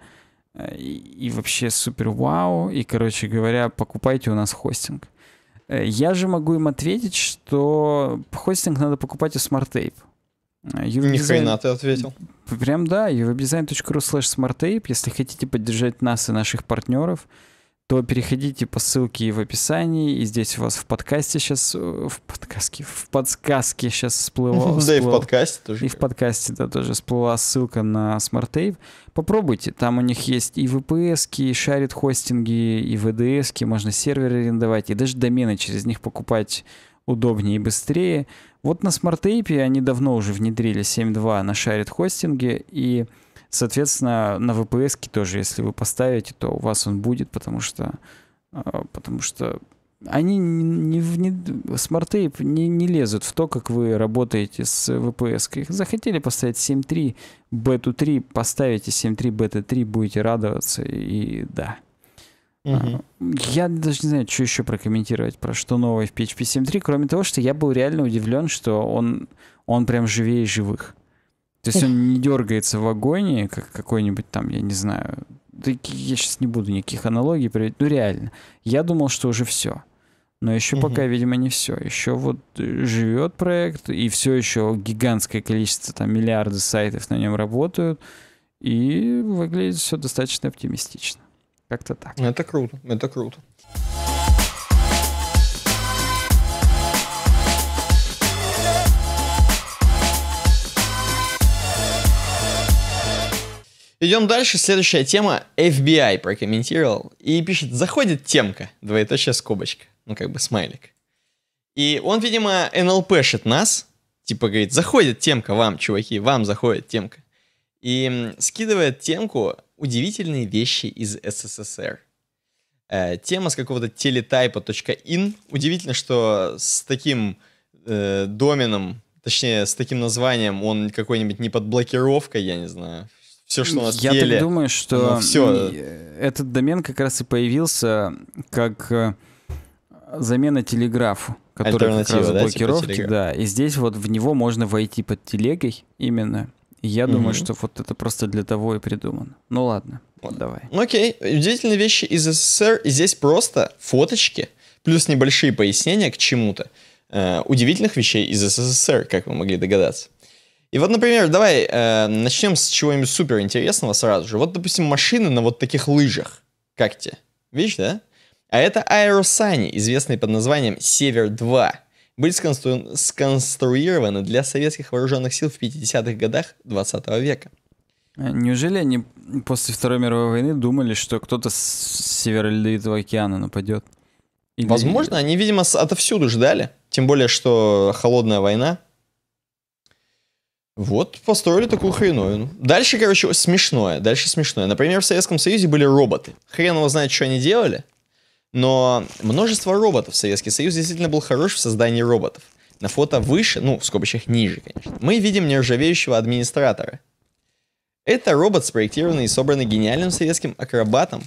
[SPEAKER 1] э, и, и вообще супер вау, и, короче говоря, покупайте у нас хостинг. Э, я же могу им ответить, что хостинг надо покупать у SmartTape. UVDesign... Ни хрена ты ответил. Прям да, uvdesign.ru slash smartape. Если хотите поддержать нас и наших партнеров, то переходите по ссылке в описании, и здесь у вас в подкасте сейчас... В э, подкастке? В подсказке сейчас всплыла... Да, и в подкасте тоже. И в подкасте, да, тоже всплыла ссылка на SmartTape. Попробуйте, там у них есть и VPS, и шарит хостинги, и VDS, можно сервер арендовать, и даже домены через них покупать удобнее и быстрее. Вот на смарт-тейпе они давно уже внедрили 7.2 на шарит хостинге, и, соответственно, на VPS тоже, если вы поставите, то у вас он будет, потому что, а, потому что они не, не смарт-тейп не, не лезут в то, как вы работаете с VPS. кой захотели поставить 7.3, бету 3, поставите 7.3, бета 3, будете радоваться, и да. Угу. Я даже не знаю, что еще прокомментировать, про что новое в PHP 7.3, кроме того, что я был реально удивлен, что он, он прям живее живых. То есть он не дергается в агонии, как какой-нибудь там, я не знаю, я сейчас не буду никаких аналогий приводить, ну реально. Я думал, что уже все. Но еще угу. пока, видимо, не все. Еще вот э, живет проект, и все еще гигантское количество, там, миллиарды сайтов на нем работают, и выглядит все достаточно оптимистично.
[SPEAKER 2] Как-то так. Это круто, это круто. Идем дальше. Следующая тема. FBI прокомментировал и пишет, заходит темка, двоеточие скобочка, ну как бы смайлик. И он, видимо, НЛП шит нас, типа говорит, заходит темка вам, чуваки, вам заходит темка и скидывает темку «Удивительные вещи из СССР». Э, тема с какого-то телетайпа.ин. Удивительно, что с таким э, доменом, точнее, с таким названием он какой-нибудь не под блокировкой, я не знаю, все, что у нас Я теле, так думаю, что все... Э,
[SPEAKER 1] этот домен как раз и появился как э, замена телеграфу, который как раз да, блокировки, типа да. И здесь вот в него можно войти под телегой именно. Я думаю, что вот это просто для того и придумано.
[SPEAKER 2] Ну ладно, вот давай. Ну окей, удивительные вещи из СССР. Здесь просто фоточки, плюс небольшие пояснения к чему-то. Э, удивительных вещей из СССР, как вы могли догадаться. И вот, например, давай э, начнем с чего-нибудь суперинтересного сразу же. Вот, допустим, машины на вот таких лыжах. Как тебе? Видишь, да? А это Аэросани, известный под названием Север-2 были сконструи- сконструированы для советских вооруженных сил в 50-х годах 20 века. А неужели они после Второй мировой войны думали, что кто-то с Северо-Ледовитого океана нападет? Или... Возможно, они, видимо, отовсюду ждали. Тем более, что холодная война. Вот, построили такую хреновину. Дальше, короче, смешное. Дальше смешное. Например, в Советском Союзе были роботы. Хрен его знает, что они делали. Но множество роботов Советский Союз действительно был хорош в создании роботов. На фото выше, ну, в скобочках ниже, конечно, мы видим нержавеющего администратора. Это робот, спроектированный и собранный гениальным советским акробатом,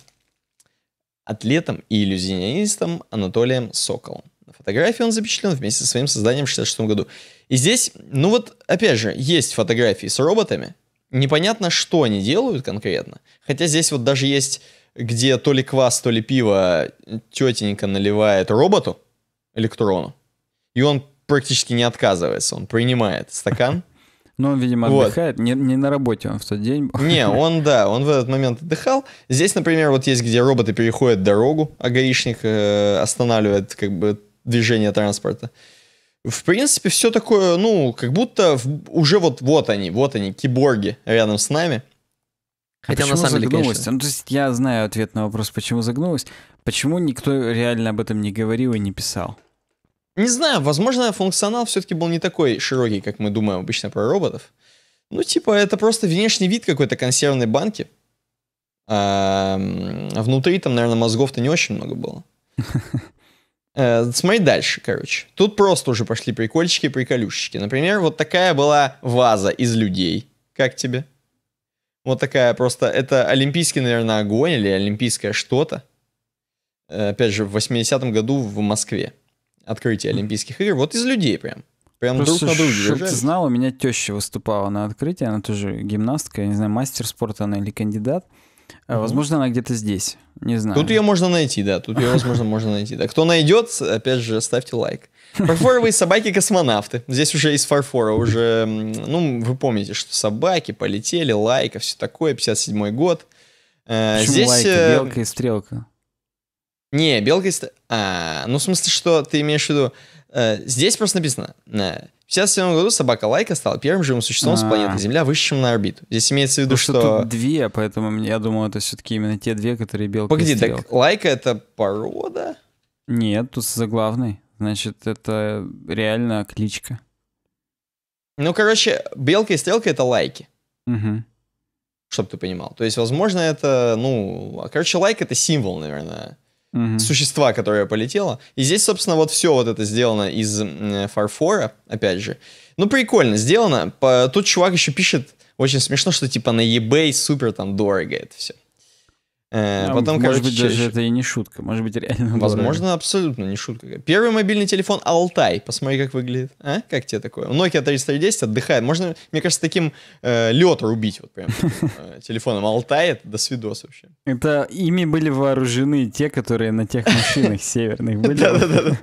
[SPEAKER 2] атлетом и иллюзионистом Анатолием Соколом. На фотографии он запечатлен вместе со своим созданием в 1966 году. И здесь, ну вот, опять же, есть фотографии с роботами. Непонятно, что они делают конкретно. Хотя здесь вот даже есть где то ли квас, то ли пиво тетенька наливает роботу, электрону, и он практически не отказывается, он принимает стакан. Но он, видимо, отдыхает, вот. не, не на работе он в тот день. Не, он, да, он в этот момент отдыхал. Здесь, например, вот есть, где роботы переходят дорогу, а гаишник э, останавливает как бы движение транспорта. В принципе, все такое, ну, как будто в, уже вот, вот они, вот они, киборги рядом с нами –
[SPEAKER 1] а Хотя а почему на самом загнулась? Деле, конечно... Ну,
[SPEAKER 2] то есть я знаю
[SPEAKER 1] ответ на вопрос, почему загнулась. Почему никто реально об этом не говорил и не писал?
[SPEAKER 2] Не знаю, возможно, функционал все-таки был не такой широкий, как мы думаем обычно про роботов. Ну, типа, это просто внешний вид какой-то консервной банки. А внутри там, наверное, мозгов-то не очень много было. Э, Смотри дальше, короче. Тут просто уже пошли прикольчики и приколюшечки. Например, вот такая была ваза из людей. Как тебе? Вот такая просто... Это олимпийский, наверное, огонь или олимпийское что-то. Э, опять же, в 80-м году в Москве. Открытие Олимпийских игр. Вот из людей прям. Прям Просто, друг на друге Чтобы ты
[SPEAKER 1] знал, у меня теща выступала на открытии, она тоже гимнастка, я не знаю, мастер спорта она или кандидат. А, возможно, она где-то здесь.
[SPEAKER 2] Не знаю. Тут ее можно найти, да. Тут ее, возможно, можно найти. Да, кто найдет, опять же, ставьте лайк. Фарфоровые собаки-космонавты. Здесь уже из фарфора уже... Ну, вы помните, что собаки полетели, лайка, все такое, 57-й год. Э, Почему Здесь... лайка, э, белка
[SPEAKER 1] и стрелка?
[SPEAKER 2] Не, белка и стрелка... А, ну, в смысле, что ты имеешь в виду... Э, здесь просто написано, э, в 1957 году собака Лайка стала первым живым существом с а. планеты
[SPEAKER 1] Земля, вышедшим на орбиту. Здесь имеется в виду, что... Тут две, поэтому я думал, это все-таки именно те две, которые белка Погоди, так
[SPEAKER 2] Лайка — это порода?
[SPEAKER 1] Нет, тут заглавный. Значит, это реально кличка.
[SPEAKER 2] Ну, короче, белка и стрелка — это лайки. Угу. Чтоб ты понимал. То есть, возможно, это, ну... Короче, лайк — это символ, наверное, угу. существа, которое полетело. И здесь, собственно, вот все вот это сделано из фарфора, опять же. Ну, прикольно сделано. По... Тут чувак еще пишет очень смешно, что типа на eBay супер там дорого это все а, потом, может короче, быть, даже чаще. это и не шутка, может быть, реально. Возможно, дорого. абсолютно не шутка. Первый мобильный телефон Алтай, посмотри, как выглядит. А? Как тебе такое? Nokia 3310 отдыхает. Можно, мне кажется, таким э, лед рубить вот прям э, телефоном Алтай, это до свидос вообще. Это ими
[SPEAKER 1] были вооружены те, которые на тех машинах северных были. Да-да-да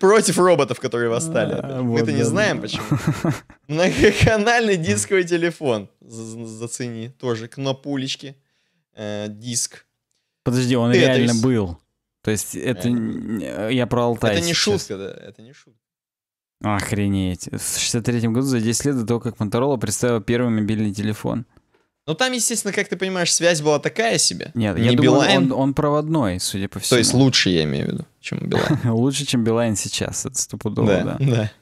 [SPEAKER 2] против роботов, которые а, восстали. Мы-то не знаем почему. Многоканальный дисковый телефон. Зацени тоже кнопулечки. Э, диск.
[SPEAKER 1] Подожди, он Тетрис. реально был. То есть э, это э, я про Алтай. Это сейчас. не шутка,
[SPEAKER 2] да, это не шутка.
[SPEAKER 1] Охренеть. В 63 году, за 10 лет до того, как Motorola представила первый мобильный телефон.
[SPEAKER 2] Ну там, естественно, как ты понимаешь, связь была такая себе.
[SPEAKER 1] Нет, не я Билайн. думаю, он, он проводной, судя по всему. То есть лучше, я имею в виду, чем Билайн. Лучше, чем Билайн
[SPEAKER 2] сейчас, это стопудово, да. Да, да.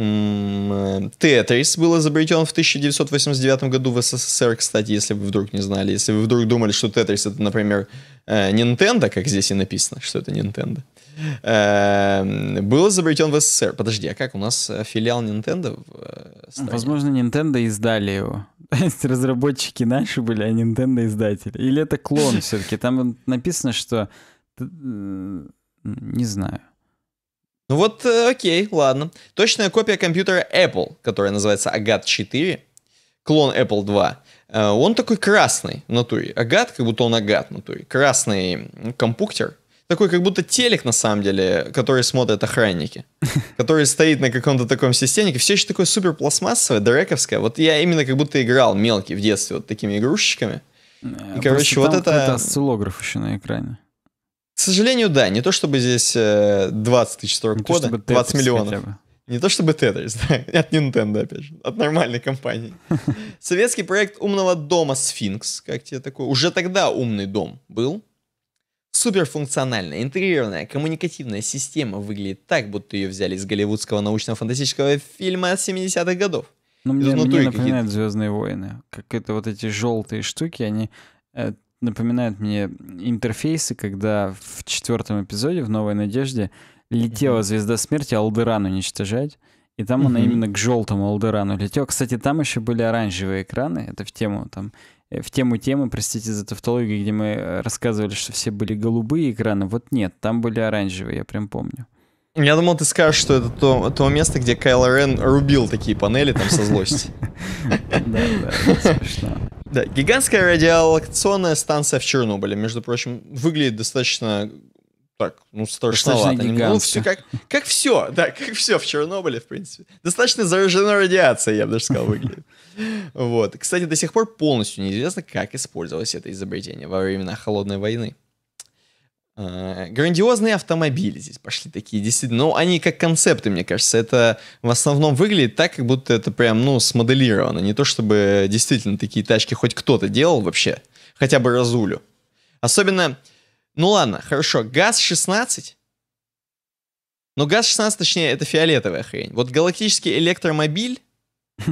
[SPEAKER 2] Э, Тетрис был изобретен в 1989 году в СССР, кстати, если вы вдруг не знали. Если вы вдруг думали, что Тетрис это, например, Nintendo, э, как здесь и написано, что это Nintendo, э, был изобретен в СССР. Подожди, а как у нас филиал Nintendo? В Возможно, Nintendo издали его.
[SPEAKER 1] Разработчики наши были, а Nintendo издатели. Или это
[SPEAKER 2] клон все-таки? Там написано, что... Не знаю. Ну вот, э, окей, ладно. Точная копия компьютера Apple, которая называется Agat 4, клон Apple 2. Э, он такой красный в натуре. Агат, как будто он агат в натуре. Красный компьютер, Такой, как будто телек, на самом деле, который смотрят охранники. Который стоит на каком-то таком системнике. Все еще такое супер пластмассовое, дрековское. Вот я именно как будто играл мелкий в детстве вот такими игрушечками.
[SPEAKER 1] Э, И, короче, вот это... Это
[SPEAKER 2] осциллограф еще на экране. К сожалению, да, не то чтобы здесь 20 э, тысяч строк не кода, 20 миллионов. Не то чтобы Тетрис, да, от Nintendo, опять же, от нормальной компании. Советский проект умного дома «Сфинкс», как тебе такой, Уже тогда умный дом был. Суперфункциональная, интегрированная, коммуникативная система выглядит так, будто ее взяли из голливудского научно-фантастического фильма 70-х годов. Ну,
[SPEAKER 1] мне, мне напоминают «Звездные войны». Как это вот эти желтые штуки, они э, Напоминает мне интерфейсы, когда в четвертом эпизоде, в «Новой надежде», летела звезда смерти Алдеран уничтожать. И там она именно к желтому Алдерану летела. Кстати, там еще были оранжевые экраны. Это в тему там э, в тему темы, простите за тавтологию, где мы э, рассказывали, что все были голубые экраны. Вот нет, там были оранжевые, я прям помню.
[SPEAKER 2] Я думал, ты скажешь, что это то, то место, где Кайл Рен рубил такие панели там со злости.
[SPEAKER 1] Да, да,
[SPEAKER 2] смешно. Да, гигантская радиолокационная станция в Чернобыле, между прочим, выглядит достаточно так, ну, страшновато. Ну, все как, как все, да, как все в Чернобыле, в принципе. Достаточно заражена радиация, я бы даже сказал, выглядит. Вот. Кстати, до сих пор полностью неизвестно, как использовалось это изобретение во времена Холодной войны. Э, грандиозные автомобили здесь пошли такие, действительно. Ну, они как концепты, мне кажется. Это в основном выглядит так, как будто это прям, ну, смоделировано. Не то, чтобы действительно такие тачки хоть кто-то делал вообще. Хотя бы разулю. Особенно, ну ладно, хорошо, ГАЗ-16. Ну, ГАЗ-16, точнее, это фиолетовая хрень. Вот галактический электромобиль,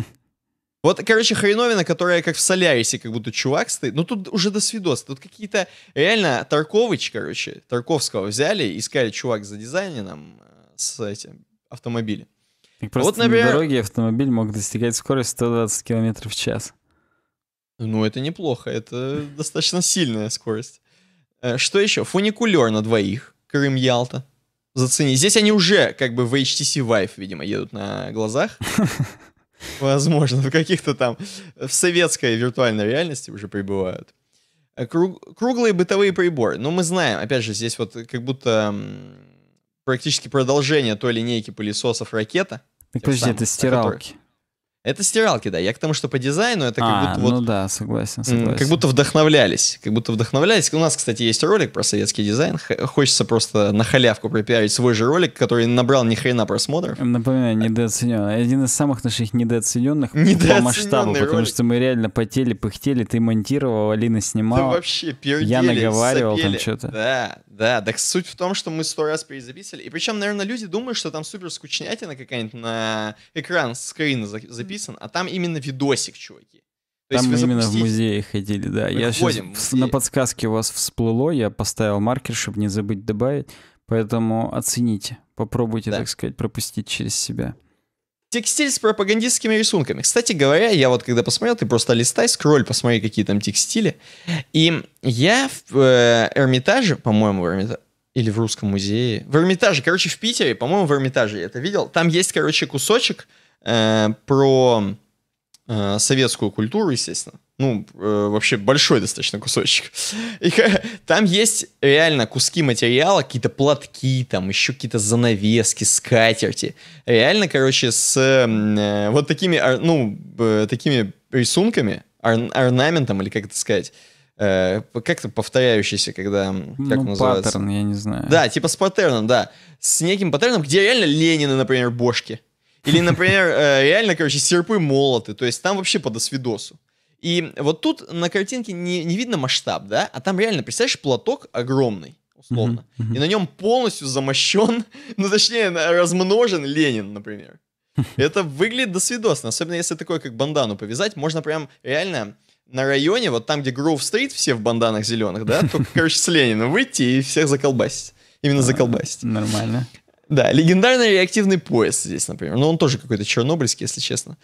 [SPEAKER 2] Вот, короче, хреновина, которая как в Солярисе, как будто чувак стоит. Ну, тут уже до свидос. Тут какие-то... Реально, Таркович, короче, Тарковского взяли и сказали, чувак, за дизайном э, с этим автомобилем. И просто вот, например... на
[SPEAKER 1] дороге автомобиль мог достигать скорость
[SPEAKER 2] 120 км в час. Ну, это неплохо. Это достаточно сильная скорость. Э, что еще? Фуникулер на двоих. Крым-Ялта. Зацени. Здесь они уже как бы в HTC Vive, видимо, едут на глазах. Возможно, в каких-то там, в советской виртуальной реальности уже пребывают. Э, круг, круглые бытовые приборы. Ну, мы знаем, опять же, здесь вот как будто практически продолжение той линейки пылесосов ракета. Ну, подожди, самым, это стиралки. Которых... Это стиралки, да. Я к тому, что по дизайну это как а, будто вот... ну да, согласен, согласен. Как будто вдохновлялись. Как будто вдохновлялись. У нас, кстати, есть ролик про советский дизайн. Х- хочется просто на халявку пропиарить свой же ролик, который набрал ни хрена просмотров.
[SPEAKER 1] Напоминаю, а. недооцененный. Один из самых наших недооцененных недооцененный по масштабу, ролик. потому что мы реально потели, пыхтели, ты монтировал, Алина снимала. Да вообще, пердели, Я наговаривал сопели. там что-то. Да,
[SPEAKER 2] да. Так суть в том, что мы сто раз перезаписали. И причем, наверное, люди думают, что там супер скучнятина какая-нибудь на экран скрина записана написан, а там именно видосик, чуваки. То там есть именно в музее
[SPEAKER 1] ходили, да. Вы я сейчас на подсказке у вас всплыло, я поставил маркер, чтобы не забыть добавить. Поэтому оцените, попробуйте, да. так сказать, пропустить через себя.
[SPEAKER 2] Текстиль с пропагандистскими рисунками. Кстати говоря, я вот когда посмотрел, ты просто листай, скроль, посмотри, какие там текстили. И я в э, Эрмитаже, по-моему, в Эрмитаже, или в Русском музее, в Эрмитаже, короче, в Питере, по-моему, в Эрмитаже я это видел, там есть, короче, кусочек, Э, про э, советскую культуру, естественно. Ну, э, вообще большой достаточно кусочек. И, там есть реально куски материала, какие-то платки, там еще какие-то занавески, скатерти. Реально, короче, с вот такими, ну, такими рисунками, ор- орнаментом, или как это сказать, как-то повторяющийся, когда, как ну, называется? паттерн, я не знаю. Да, типа с паттерном, да. С неким паттерном, где реально Ленина, например, бошки. Или, например, э, реально, короче, серпы молоты. То есть там вообще по досвидосу. И вот тут на картинке не, не видно масштаб, да? А там реально, представляешь, платок огромный, условно. Mm-hmm. Mm-hmm. И на нем полностью замощен, ну точнее, размножен Ленин, например. Это выглядит досвидосно, особенно если такое, как бандану повязать, можно прям реально на районе, вот там, где Grove Street, все в банданах зеленых, да, только, короче, с Лениным выйти и всех заколбасить. Именно а, заколбасить. Нормально. Да, легендарный реактивный поезд здесь, например. Но ну, он тоже какой-то чернобыльский, если честно.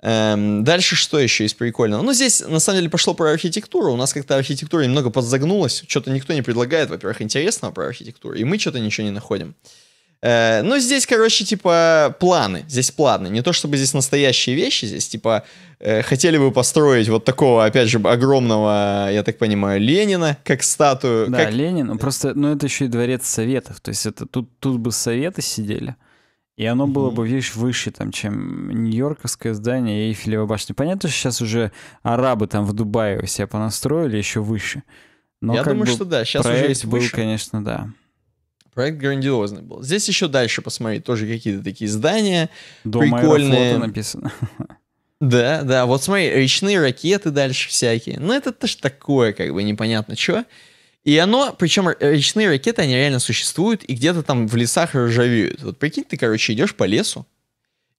[SPEAKER 2] Эм, дальше что еще из прикольного? Ну, здесь, на самом деле, пошло про архитектуру. У нас как-то архитектура немного подзагнулась. Что-то никто не предлагает, во-первых, интересного про архитектуру. И мы что-то ничего не находим. Э, но ну, здесь, короче, типа планы. Здесь планы. Не то чтобы здесь настоящие вещи, здесь типа э, хотели бы построить вот такого, опять же, огромного, я так понимаю, Ленина, как статую. Да, как...
[SPEAKER 1] Ленин. Ну, просто, ну это еще и дворец советов. То есть это тут, тут бы советы сидели. И оно было бы, видишь, выше, там, чем Нью-Йорковское здание и Эйфелева башня. Понятно, что сейчас уже арабы там в Дубае у себя понастроили еще выше. Но Я думаю, бы, что да, сейчас уже есть был, конечно, да
[SPEAKER 2] проект грандиозный был. Здесь еще дальше посмотреть тоже какие-то такие здания Дом прикольные. написано. Да, да, вот смотри, речные ракеты дальше всякие. Ну это тоже такое, как бы непонятно что. И оно, причем речные ракеты, они реально существуют и где-то там в лесах ржавеют. Вот прикинь, ты, короче, идешь по лесу,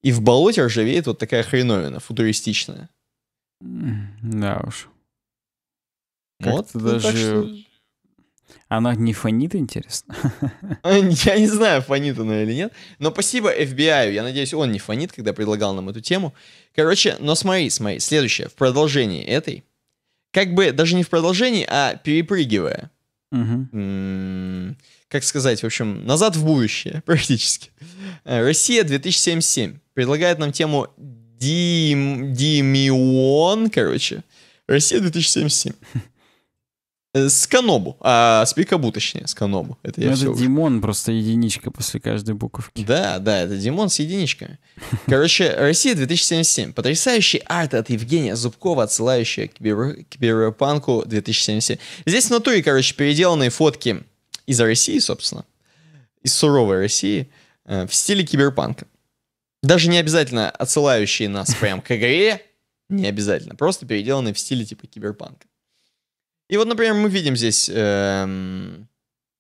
[SPEAKER 2] и в болоте ржавеет вот такая хреновина футуристичная. Да уж. Вот, ну, даже... Так что она не фонит, интересно? Э, я не знаю, фонит она или нет. Но спасибо FBI. Я надеюсь, он не фонит, когда предлагал нам эту тему. Короче, но смотри, смотри, следующее. В продолжении этой. Как бы даже не в продолжении, а перепрыгивая. Как сказать, в общем, назад в будущее практически. Э, Россия 2077 предлагает нам тему Дим... Димион, короче. Россия 2077. Э, сканобу. А, спикабу, точнее, сканобу. Это, я ну, это Димон, просто единичка после каждой буковки. Да, да, это Димон с единичкой. Короче, Россия 2077. Потрясающий арт от Евгения Зубкова, отсылающая к, бюро, к Бюропанку 2077. Здесь в натуре, короче, переделанные фотки из России, собственно, из суровой России, э, в стиле киберпанка. Даже не обязательно отсылающие нас прям к игре, не обязательно, просто переделанные в стиле типа киберпанка. И вот, например, мы видим здесь, эм,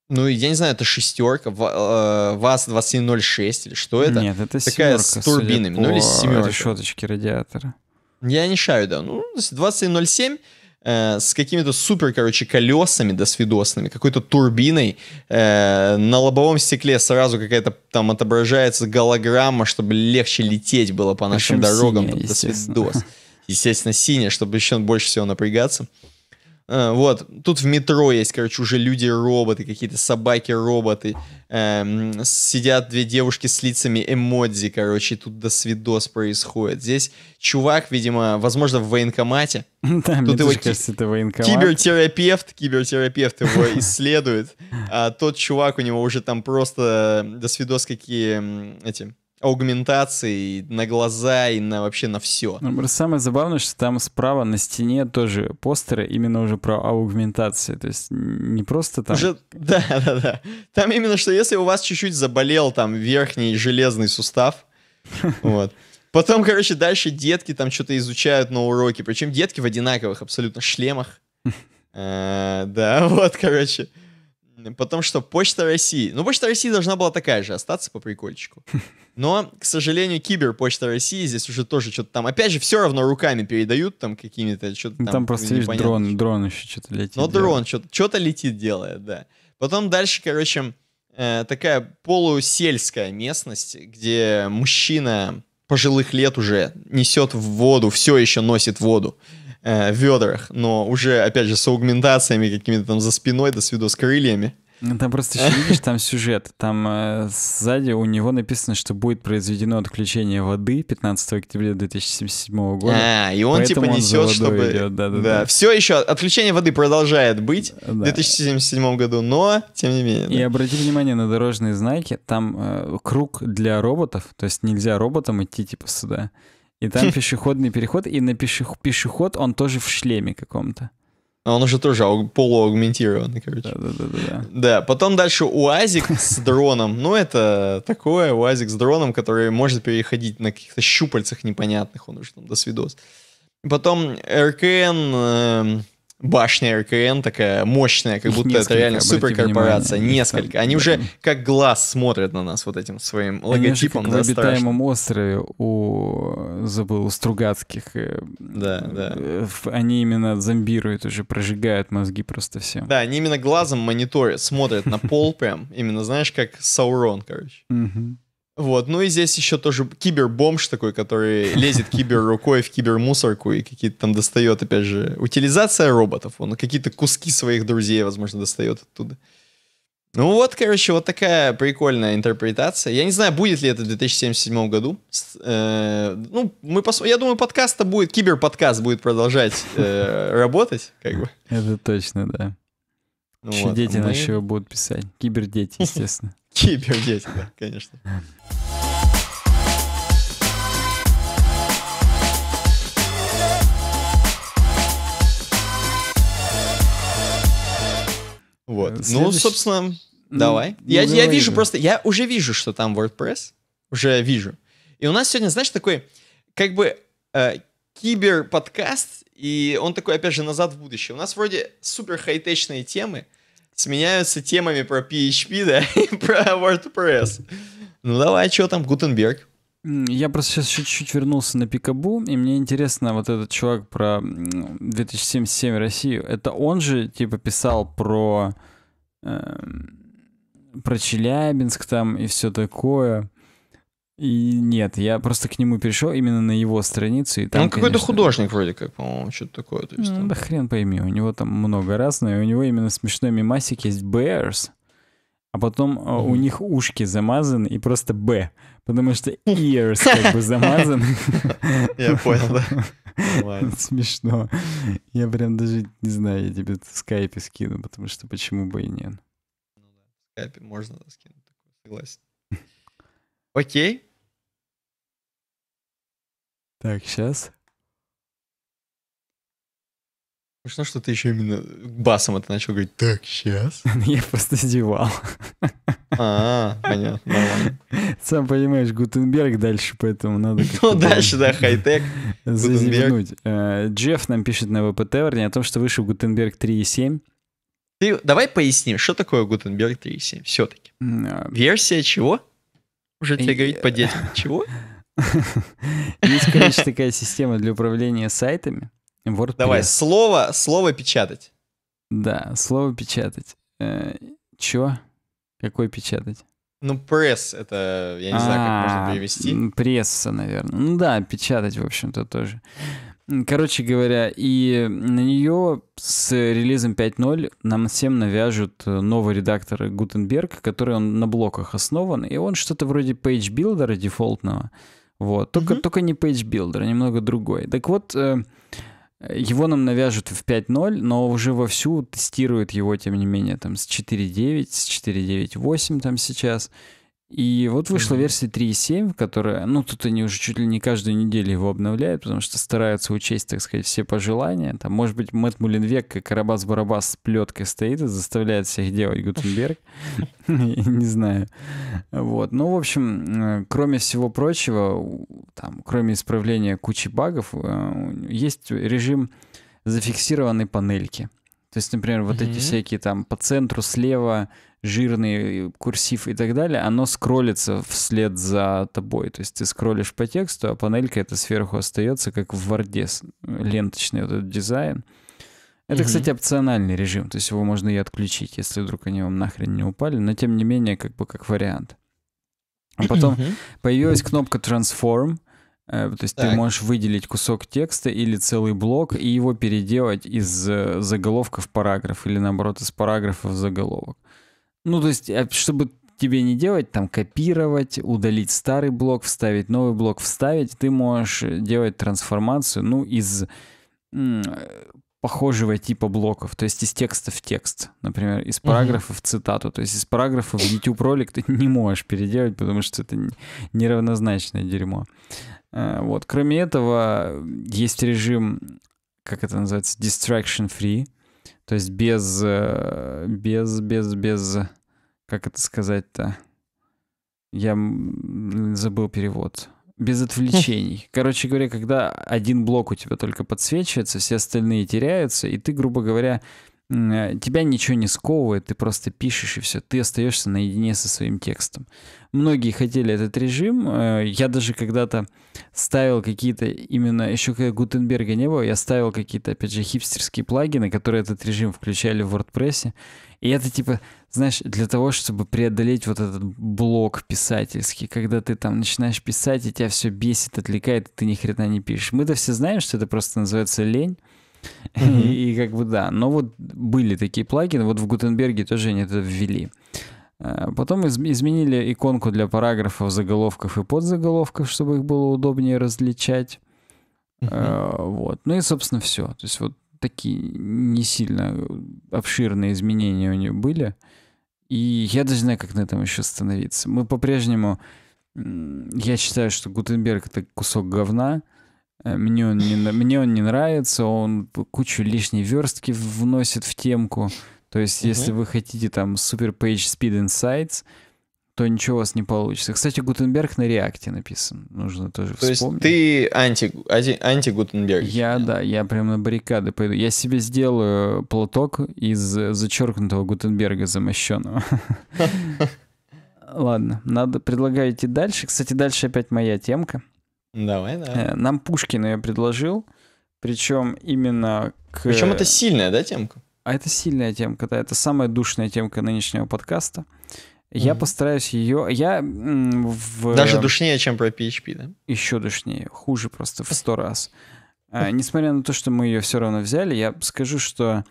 [SPEAKER 2] ну, я не знаю, это шестерка, э, ВАЗ-2706 или что это? Нет, это Такая с турбинами, ну или семерка. решеточки радиатора. Я не шаю, да. Ну, 2707 э, с какими-то супер, короче, колесами досвидосными, какой-то турбиной. Э, на лобовом стекле сразу какая-то там отображается голограмма, чтобы легче лететь было по нашим Причем дорогам. Синяя, там, естественно. Досвидос. Естественно, синяя, чтобы еще больше всего напрягаться. Э, вот, тут в метро есть, короче, уже люди-роботы, какие-то собаки-роботы. Эм, сидят две девушки с лицами эмодзи, короче, и тут свидос происходит. Здесь чувак, видимо, возможно, в военкомате. Да, тут его кажется, это военкомат. Кибертерапевт, кибертерапевт его исследует. А тот чувак, у него уже там просто до свидос какие эти аугментации на глаза и на вообще на все. Ну,
[SPEAKER 1] самое забавное, что там справа на стене тоже постеры именно уже про аугментации. То есть не просто
[SPEAKER 2] там... Уже... Да, да, да. Там именно, что если у вас чуть-чуть заболел там верхний железный сустав, вот, потом, короче, дальше детки там что-то изучают на уроке. Причем детки в одинаковых абсолютно шлемах. Э, да, вот, короче. Потом что, Почта России. Ну, Почта России должна была такая же, остаться по прикольчику. Но, к сожалению, Киберпочта России здесь уже тоже что-то там. Опять же, все равно руками передают там какими-то что-то там. Там просто видишь, дрон,
[SPEAKER 1] что. дрон еще что-то летит. Но делает. дрон
[SPEAKER 2] что-то, что-то летит делает, да. Потом дальше, короче, э, такая полусельская местность, где мужчина пожилых лет уже несет в воду, все еще носит воду э, в ведрах, но уже, опять же, с аугментациями какими-то там за спиной, да с видос крыльями. Ну, там просто еще видишь, там сюжет. Там э, сзади у
[SPEAKER 1] него написано, что будет произведено отключение воды 15 октября 2077 года. А, и он типа несет, чтобы... Идет. Да, да, да. да.
[SPEAKER 2] Все еще, отключение воды продолжает быть да. в
[SPEAKER 1] 2077 году, но тем не менее. Да. И обрати внимание на дорожные знаки. Там э, круг для роботов, то есть нельзя роботам идти типа сюда. И там пешеходный переход,
[SPEAKER 2] и на пешех... пешеход он тоже в шлеме каком-то. А он уже тоже ау- полуагментированный, короче. Да, да, да, да. Да, потом дальше УАЗик с дроном. Ну, это такое, УАЗик с дроном, который может переходить на каких-то щупальцах непонятных, он уже там досвидос. Потом РКН эм, башня РКН такая мощная, как будто несколько, это реально суперкорпорация. Внимание, несколько. Они да. уже как глаз смотрят на нас вот этим своим логотипом. на обитаемом
[SPEAKER 1] острове у, забыл, у Стругацких. Э, да, да. Э, они именно зомбируют уже, прожигают мозги просто все
[SPEAKER 2] Да, они именно глазом мониторят, смотрят на пол прям. Именно, знаешь, как Саурон, короче. Вот, ну и здесь еще тоже кибербомж такой, который лезет кибер рукой в кибермусорку и какие-то там достает, опять же, утилизация роботов. Он какие-то куски своих друзей, возможно, достает оттуда. Ну вот, короче, вот такая прикольная интерпретация. Я не знаю, будет ли это в 2077 году. Э, ну, мы пос... я думаю, подкаст-то будет, киберподкаст будет продолжать э, работать, как бы.
[SPEAKER 1] Это точно, да.
[SPEAKER 2] Еще ну вот, дети мы...
[SPEAKER 1] на будут писать. Кибердети, естественно.
[SPEAKER 2] Кипер есть, да, конечно. Вот. Э, ну, собственно, ну, давай. Ну, я, я вижу просто, я уже вижу, что там WordPress. Уже вижу. И у нас сегодня, знаешь, такой, как бы, э, кибер-подкаст, и он такой, опять же, назад в будущее. У нас вроде супер хай-течные темы, сменяются темами про PHP, да, и про WordPress.
[SPEAKER 1] Ну давай, что там, Гутенберг? Я просто сейчас чуть-чуть вернулся на Пикабу, и мне интересно, вот этот чувак про 2077 Россию, это он же, типа, писал про, э, про Челябинск там и все такое? И нет, я просто к нему перешел именно на его страницу. И там, Он какой-то конечно... художник вроде как, по-моему, что-то такое. То есть, ну, там... Да хрен пойми, у него там много разное. У него именно смешной мимасик есть Bears, а потом mm у них ушки замазаны и просто Б, потому что ears как бы замазан. Я понял, да. Ну Смешно. Я прям даже не знаю, я тебе в скайпе скину, потому что почему бы и нет.
[SPEAKER 2] Ну да, в скайпе можно скинуть, согласен. Окей. Так, сейчас. Что, что ты еще именно басом это начал говорить? Так, сейчас. Я просто зевал. А, понятно,
[SPEAKER 1] Сам понимаешь, Гутенберг дальше, поэтому надо... Ну, дальше, да, хай-тек. Зазевнуть. Э, Джефф нам пишет на ВПТ, вернее, о том, что вышел Гутенберг 3.7.
[SPEAKER 2] Ты давай поясним, что такое Гутенберг 3.7 все-таки. А, Версия чего? Уже тебе говорить по детям. Э, чего? Есть, короче, такая система для управления
[SPEAKER 1] сайтами. WordPress. Давай,
[SPEAKER 2] слово, слово печатать.
[SPEAKER 1] Да, слово печатать. Э, чё? Какой печатать?
[SPEAKER 2] Ну, пресс, это, я не знаю, как а, можно перевести.
[SPEAKER 1] Пресса, наверное. Ну да, печатать, в общем-то, тоже. Короче говоря, и на нее с релизом 5.0 нам всем навяжут э, новый редактор Гутенберг, который он на блоках основан, и он что-то вроде пейдж-билдера дефолтного, вот. Только, mm-hmm. только не пейдж-билдер, а немного другой. Так вот, э, его нам навяжут в 5.0, но уже вовсю тестируют его, тем не менее, там с 4.9, с 4.9.8 там сейчас. И вот вышла mm версия 3.7, которая, ну, тут они уже чуть ли не каждую неделю его обновляют, потому что стараются учесть, так сказать, все пожелания. Там, может быть, Мэтт Мулинвек, как Карабас-Барабас с плеткой стоит и заставляет всех делать Гутенберг. Не знаю. Вот. Ну, в общем, э, кроме всего прочего, там, кроме исправления кучи багов, э, есть режим зафиксированной панельки. То есть, например, вот эти всякие там по центру слева жирный э, курсив и так далее, оно скроллится вслед за тобой. То есть ты скроллишь по тексту, а панелька это сверху остается, как в Варде, э, ленточный вот этот дизайн. Это, угу. кстати, опциональный режим, то есть его можно и отключить, если вдруг они вам нахрен не упали, но тем не менее, как бы как вариант. А потом угу. появилась кнопка Transform, э, то есть так. ты можешь выделить кусок текста или целый блок и его переделать из заголовка в параграф или наоборот из параграфа в заголовок. Ну, то есть, а чтобы тебе не делать, там, копировать, удалить старый блок, вставить новый блок, вставить, ты можешь делать трансформацию, ну, из похожего типа блоков, то есть из текста в текст, например, из параграфа mm-hmm. в цитату, то есть из параграфа в YouTube ролик ты не можешь переделать, потому что это неравнозначное дерьмо. А, вот, кроме этого, есть режим, как это называется, distraction free, то есть без, э, без, без, без, как это сказать-то? Я забыл перевод. Без отвлечений. Короче говоря, когда один блок у тебя только подсвечивается, все остальные теряются, и ты, грубо говоря, Э, тебя ничего не сковывает, ты просто пишешь и все, ты остаешься наедине со своим текстом. Многие хотели этот режим, э, я даже когда-то ставил какие-то, именно еще когда Гутенберга не было, я ставил какие-то, опять же, хипстерские плагины, которые этот режим включали в WordPress, и это типа, знаешь, для того, чтобы преодолеть вот этот блок писательский, когда ты там начинаешь писать, и тебя все бесит, отвлекает, и ты ни хрена не пишешь. Мы-то все знаем, что это просто называется лень, И, как бы да. Но вот были такие плагины, вот в Гутенберге тоже они это ввели. Э, потом из- изменили иконку для параграфов, заголовков и подзаголовков, чтобы их было удобнее различать. Э, вот. Ну и, собственно, все. То есть вот такие не сильно обширные изменения у нее были. И я даже не знаю, как на этом еще остановиться. Мы по-прежнему... Я считаю, что Гутенберг — это кусок говна. Э, мне он не, мне он не нравится, он кучу лишней верстки вносит в темку. То есть, угу. если вы хотите там супер page speed insights, то ничего у вас не получится. Кстати, Гутенберг на реакте написан. Нужно тоже то вспомнить. То
[SPEAKER 2] есть ты анти, анти, анти-Гутенберг?
[SPEAKER 1] Я, да, я прям на баррикады пойду. Я себе сделаю платок из зачеркнутого Гутенберга замощенного. Ладно, надо предлагаю идти дальше. Кстати, дальше опять моя темка. Давай, давай. Э, нам Пушкин ее предложил, причем именно к... Причем это сильная, да, темка? А это сильная темка, да, это самая душная темка нынешнего подкаста. Я mm-hmm. постараюсь ее. Я в... Даже душнее, чем про PHP, да? Еще душнее, хуже просто в сто раз. А, несмотря на то, что мы ее все равно взяли, я скажу, что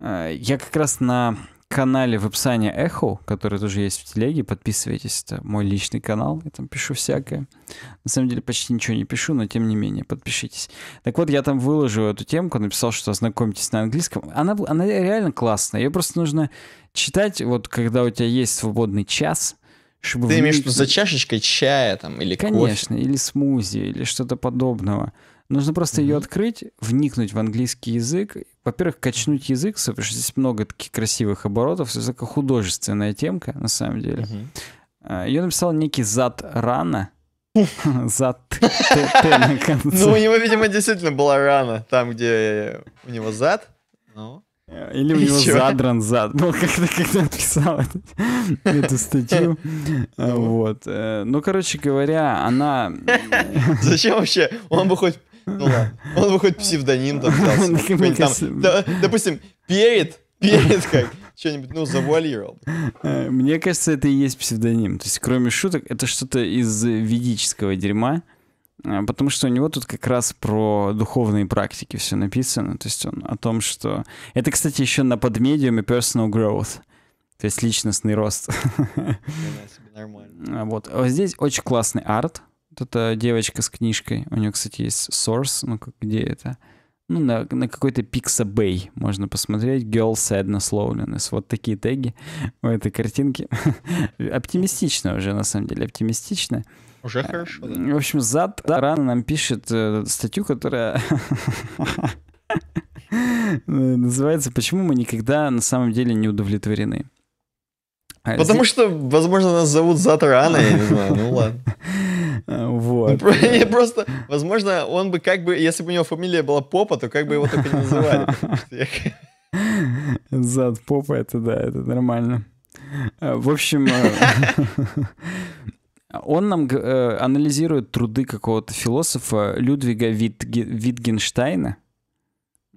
[SPEAKER 1] э, я как раз на канале в описании Эхо, который тоже есть в телеге. Подписывайтесь, это мой личный канал, я там пишу всякое. На самом деле почти ничего не пишу, но тем не менее, подпишитесь. Так вот, я там выложу эту темку, написал, что ознакомьтесь на английском. Она, она реально классная, ее просто нужно читать, вот когда у тебя есть свободный час, чтобы... Ты имеешь в виду за
[SPEAKER 2] чашечкой чая там или Конечно,
[SPEAKER 1] кофе? или смузи, или что-то подобного. Нужно просто mm-hmm. ее открыть, вникнуть в английский язык, во-первых, качнуть язык, потому что здесь много таких красивых оборотов, это такая художественная темка, на самом деле. Ее а, написал некий Зад Рана. Зад Ну, у него,
[SPEAKER 2] видимо, действительно была рана, там, где у него зад. Э, или у него задран зад был,
[SPEAKER 1] ну, как-то когда написал эту статью. Ну. Вот. Э, ну, короче говоря, она...
[SPEAKER 2] Зачем вообще? Он бы хоть ну ладно. Он выходит хоть псевдоним там Допустим, перед, перед как что-нибудь, ну, завуалировал.
[SPEAKER 1] Э, мне кажется, это и есть псевдоним. То есть, кроме шуток, это что-то из ведического дерьма. Э, потому что у него тут как раз про духовные практики все написано. То есть он о том, что... Это, кстати, еще на подмедиуме personal growth. То есть личностный рост. Вот. А вот здесь очень классный арт эта девочка с книжкой. У нее, кстати, есть Source. Ну, как, где это? Ну, на, на какой-то Pixabay можно посмотреть. Girl sad на Loneliness. Вот такие теги у этой картинки. Оптимистично уже, на самом деле. Оптимистично. Уже хорошо, да? Э, в общем, зад рано нам пишет э, статью, которая... Называется «Почему мы никогда на самом деле не удовлетворены?» а Потому что,
[SPEAKER 2] возможно, нас зовут Затрана, я не знаю, ну ладно.
[SPEAKER 1] Вот.
[SPEAKER 2] Просто, возможно, он бы как бы, если бы у него фамилия была Попа, то как бы его так и называли.
[SPEAKER 1] Зад Попа, это да, это нормально. Э, в общем, э, он нам э, анализирует труды какого-то философа Людвига Витгенштейна.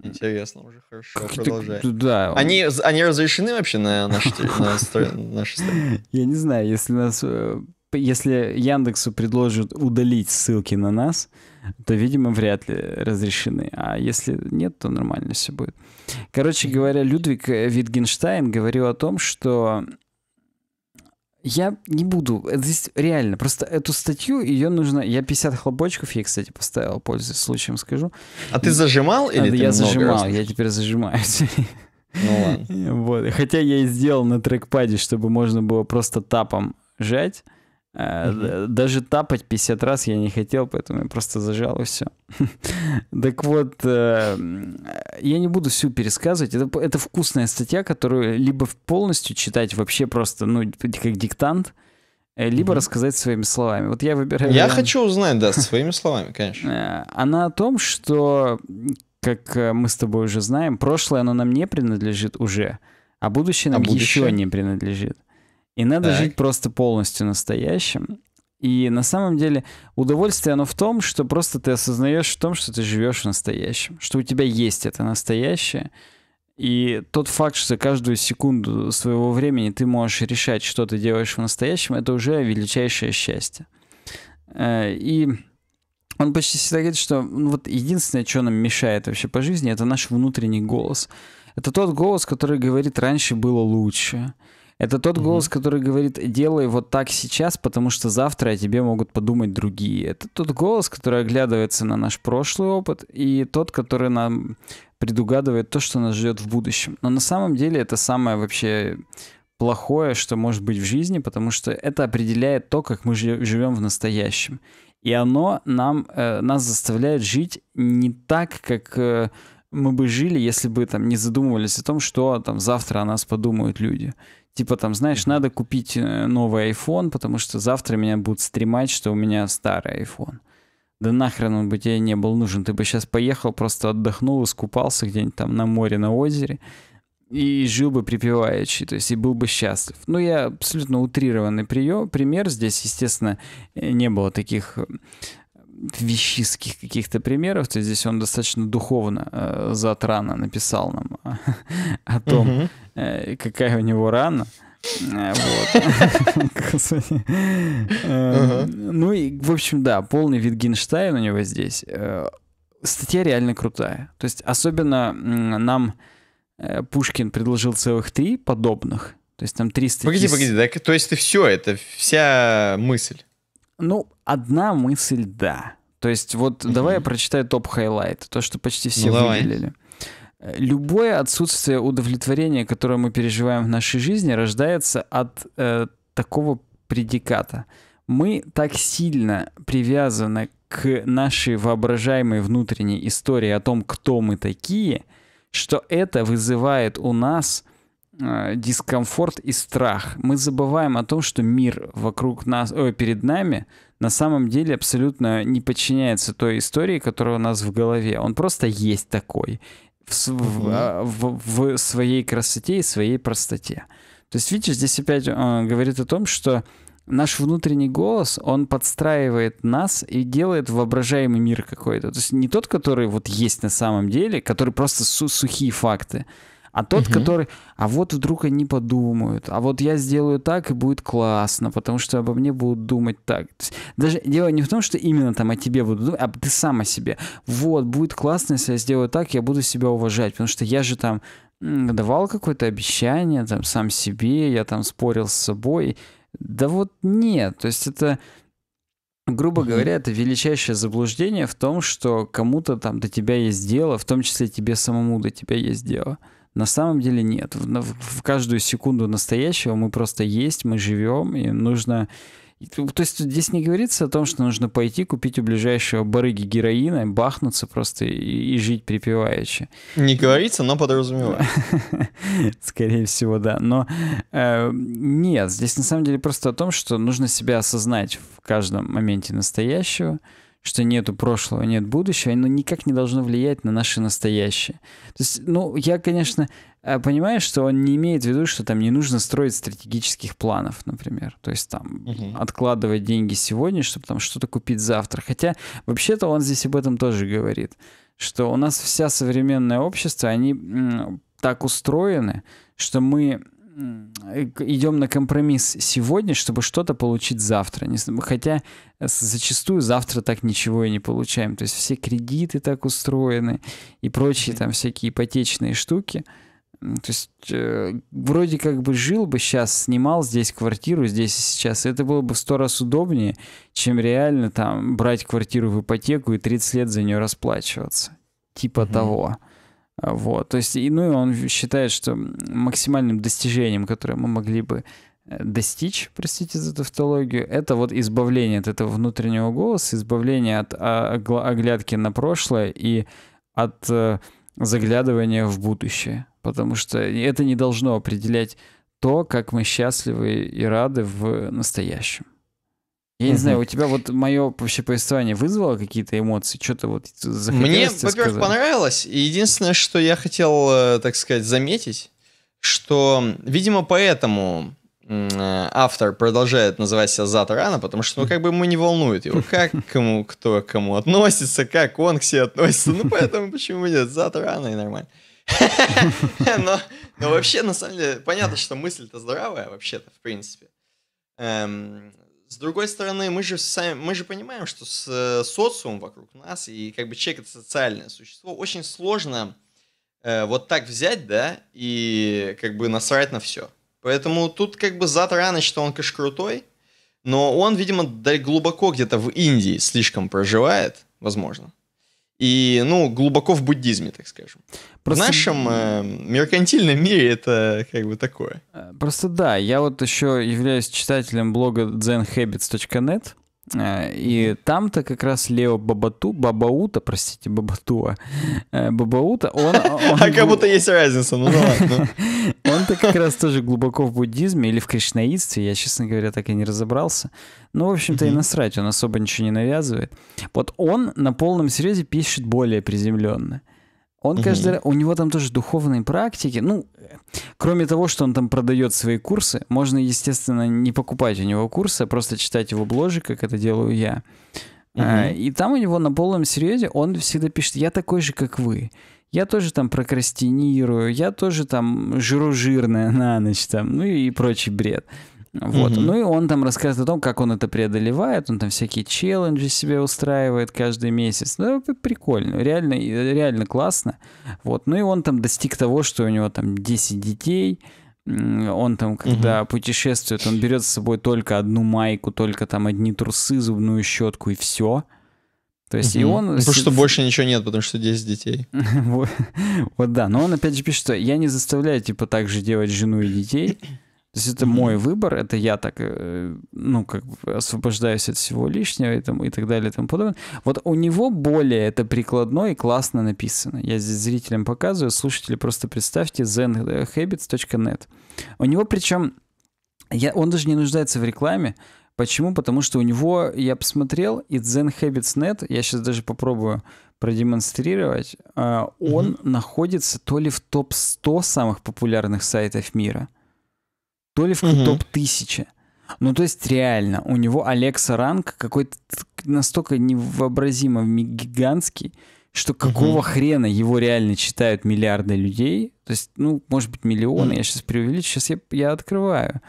[SPEAKER 2] Интересно, уже хорошо, как продолжай. Ты, да. Они, они разрешены вообще на нашей стране? Я не знаю, если нас если
[SPEAKER 1] Яндексу предложат удалить ссылки на нас, то, видимо, вряд ли разрешены. А если нет, то нормально все будет. Короче говоря, Людвиг э, Витгенштайн говорил о том, что я не буду, э, здесь реально, просто эту статью, ее нужно, я 50 хлопочков ей, кстати, поставил, пользуясь случаем скажу. А ты зажимал или а, ты Я зажимал, раз? я теперь зажимаю. Ну ладно. Вот. Хотя я и сделал на трекпаде, чтобы можно было просто тапом жать. Э, даже тапать 50 раз я не хотел, поэтому я просто зажал и все. так вот, э, я не буду всю пересказывать. Это, это вкусная статья, которую либо полностью читать вообще просто, ну, как диктант, э, либо mm-hmm. рассказать своими словами. Вот я выбираю... Я хочу узнать, да, своими словами, конечно. Она о том, что, как мы с тобой уже знаем, прошлое, оно нам не принадлежит уже, а будущее а нам а будущее? еще не принадлежит. И надо так. жить просто полностью настоящим. И на самом деле удовольствие оно в том, что просто ты осознаешь в том, что ты живешь в настоящем, что у тебя есть это настоящее. И тот факт, что каждую секунду своего времени ты можешь решать, что ты делаешь в настоящем, это уже величайшее счастье. Э, и он почти всегда говорит, что ну, вот единственное, что нам мешает вообще по жизни, это наш внутренний голос. Это тот голос, который говорит, раньше было лучше. Это тот голос, mm-hmm. который говорит, делай вот так сейчас, потому что завтра о тебе могут подумать другие. Это тот голос, который оглядывается на наш прошлый опыт и тот, который нам предугадывает то, что нас ждет в будущем. Но на самом деле это самое вообще плохое, что может быть в жизни, потому что это определяет то, как мы живем в настоящем. И оно нам, э, нас заставляет жить не так, как э, мы бы жили, если бы там не задумывались о том, что там завтра о нас подумают люди. Типа там, знаешь, надо купить э, новый iPhone, потому что завтра меня будут стримать, что у меня старый iPhone. Да нахрен он бы тебе не был нужен. Ты бы сейчас поехал, просто отдохнул, искупался где-нибудь там на море, на озере и жил бы припеваючи, то есть и был бы счастлив. Ну, я абсолютно утрированный прием, пример. Здесь, естественно, э, не было таких вещистских каких-то примеров, то здесь он достаточно духовно э, затрано написал нам
[SPEAKER 2] о том,
[SPEAKER 1] э, какая у него рана. Э, э, ну и, в общем, да, полный вид Витгенштайн у него здесь. Э, статья реально крутая. То есть особенно нам Пушкин предложил целых три подобных. То есть там 300... Погоди, погоди, да,
[SPEAKER 2] то есть ты все, это вся мысль.
[SPEAKER 1] Ну, одна мысль, да. То есть вот mm-hmm. давай я прочитаю топ-хайлайт, то, что почти все ну, выделили. Э, любое отсутствие удовлетворения, которое мы переживаем в нашей жизни, рождается от э, такого предиката. Мы так сильно привязаны к нашей воображаемой внутренней истории о том, кто мы такие, что это вызывает у нас Э, дискомфорт и страх. Мы забываем о том, что мир вокруг нас, о, перед нами на самом деле абсолютно не подчиняется той истории, которая у нас в голове. Он просто есть такой в, угу. в, в своей красоте и своей простоте. То есть, видишь, здесь опять он э, говорит о том, что наш внутренний голос, он подстраивает нас и делает воображаемый мир какой-то. То есть не тот, который вот есть на самом деле, который просто су сухие факты, а тот, угу. который, а вот вдруг они подумают, а вот я сделаю так и будет классно, потому что обо мне будут думать так. Даже дело не в том, что именно там о тебе будут думать, а ты сам о себе. Вот, будет классно, если я сделаю так, я буду себя уважать, потому что я же там давал какое-то обещание там сам себе, я там спорил с собой. Да вот нет, то есть это... Грубо говоря, это величайшее заблуждение в том, что кому-то там до тебя есть дело, в том числе тебе самому до тебя есть дело. На самом деле нет. В, в каждую секунду настоящего мы просто есть, мы живем, и нужно то есть здесь не говорится о том, что нужно пойти купить у ближайшего барыги героина, бахнуться просто и, и жить припеваючи.
[SPEAKER 2] Не говорится, но подразумевается.
[SPEAKER 1] Скорее всего, да. Но э, нет, здесь на самом деле просто о том, что нужно себя осознать в каждом моменте настоящего, что нету прошлого, нет будущего, оно никак не должно влиять на наше настоящее. То есть, ну, я, конечно, э, понимаю, что он не имеет в виду, что там не нужно строить стратегических планов, например. То есть там угу. откладывать деньги сегодня, чтобы там что-то купить завтра. Хотя, вообще-то, он здесь об этом тоже говорит, что у нас вся современное общество, они так устроены, что мы идем на компромисс сегодня, чтобы что-то получить завтра. Хотя зачастую завтра так ничего и не получаем. То есть все кредиты так устроены и прочие там всякие ипотечные штуки. То есть э, вроде как бы жил бы сейчас, снимал здесь квартиру, здесь и сейчас. Это было бы в сто раз удобнее, чем реально там брать квартиру в ипотеку и 30 лет за нее расплачиваться. Типа mm-hmm. того. А, вот, то есть, и, ну, и он считает, что максимальным достижением, которое мы могли бы э, достичь, простите за тавтологию, это вот избавление от этого внутреннего голоса, избавление от а, оглядки на прошлое и от э, заглядывания в будущее. Потому что это не должно определять то, как мы счастливы и рады в настоящем. Я угу. не знаю, у тебя вот мое вообще повествование вызвало какие-то эмоции? Что-то вот Мне, во-первых,
[SPEAKER 2] понравилось. И единственное, что я хотел, э, так сказать, заметить, что, видимо, поэтому э, автор продолжает называть себя Затарана, потому что, ну, как бы ему не волнует его, как кому, кто к кому относится, как он к себе относится, ну, поэтому почему нет, Затарана и нормально. но, но вообще, на самом деле, понятно, что мысль-то здравая вообще-то, в принципе. Эм, с другой стороны, мы же сами, мы же понимаем, что с э, социум вокруг нас и как бы человек это социальное существо очень сложно э, вот так взять, да, и как бы насрать на все. Поэтому тут как бы зад рано, что он кэш крутой, но он, видимо, глубоко где-то в Индии слишком проживает, возможно и, ну, глубоко в буддизме, так скажем. Просто... В нашем э, меркантильном мире это как бы такое.
[SPEAKER 1] Э, просто да, я вот еще являюсь читателем блога zenhabits.net, э, и там-то как раз Лео Бабату, Бабаута, простите, Бабатуа, э, Бабаута, он...
[SPEAKER 2] а как будто есть разница, ну
[SPEAKER 1] ладно. это как раз тоже глубоко в буддизме или в кришнаидстве. Я, честно говоря, так и не разобрался. Ну, в общем-то, и насрать, он особо ничего не навязывает. Вот он на полном серьезе пишет более приземленно. Он каждый раз, у него там тоже духовные практики. Ну, кроме того, что он там продает свои курсы, можно, естественно, не покупать у него курсы, а просто читать его бложи, как это делаю я. Uh-huh. И там у него на полном серьезе он всегда пишет: Я такой же, как вы я тоже там прокрастинирую, я тоже там жру жирное на ночь там, ну и прочий бред. Вот. Угу. Ну и он там рассказывает о том, как он это преодолевает, он там всякие челленджи себе устраивает каждый месяц. Ну, прикольно, реально, э, реально классно. Вот. Ну и он там достиг того, что у него там 10 детей, он там, когда угу. путешествует, он берет с собой только одну майку, только там одни трусы, зубную щетку и все. То есть угу. и он... Ну, потому что больше ничего нет, потому что 10 детей. вот, да, но он опять же пишет, что я не заставляю типа так же делать жену и детей. То есть это мой выбор, это я так, э, ну, как бы освобождаюсь от всего лишнего и, там, и так далее и тому подобное. Вот у него более это прикладно и классно написано. Я здесь зрителям показываю, слушатели просто представьте zenhabits.net. У него причем, я, он даже не нуждается в рекламе, Почему? Потому что у него, я посмотрел, и Zen Habits Net, я сейчас даже попробую продемонстрировать, а, он угу. находится то ли в топ-100 самых популярных сайтов мира, то ли в угу. топ-1000. Ну, то есть реально, у него Алекса ранг какой-то настолько невообразимо гигантский, что какого угу. хрена его реально читают миллиарды людей, то есть, ну, может быть, миллионы, я сейчас преувеличу, сейчас я, я открываю.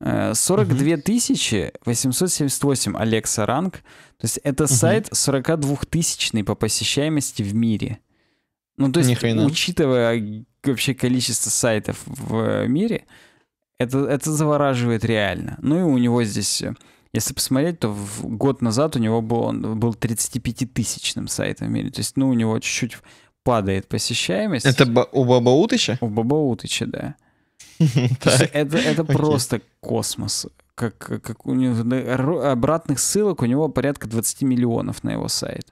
[SPEAKER 1] 42 э, тысячи 878 Алекса ранг. То есть это угу. сайт 42 тысячный по посещаемости в мире. Ну, то есть, учитывая вообще количество сайтов в э, мире, это, это завораживает реально. Ну и у него здесь, э, если посмотреть, то в, год назад у него был, он был 35-тысячным сайтом в мире. То есть, ну, у него чуть-чуть падает посещаемость. Это у Бабаутыча? У Бабаутыча, да. Это просто космос. Как, как у него, обратных ссылок у него порядка 20 миллионов на его сайт.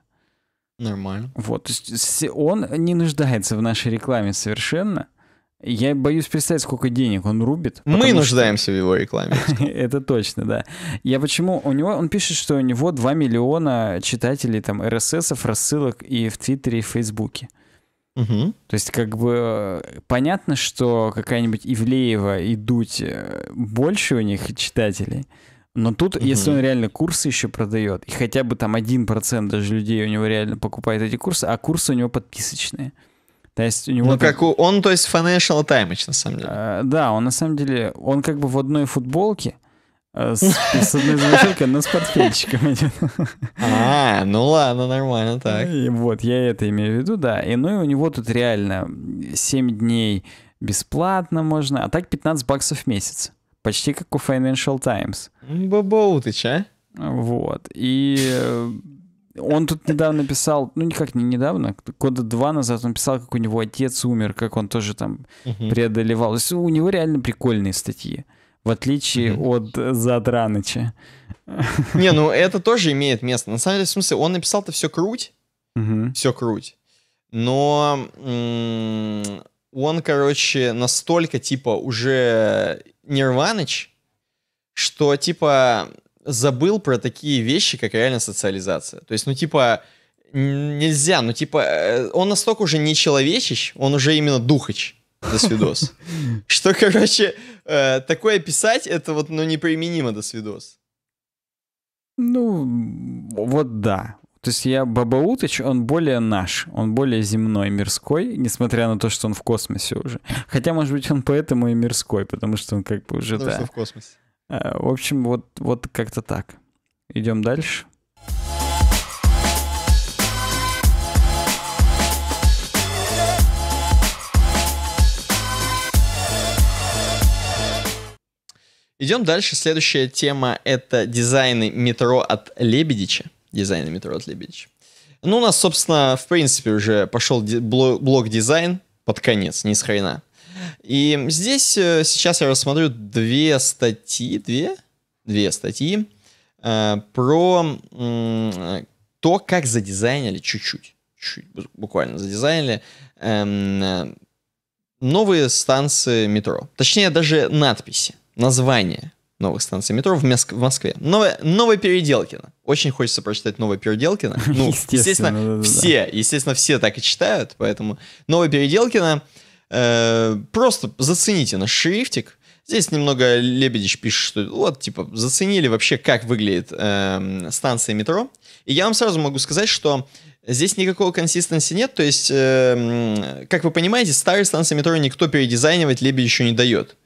[SPEAKER 1] Нормально. Вот, то есть он не нуждается в нашей рекламе совершенно. Я боюсь представить, сколько денег он рубит.
[SPEAKER 2] Мы нуждаемся что... в его рекламе.
[SPEAKER 1] Это точно, да. Я почему... У него... Он пишет, что у него 2 миллиона читателей там РССов, рассылок и в Твиттере, и в Фейсбуке. Угу. То есть, как бы понятно, что какая-нибудь Ивлеева и Дудь э, больше у них читателей, но тут, угу. если он реально курсы еще продает, и хотя бы там 1% даже людей у него реально покупает эти курсы, а курсы у него подписочные. То есть у него... Ну, как у... он, то есть, financial таймыч, на самом деле. А, да, он на самом деле, он как бы в одной футболке, Э, с, одной замечалкой, но с портфельчиком
[SPEAKER 2] А, ну ладно, нормально так. И вот, я это имею в виду, да. И ну и
[SPEAKER 1] у него тут реально 7 дней бесплатно можно, а так 15 баксов в месяц. Почти как у Financial Times. Бабоутыч, а? Вот. И э, он тут недавно писал, ну никак не недавно, года два назад он писал, как у него отец умер, как он тоже там преодолевал. То есть у него реально прикольные
[SPEAKER 2] статьи в отличие mm-hmm. от Задраныча. Не, ну это тоже имеет место. На самом деле, в смысле, он написал-то все круть, mm-hmm. все круть, но м- он, короче, настолько, типа, уже нирваныч, что, типа, забыл про такие вещи, как реально социализация. То есть, ну, типа, нельзя, ну, типа, э, он настолько уже не человечищ, он уже именно духач до свидос. Что, короче, э, такое писать, это вот, ну, неприменимо до свидос.
[SPEAKER 1] Ну, вот да. То есть я Бабаутыч, он более наш, он более земной, мирской, несмотря на то, что он в космосе уже. Хотя, может быть, он поэтому и мирской, потому что он как бы уже... Потому да. что в космосе. Э, в общем, вот, вот как-то так. Идем дальше.
[SPEAKER 2] Идем дальше. Следующая тема — это дизайны метро от Лебедича. Дизайны метро от Лебедича. Ну, у нас, собственно, в принципе, уже пошел блок дизайн под конец, ни с хрена. И здесь э, сейчас я рассмотрю две статьи, две, две статьи э, про э, то, как задизайнили чуть-чуть, чуть буквально задизайнили эм, э, новые станции метро. Точнее, даже надписи название новых станций метро в, Моск- в Москве. Новое, новое Переделкино. Очень хочется прочитать Новое Переделкино. Ну, естественно, естественно да, все, да. естественно, все так и читают, поэтому Новое Переделкино. Э, просто зацените На шрифтик. Здесь немного Лебедич пишет, что вот, типа, заценили вообще, как выглядит э, станция метро. И я вам сразу могу сказать, что здесь никакого консистенции нет. То есть, э, как вы понимаете, старые станции метро никто передизайнивать Лебедичу не дает.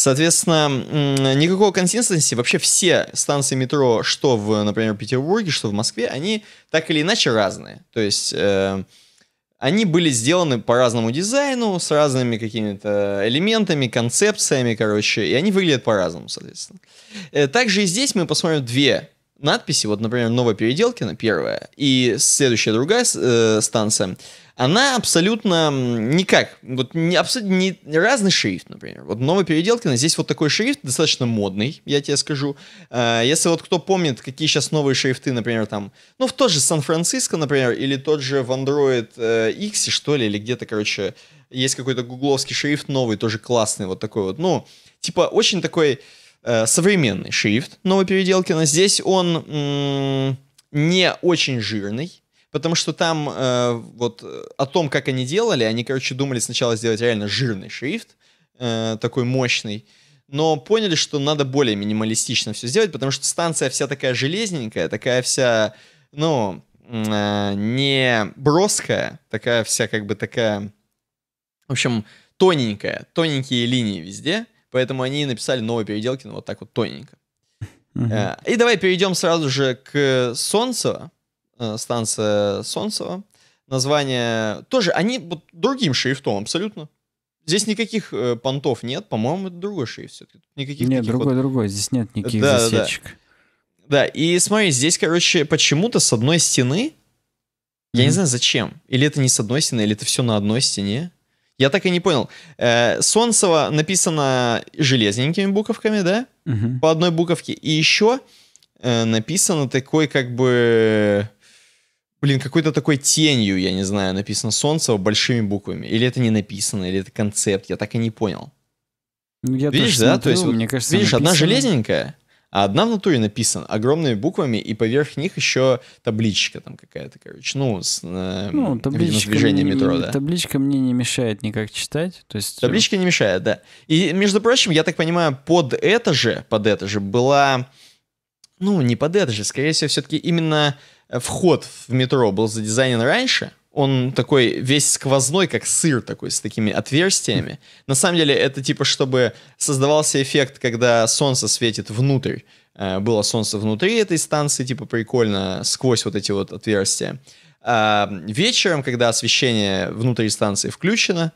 [SPEAKER 2] Соответственно, никакого консистенции вообще все станции метро, что в, например, Петербурге, что в Москве, они так или иначе разные. То есть э, они были сделаны по разному дизайну, с разными какими-то элементами, концепциями, короче, и они выглядят по-разному, соответственно. Э, также и здесь мы посмотрим две надписи, вот, например, Новопеределкина, первая, и следующая другая э, станция — она абсолютно никак, вот не, абсолютно не, разный шрифт, например. Вот новая Переделкина, здесь вот такой шрифт, достаточно модный, я тебе скажу. Э, если вот кто помнит, какие сейчас новые шрифты, например, там, ну, в тот же Сан-Франциско, например, или тот же в Android э, X, что ли, или где-то, короче, есть какой-то гугловский шрифт новый, тоже классный, вот такой вот, ну, типа очень такой э, современный шрифт новой Переделкина. Здесь он м- не очень жирный, Потому что там э, вот э, о том, как они делали, они, короче, думали сначала сделать реально жирный шрифт, э, такой мощный, но поняли, что надо более минималистично все сделать, потому что станция вся такая железненькая, такая вся, ну, э, не броская, такая вся как бы такая, в общем, тоненькая, тоненькие линии везде, поэтому они написали новые переделки, ну, вот так вот тоненько. Uh-huh. и давай перейдем сразу же к Солнцево. Э, станция Солнцева. Название тоже, они вот другим шрифтом абсолютно. Здесь никаких э, понтов нет, по-моему, это другой шрифт все-таки. Никаких нет, другой, вот...
[SPEAKER 1] другой, здесь нет никаких да, засечек.
[SPEAKER 2] Да, да. да, и смотри, здесь, короче, почему-то с одной стены, я mm-hmm. не знаю зачем, или это не с одной стены, или это все на одной стене. Я так и не понял. Э, Солнцево написано железненькими буковками, да? mm По одной буковке. И еще э, написано такой как бы блин, какой-то такой тенью, я не знаю, написано Солнцева большими буквами. Или это не написано, или это концепт, я так и не понял. Ну, я видишь, да? Смотрю, То есть, мне кажется, видишь, написано... одна железненькая, а одна внутри натуре написана огромными буквами, и поверх них еще табличка там какая-то, короче, ну, с э, ну, табличка, метро, да. Табличка мне не мешает никак читать, то есть... Э, табличка не мешает, да. И, между прочим, я так понимаю, под это же, под это же была... Ну, не под это же, скорее всего, все-таки именно вход в метро был задизайнен раньше, он такой весь сквозной, как сыр такой, с такими отверстиями. На самом деле это типа, чтобы создавался эффект, когда солнце светит внутрь. Э, было солнце внутри этой станции, типа прикольно, сквозь вот эти вот отверстия. А вечером, когда освещение внутри станции включено,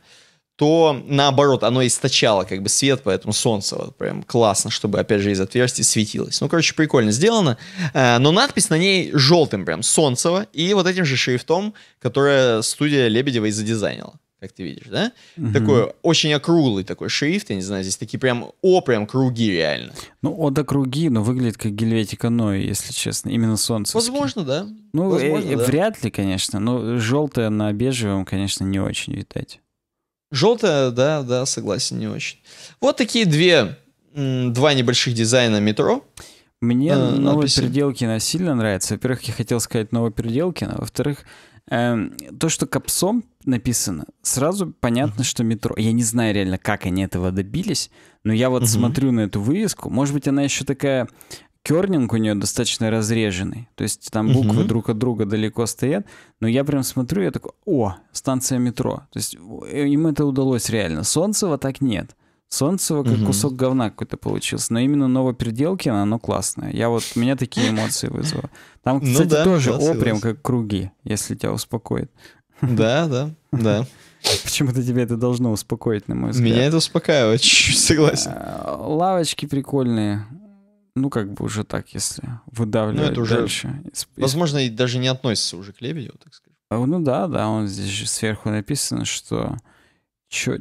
[SPEAKER 2] то наоборот, оно источало как бы свет, поэтому солнце вот прям классно, чтобы опять же из отверстий светилось. Ну, короче, прикольно сделано, э, но надпись на ней желтым прям, солнцево, и вот этим же шрифтом, которое студия Лебедева и задизайнила как ты видишь, да? Угу. Такой очень округлый такой шрифт, я не знаю, здесь такие прям, о, прям круги реально.
[SPEAKER 1] Ну, о, да круги, но выглядит как гельветика Ной, если честно, именно солнце.
[SPEAKER 2] Возможно, да.
[SPEAKER 1] Ну, э, Возможно, э, да. вряд ли, конечно, но желтое на бежевом, конечно, не
[SPEAKER 2] очень видать. Желтая, да, да, согласен, не очень. Вот такие две, два небольших дизайна метро. Мне э, новые надписи. переделкина сильно нравится.
[SPEAKER 1] Во-первых, я хотел сказать новые а Во-вторых, э, то, что капсом написано, сразу понятно, mm-hmm. что метро. Я не знаю реально, как они этого добились, но я вот mm-hmm. смотрю на эту вывеску. Может быть, она еще такая кернинг у нее достаточно разреженный. То есть там буквы угу. друг от друга далеко стоят. Но я прям смотрю, я такой, о, станция метро. То есть э, им это удалось реально. Солнцева так нет. Солнцева как угу. кусок говна какой-то получился. Но именно Новопеределкино, оно классное. Я вот, у меня такие эмоции вызвало. Там, ну кстати, ну да, тоже о, прям как круги, если тебя успокоит. Да, да, да. Почему-то тебе это должно успокоить, на мой взгляд. Меня это успокаивает, согласен. А, лавочки прикольные ну, как бы уже так, если ну, выдавливать ну, это уже, дальше. Возможно, и даже не относится уже к Лебедеву, так сказать. А, ну да, да, он здесь же сверху написано, что... Чё...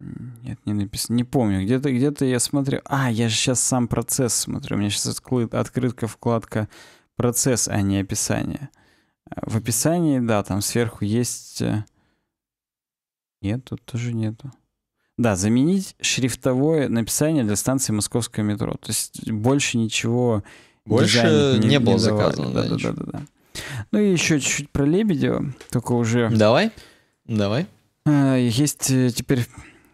[SPEAKER 1] Нет, не написано, не помню. Где-то где я смотрю... А, я же сейчас сам процесс смотрю. У меня сейчас открыт, открытка вкладка «Процесс», а не «Описание». А, в описании, да, там сверху есть... Э, нет, тут тоже нету. Да, заменить шрифтовое написание для станции Московского метро. То есть больше ничего... Больше не, не было не заказано. Да, да, да, да, да. Ну и еще чуть-чуть про Лебедева, только уже... Давай, давай. А, есть э, теперь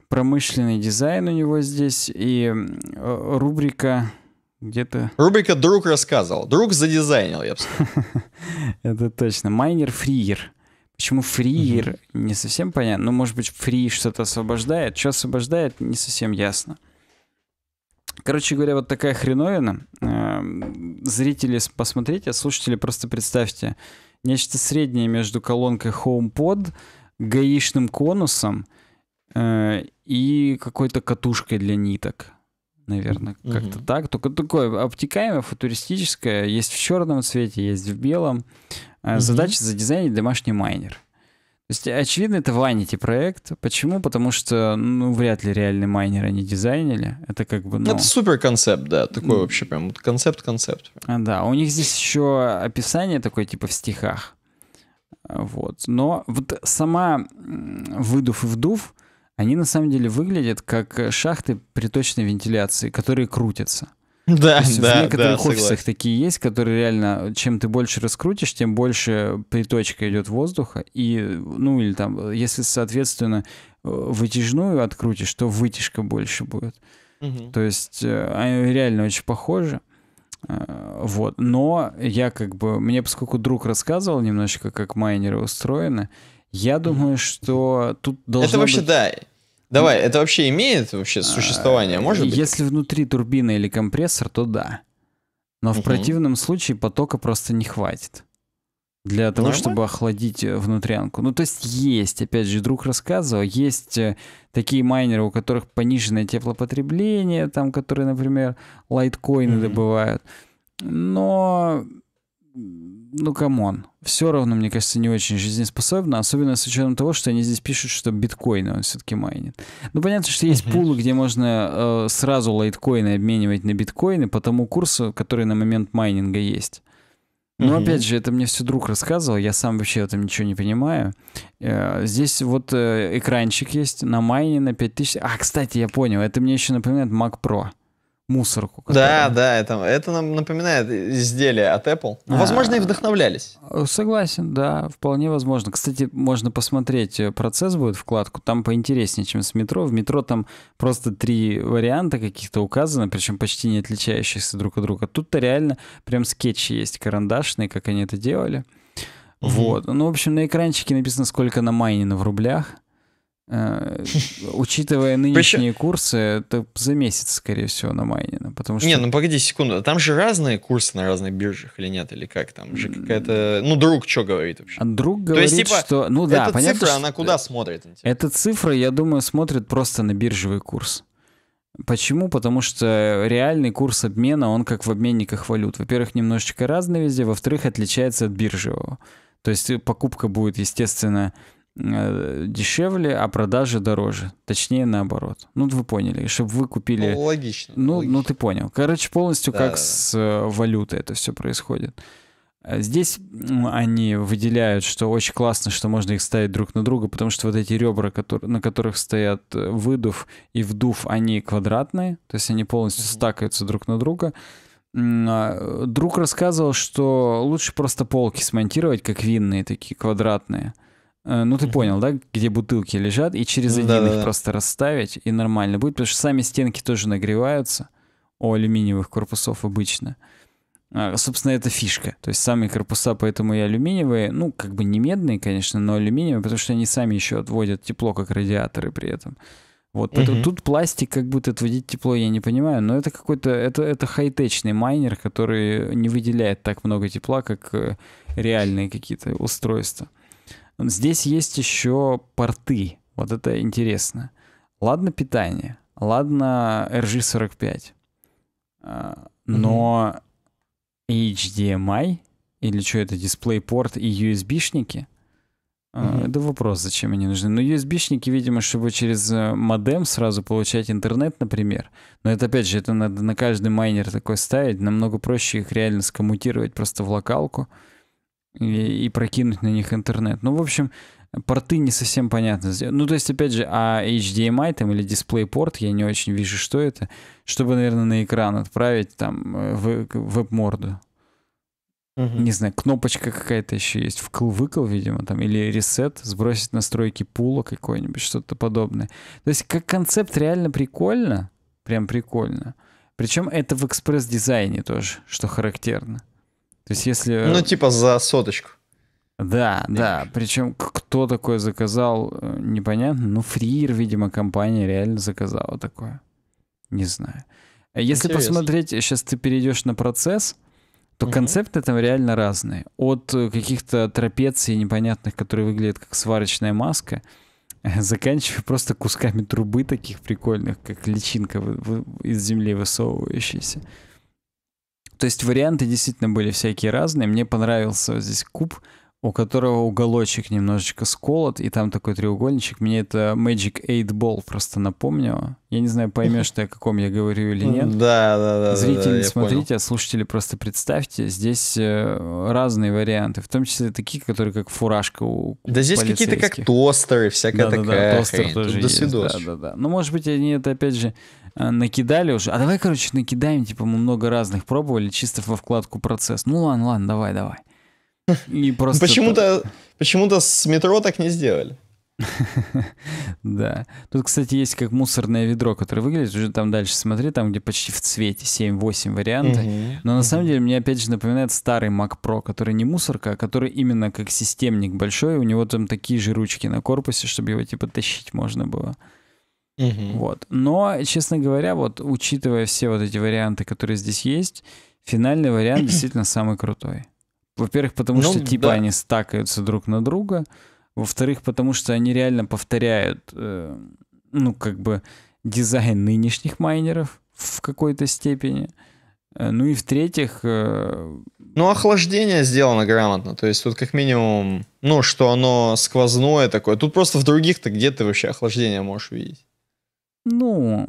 [SPEAKER 1] промышленный дизайн у него здесь
[SPEAKER 2] и э, рубрика где-то... Рубрика «Друг рассказывал». «Друг задизайнил», я бы сказал.
[SPEAKER 1] Это точно. «Майнер Фриер». Почему фриер, mm-hmm. не совсем понятно. Ну, может быть, фри что-то освобождает. Что освобождает, не совсем ясно. Короче говоря, вот такая хреновина. Эм, зрители посмотрите, а слушатели просто представьте. Нечто среднее между колонкой HomePod, гаишным конусом э, и какой-то катушкой для ниток. Наверное, mm-hmm. как-то так. Только такое обтекаемое, футуристическое. Есть в черном цвете, есть в белом. Mm-hmm. Задача задизайнить домашний майнер. То есть, очевидно, это ванити проект. Почему? Потому что, ну, вряд ли реальный майнер они дизайнили. Это как бы, ну... Это супер
[SPEAKER 2] концепт, да. Такой вообще прям
[SPEAKER 1] концепт-концепт. А, да, у них здесь еще описание такое, типа, в стихах. Вот. Но вот сама выдув и вдув, они на самом деле выглядят как шахты приточной вентиляции, которые крутятся. Да, То есть да, в некоторых да, офисах такие есть, которые реально, чем ты больше раскрутишь, тем больше приточка идет воздуха. И, ну, или там, если, соответственно, э, вытяжную открутишь, то вытяжка больше будет. Угу. То есть э, они реально очень похожи. Э, вот. Но я как бы... Мне, поскольку друг рассказывал немножечко, как майнеры устроены, я думаю, что тут должно Это вообще, быть... да,
[SPEAKER 2] Давай, это вообще имеет вообще существование, а, может быть?
[SPEAKER 1] Если внутри турбина или компрессор, то да. Но в угу. противном случае потока просто не хватит для того, Нормально? чтобы охладить э, внутрянку. Ну, то есть есть, опять же, друг рассказывал, есть э, такие майнеры, у которых пониженное теплопотребление, там, которые, например, лайткоины mm добывают. Но ну, камон, все равно, мне кажется, не очень жизнеспособно, особенно с учетом того, что они здесь пишут, что биткоины он все-таки майнит. Ну, понятно, что есть пулы, где можно э, сразу лайткоины обменивать на биткоины по тому курсу, который на момент майнинга есть. Но опять же, это мне все друг рассказывал, я сам вообще в этом ничего не понимаю. Э, здесь вот э, экранчик есть на майне на 5000. А, кстати, я понял, это мне еще напоминает Mac Pro мусорку.
[SPEAKER 2] Которая... Да, да, это, это нам напоминает изделие от Apple. Ну, а, возможно, и вдохновлялись.
[SPEAKER 1] Э, согласен, да, вполне возможно. Кстати, можно посмотреть, э, процесс будет вкладку, там поинтереснее, чем с метро. В метро там просто три варианта каких-то указаны, причем почти не отличающихся друг от друга. Тут-то реально прям скетчи есть карандашные, как они это делали. Угу. Вот. Ну, в общем, на экранчике написано, сколько на намайнено в рублях. Э, учитывая нынешние курсы, это за месяц,
[SPEAKER 2] скорее всего, на майнина. Ну, потому что... Не, ну погоди секунду. А там же разные курсы на разных биржах или нет? Или как? Там же какая-то... Ну, друг что говорит вообще? А друг говорит, типа, что... Ну да, понятно, цифра, она куда смотрит?
[SPEAKER 1] Эта цифра, я думаю, смотрит просто на биржевый курс. Почему? Потому что реальный курс обмена, он как в обменниках валют. Во-первых, немножечко разный везде, во-вторых, отличается от биржевого. То есть э, покупка будет, естественно, Э, дешевле, а продажи дороже. Точнее, наоборот. Ну, вы поняли, чтобы вы купили... Ну, логично. Ну, ну логично. ну ты понял. Короче, полностью да, как да. с э, валютой это все происходит. А здесь они выделяют, что очень классно, что можно их ставить друг на друга, потому что вот эти ребра, которые, на которых стоят э, выдув и вдув, они квадратные, то есть они полностью стакаются друг на друга. А, друг рассказывал, что лучше просто полки смонтировать, как винные, такие квадратные. mm Э, ну, ты понял, да, где бутылки лежат, и через один Да-да-да. их просто расставить, и нормально будет, потому что сами стенки тоже нагреваются у алюминиевых корпусов обычно. А, собственно, это фишка. То есть сами корпуса, поэтому и алюминиевые, ну, как бы не медные, конечно, но алюминиевые, потому что они сами еще отводят тепло, как радиаторы при этом. Вот, поэтому угу. тут пластик как будто отводить тепло, я не понимаю, но это какой-то, это, это хай-течный майнер, который не выделяет так много тепла, как э, реальные какие-то устройства. Здесь есть еще порты. Вот это интересно. Ладно питание, ладно RG45, а, но mm-hmm. HDMI эм или что это, DisplayPort и USB-шники? Mm-hmm. А, это вопрос, зачем они нужны. Но USB-шники, видимо, чтобы через э, модем сразу получать интернет, например. Но это, опять же, это надо на каждый майнер такой ставить. Намного проще их реально скоммутировать просто в локалку и, и прокинуть на них интернет. Ну, в общем, порты не совсем понятно. Ну, то есть, опять же, а HDMI там или DisplayPort, я не очень вижу, что это, чтобы, наверное, на экран отправить там э, в, веб-морду. Угу. Не знаю, кнопочка какая-то еще есть, вкл-выкл, видимо, там, или ресет, сбросить настройки пула какой-нибудь, что-то подобное. То есть, как концепт реально прикольно, прям прикольно. Причем это в экспресс-дизайне тоже, что характерно. То есть если... Э, ну, типа
[SPEAKER 2] за соточку.
[SPEAKER 1] Да, да. Причем кто такое заказал, э, непонятно. Ну, Фриер, видимо, компания реально заказала такое. Не знаю. А если Интересно. посмотреть, сейчас ты перейдешь на процесс, то угу. концепты там реально разные. От э, каких-то трапеций непонятных, которые выглядят как сварочная маска, заканчивая просто кусками трубы таких прикольных, как личинка из земли высовывающаяся. То есть варианты действительно были всякие разные. Мне понравился вот здесь куб, у которого уголочек немножечко сколот, и там такой треугольничек. Мне это Magic 8 Ball просто напомнило. Я не знаю, поймешь ты, о каком я говорю или нет. Да, да, да. Зрители, смотрите, а слушатели просто представьте. Здесь э, разные варианты, в том числе такие, которые как фуражка у Да здесь какие-то как тостеры,
[SPEAKER 2] всякая такая да, да, тостер хрень. тоже есть, да, да, да.
[SPEAKER 1] Ну, может быть, они это, опять же, Э, накидали уже. А давай, короче, накидаем, типа, мы много разных пробовали, чисто во вкладку процесс. Ну ладно, ладно, давай, давай.
[SPEAKER 2] И просто... Почему-то, почему-то с метро так не сделали.
[SPEAKER 1] Да. Тут, кстати, есть как мусорное ведро, которое выглядит. Уже там дальше смотри, там, где почти в цвете 7-8 варианты. Но на самом деле мне опять же напоминает старый Mac Pro, который не мусорка, а который именно как системник большой. У него там такие же ручки на корпусе, чтобы его типа тащить можно было. Угу. Вот. Но, честно говоря, вот учитывая все вот эти варианты, которые здесь есть, финальный вариант действительно самый крутой. Во-первых, потому ну, что типа да. они стакаются друг на друга. Во-вторых, потому что они реально повторяют, э, ну, как бы, дизайн нынешних майнеров
[SPEAKER 2] в какой-то степени. Э, ну и в-третьих... Э... Ну, охлаждение сделано грамотно. То есть тут как минимум, ну, что оно сквозное такое. Тут просто в других-то где ты вообще охлаждение можешь видеть.
[SPEAKER 1] Ну,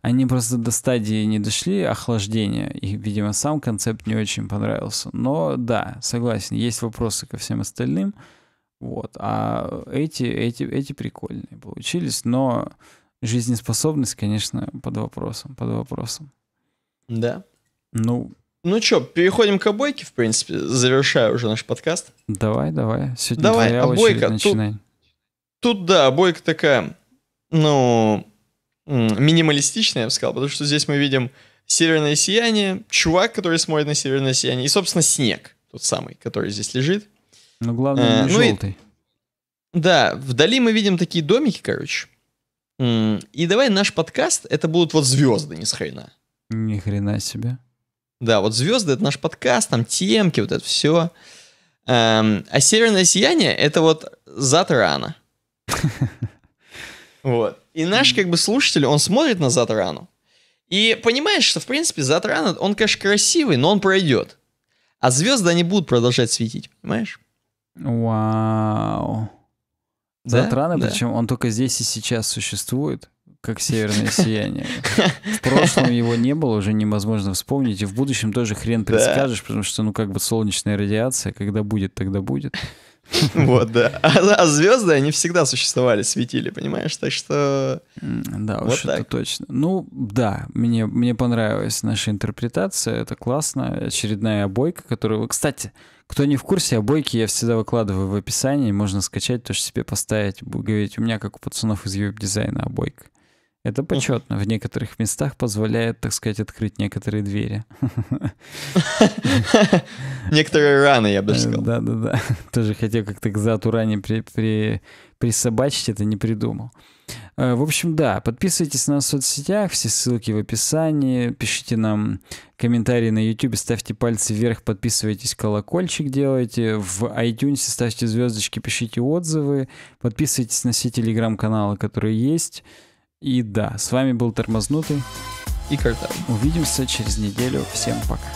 [SPEAKER 1] они просто до стадии не дошли охлаждения, и, видимо, сам концепт не очень понравился. Но да, согласен, есть вопросы ко всем остальным. Вот. А эти, эти, эти прикольные получились, но жизнеспособность, конечно, под вопросом, под вопросом. Да. Ну,
[SPEAKER 2] ну что, переходим к обойке, в принципе, завершая уже наш подкаст.
[SPEAKER 1] Давай, давай. Сегодня давай, твоя обойка. А тут,
[SPEAKER 2] тут да, обойка такая, ну, минималистичная, я бы сказал, потому что здесь мы видим северное сияние, чувак, который смотрит на северное сияние, и, собственно, снег, тот самый, который здесь лежит. Но ну, главное, а, не ну желтый. И, да, вдали мы видим такие домики, короче. И давай наш подкаст, это будут вот звезды, ни с хрена. Ни хрена себе. Да, вот звезды, это наш подкаст, там темки, вот это все. Эм, а северное сияние, это вот затрана. Вот. И наш, как бы, слушатель, он смотрит на Затрану и понимает, что, в принципе, Затран, он, конечно, красивый, но он пройдет. А звезды, они будут продолжать светить, понимаешь? Вау. Да? Затраны, да. причем
[SPEAKER 1] он только здесь и сейчас существует, как северное сияние. В прошлом его не было, уже невозможно вспомнить, и в будущем тоже хрен предскажешь, потому что, ну, как бы солнечная
[SPEAKER 2] радиация, когда будет, тогда будет. Вот, да. А, а, звезды, они всегда существовали, светили, понимаешь? Так что... Да, вот уж это точно. Ну, да, мне,
[SPEAKER 1] мне понравилась наша интерпретация, это классно. Очередная обойка, которую... Кстати, кто не в курсе, обойки я всегда выкладываю в описании, можно скачать, тоже себе поставить, говорить, у меня как у пацанов из веб-дизайна обойка. Это почетно. В некоторых местах позволяет, так сказать, открыть некоторые двери. Некоторые раны, я бы сказал. Да-да-да. Тоже хотел как-то к зату ране присобачить, это не придумал. Э, в общем, да, подписывайтесь на нас в соцсетях, все ссылки в описании, пишите нам комментарии на YouTube, ставьте пальцы вверх, подписывайтесь, колокольчик делайте, в iTunes ставьте звездочки, пишите отзывы, подписывайтесь на все телеграм-каналы, которые есть, и да, с вами был Тормознутый. И когда. Увидимся через неделю. Всем пока.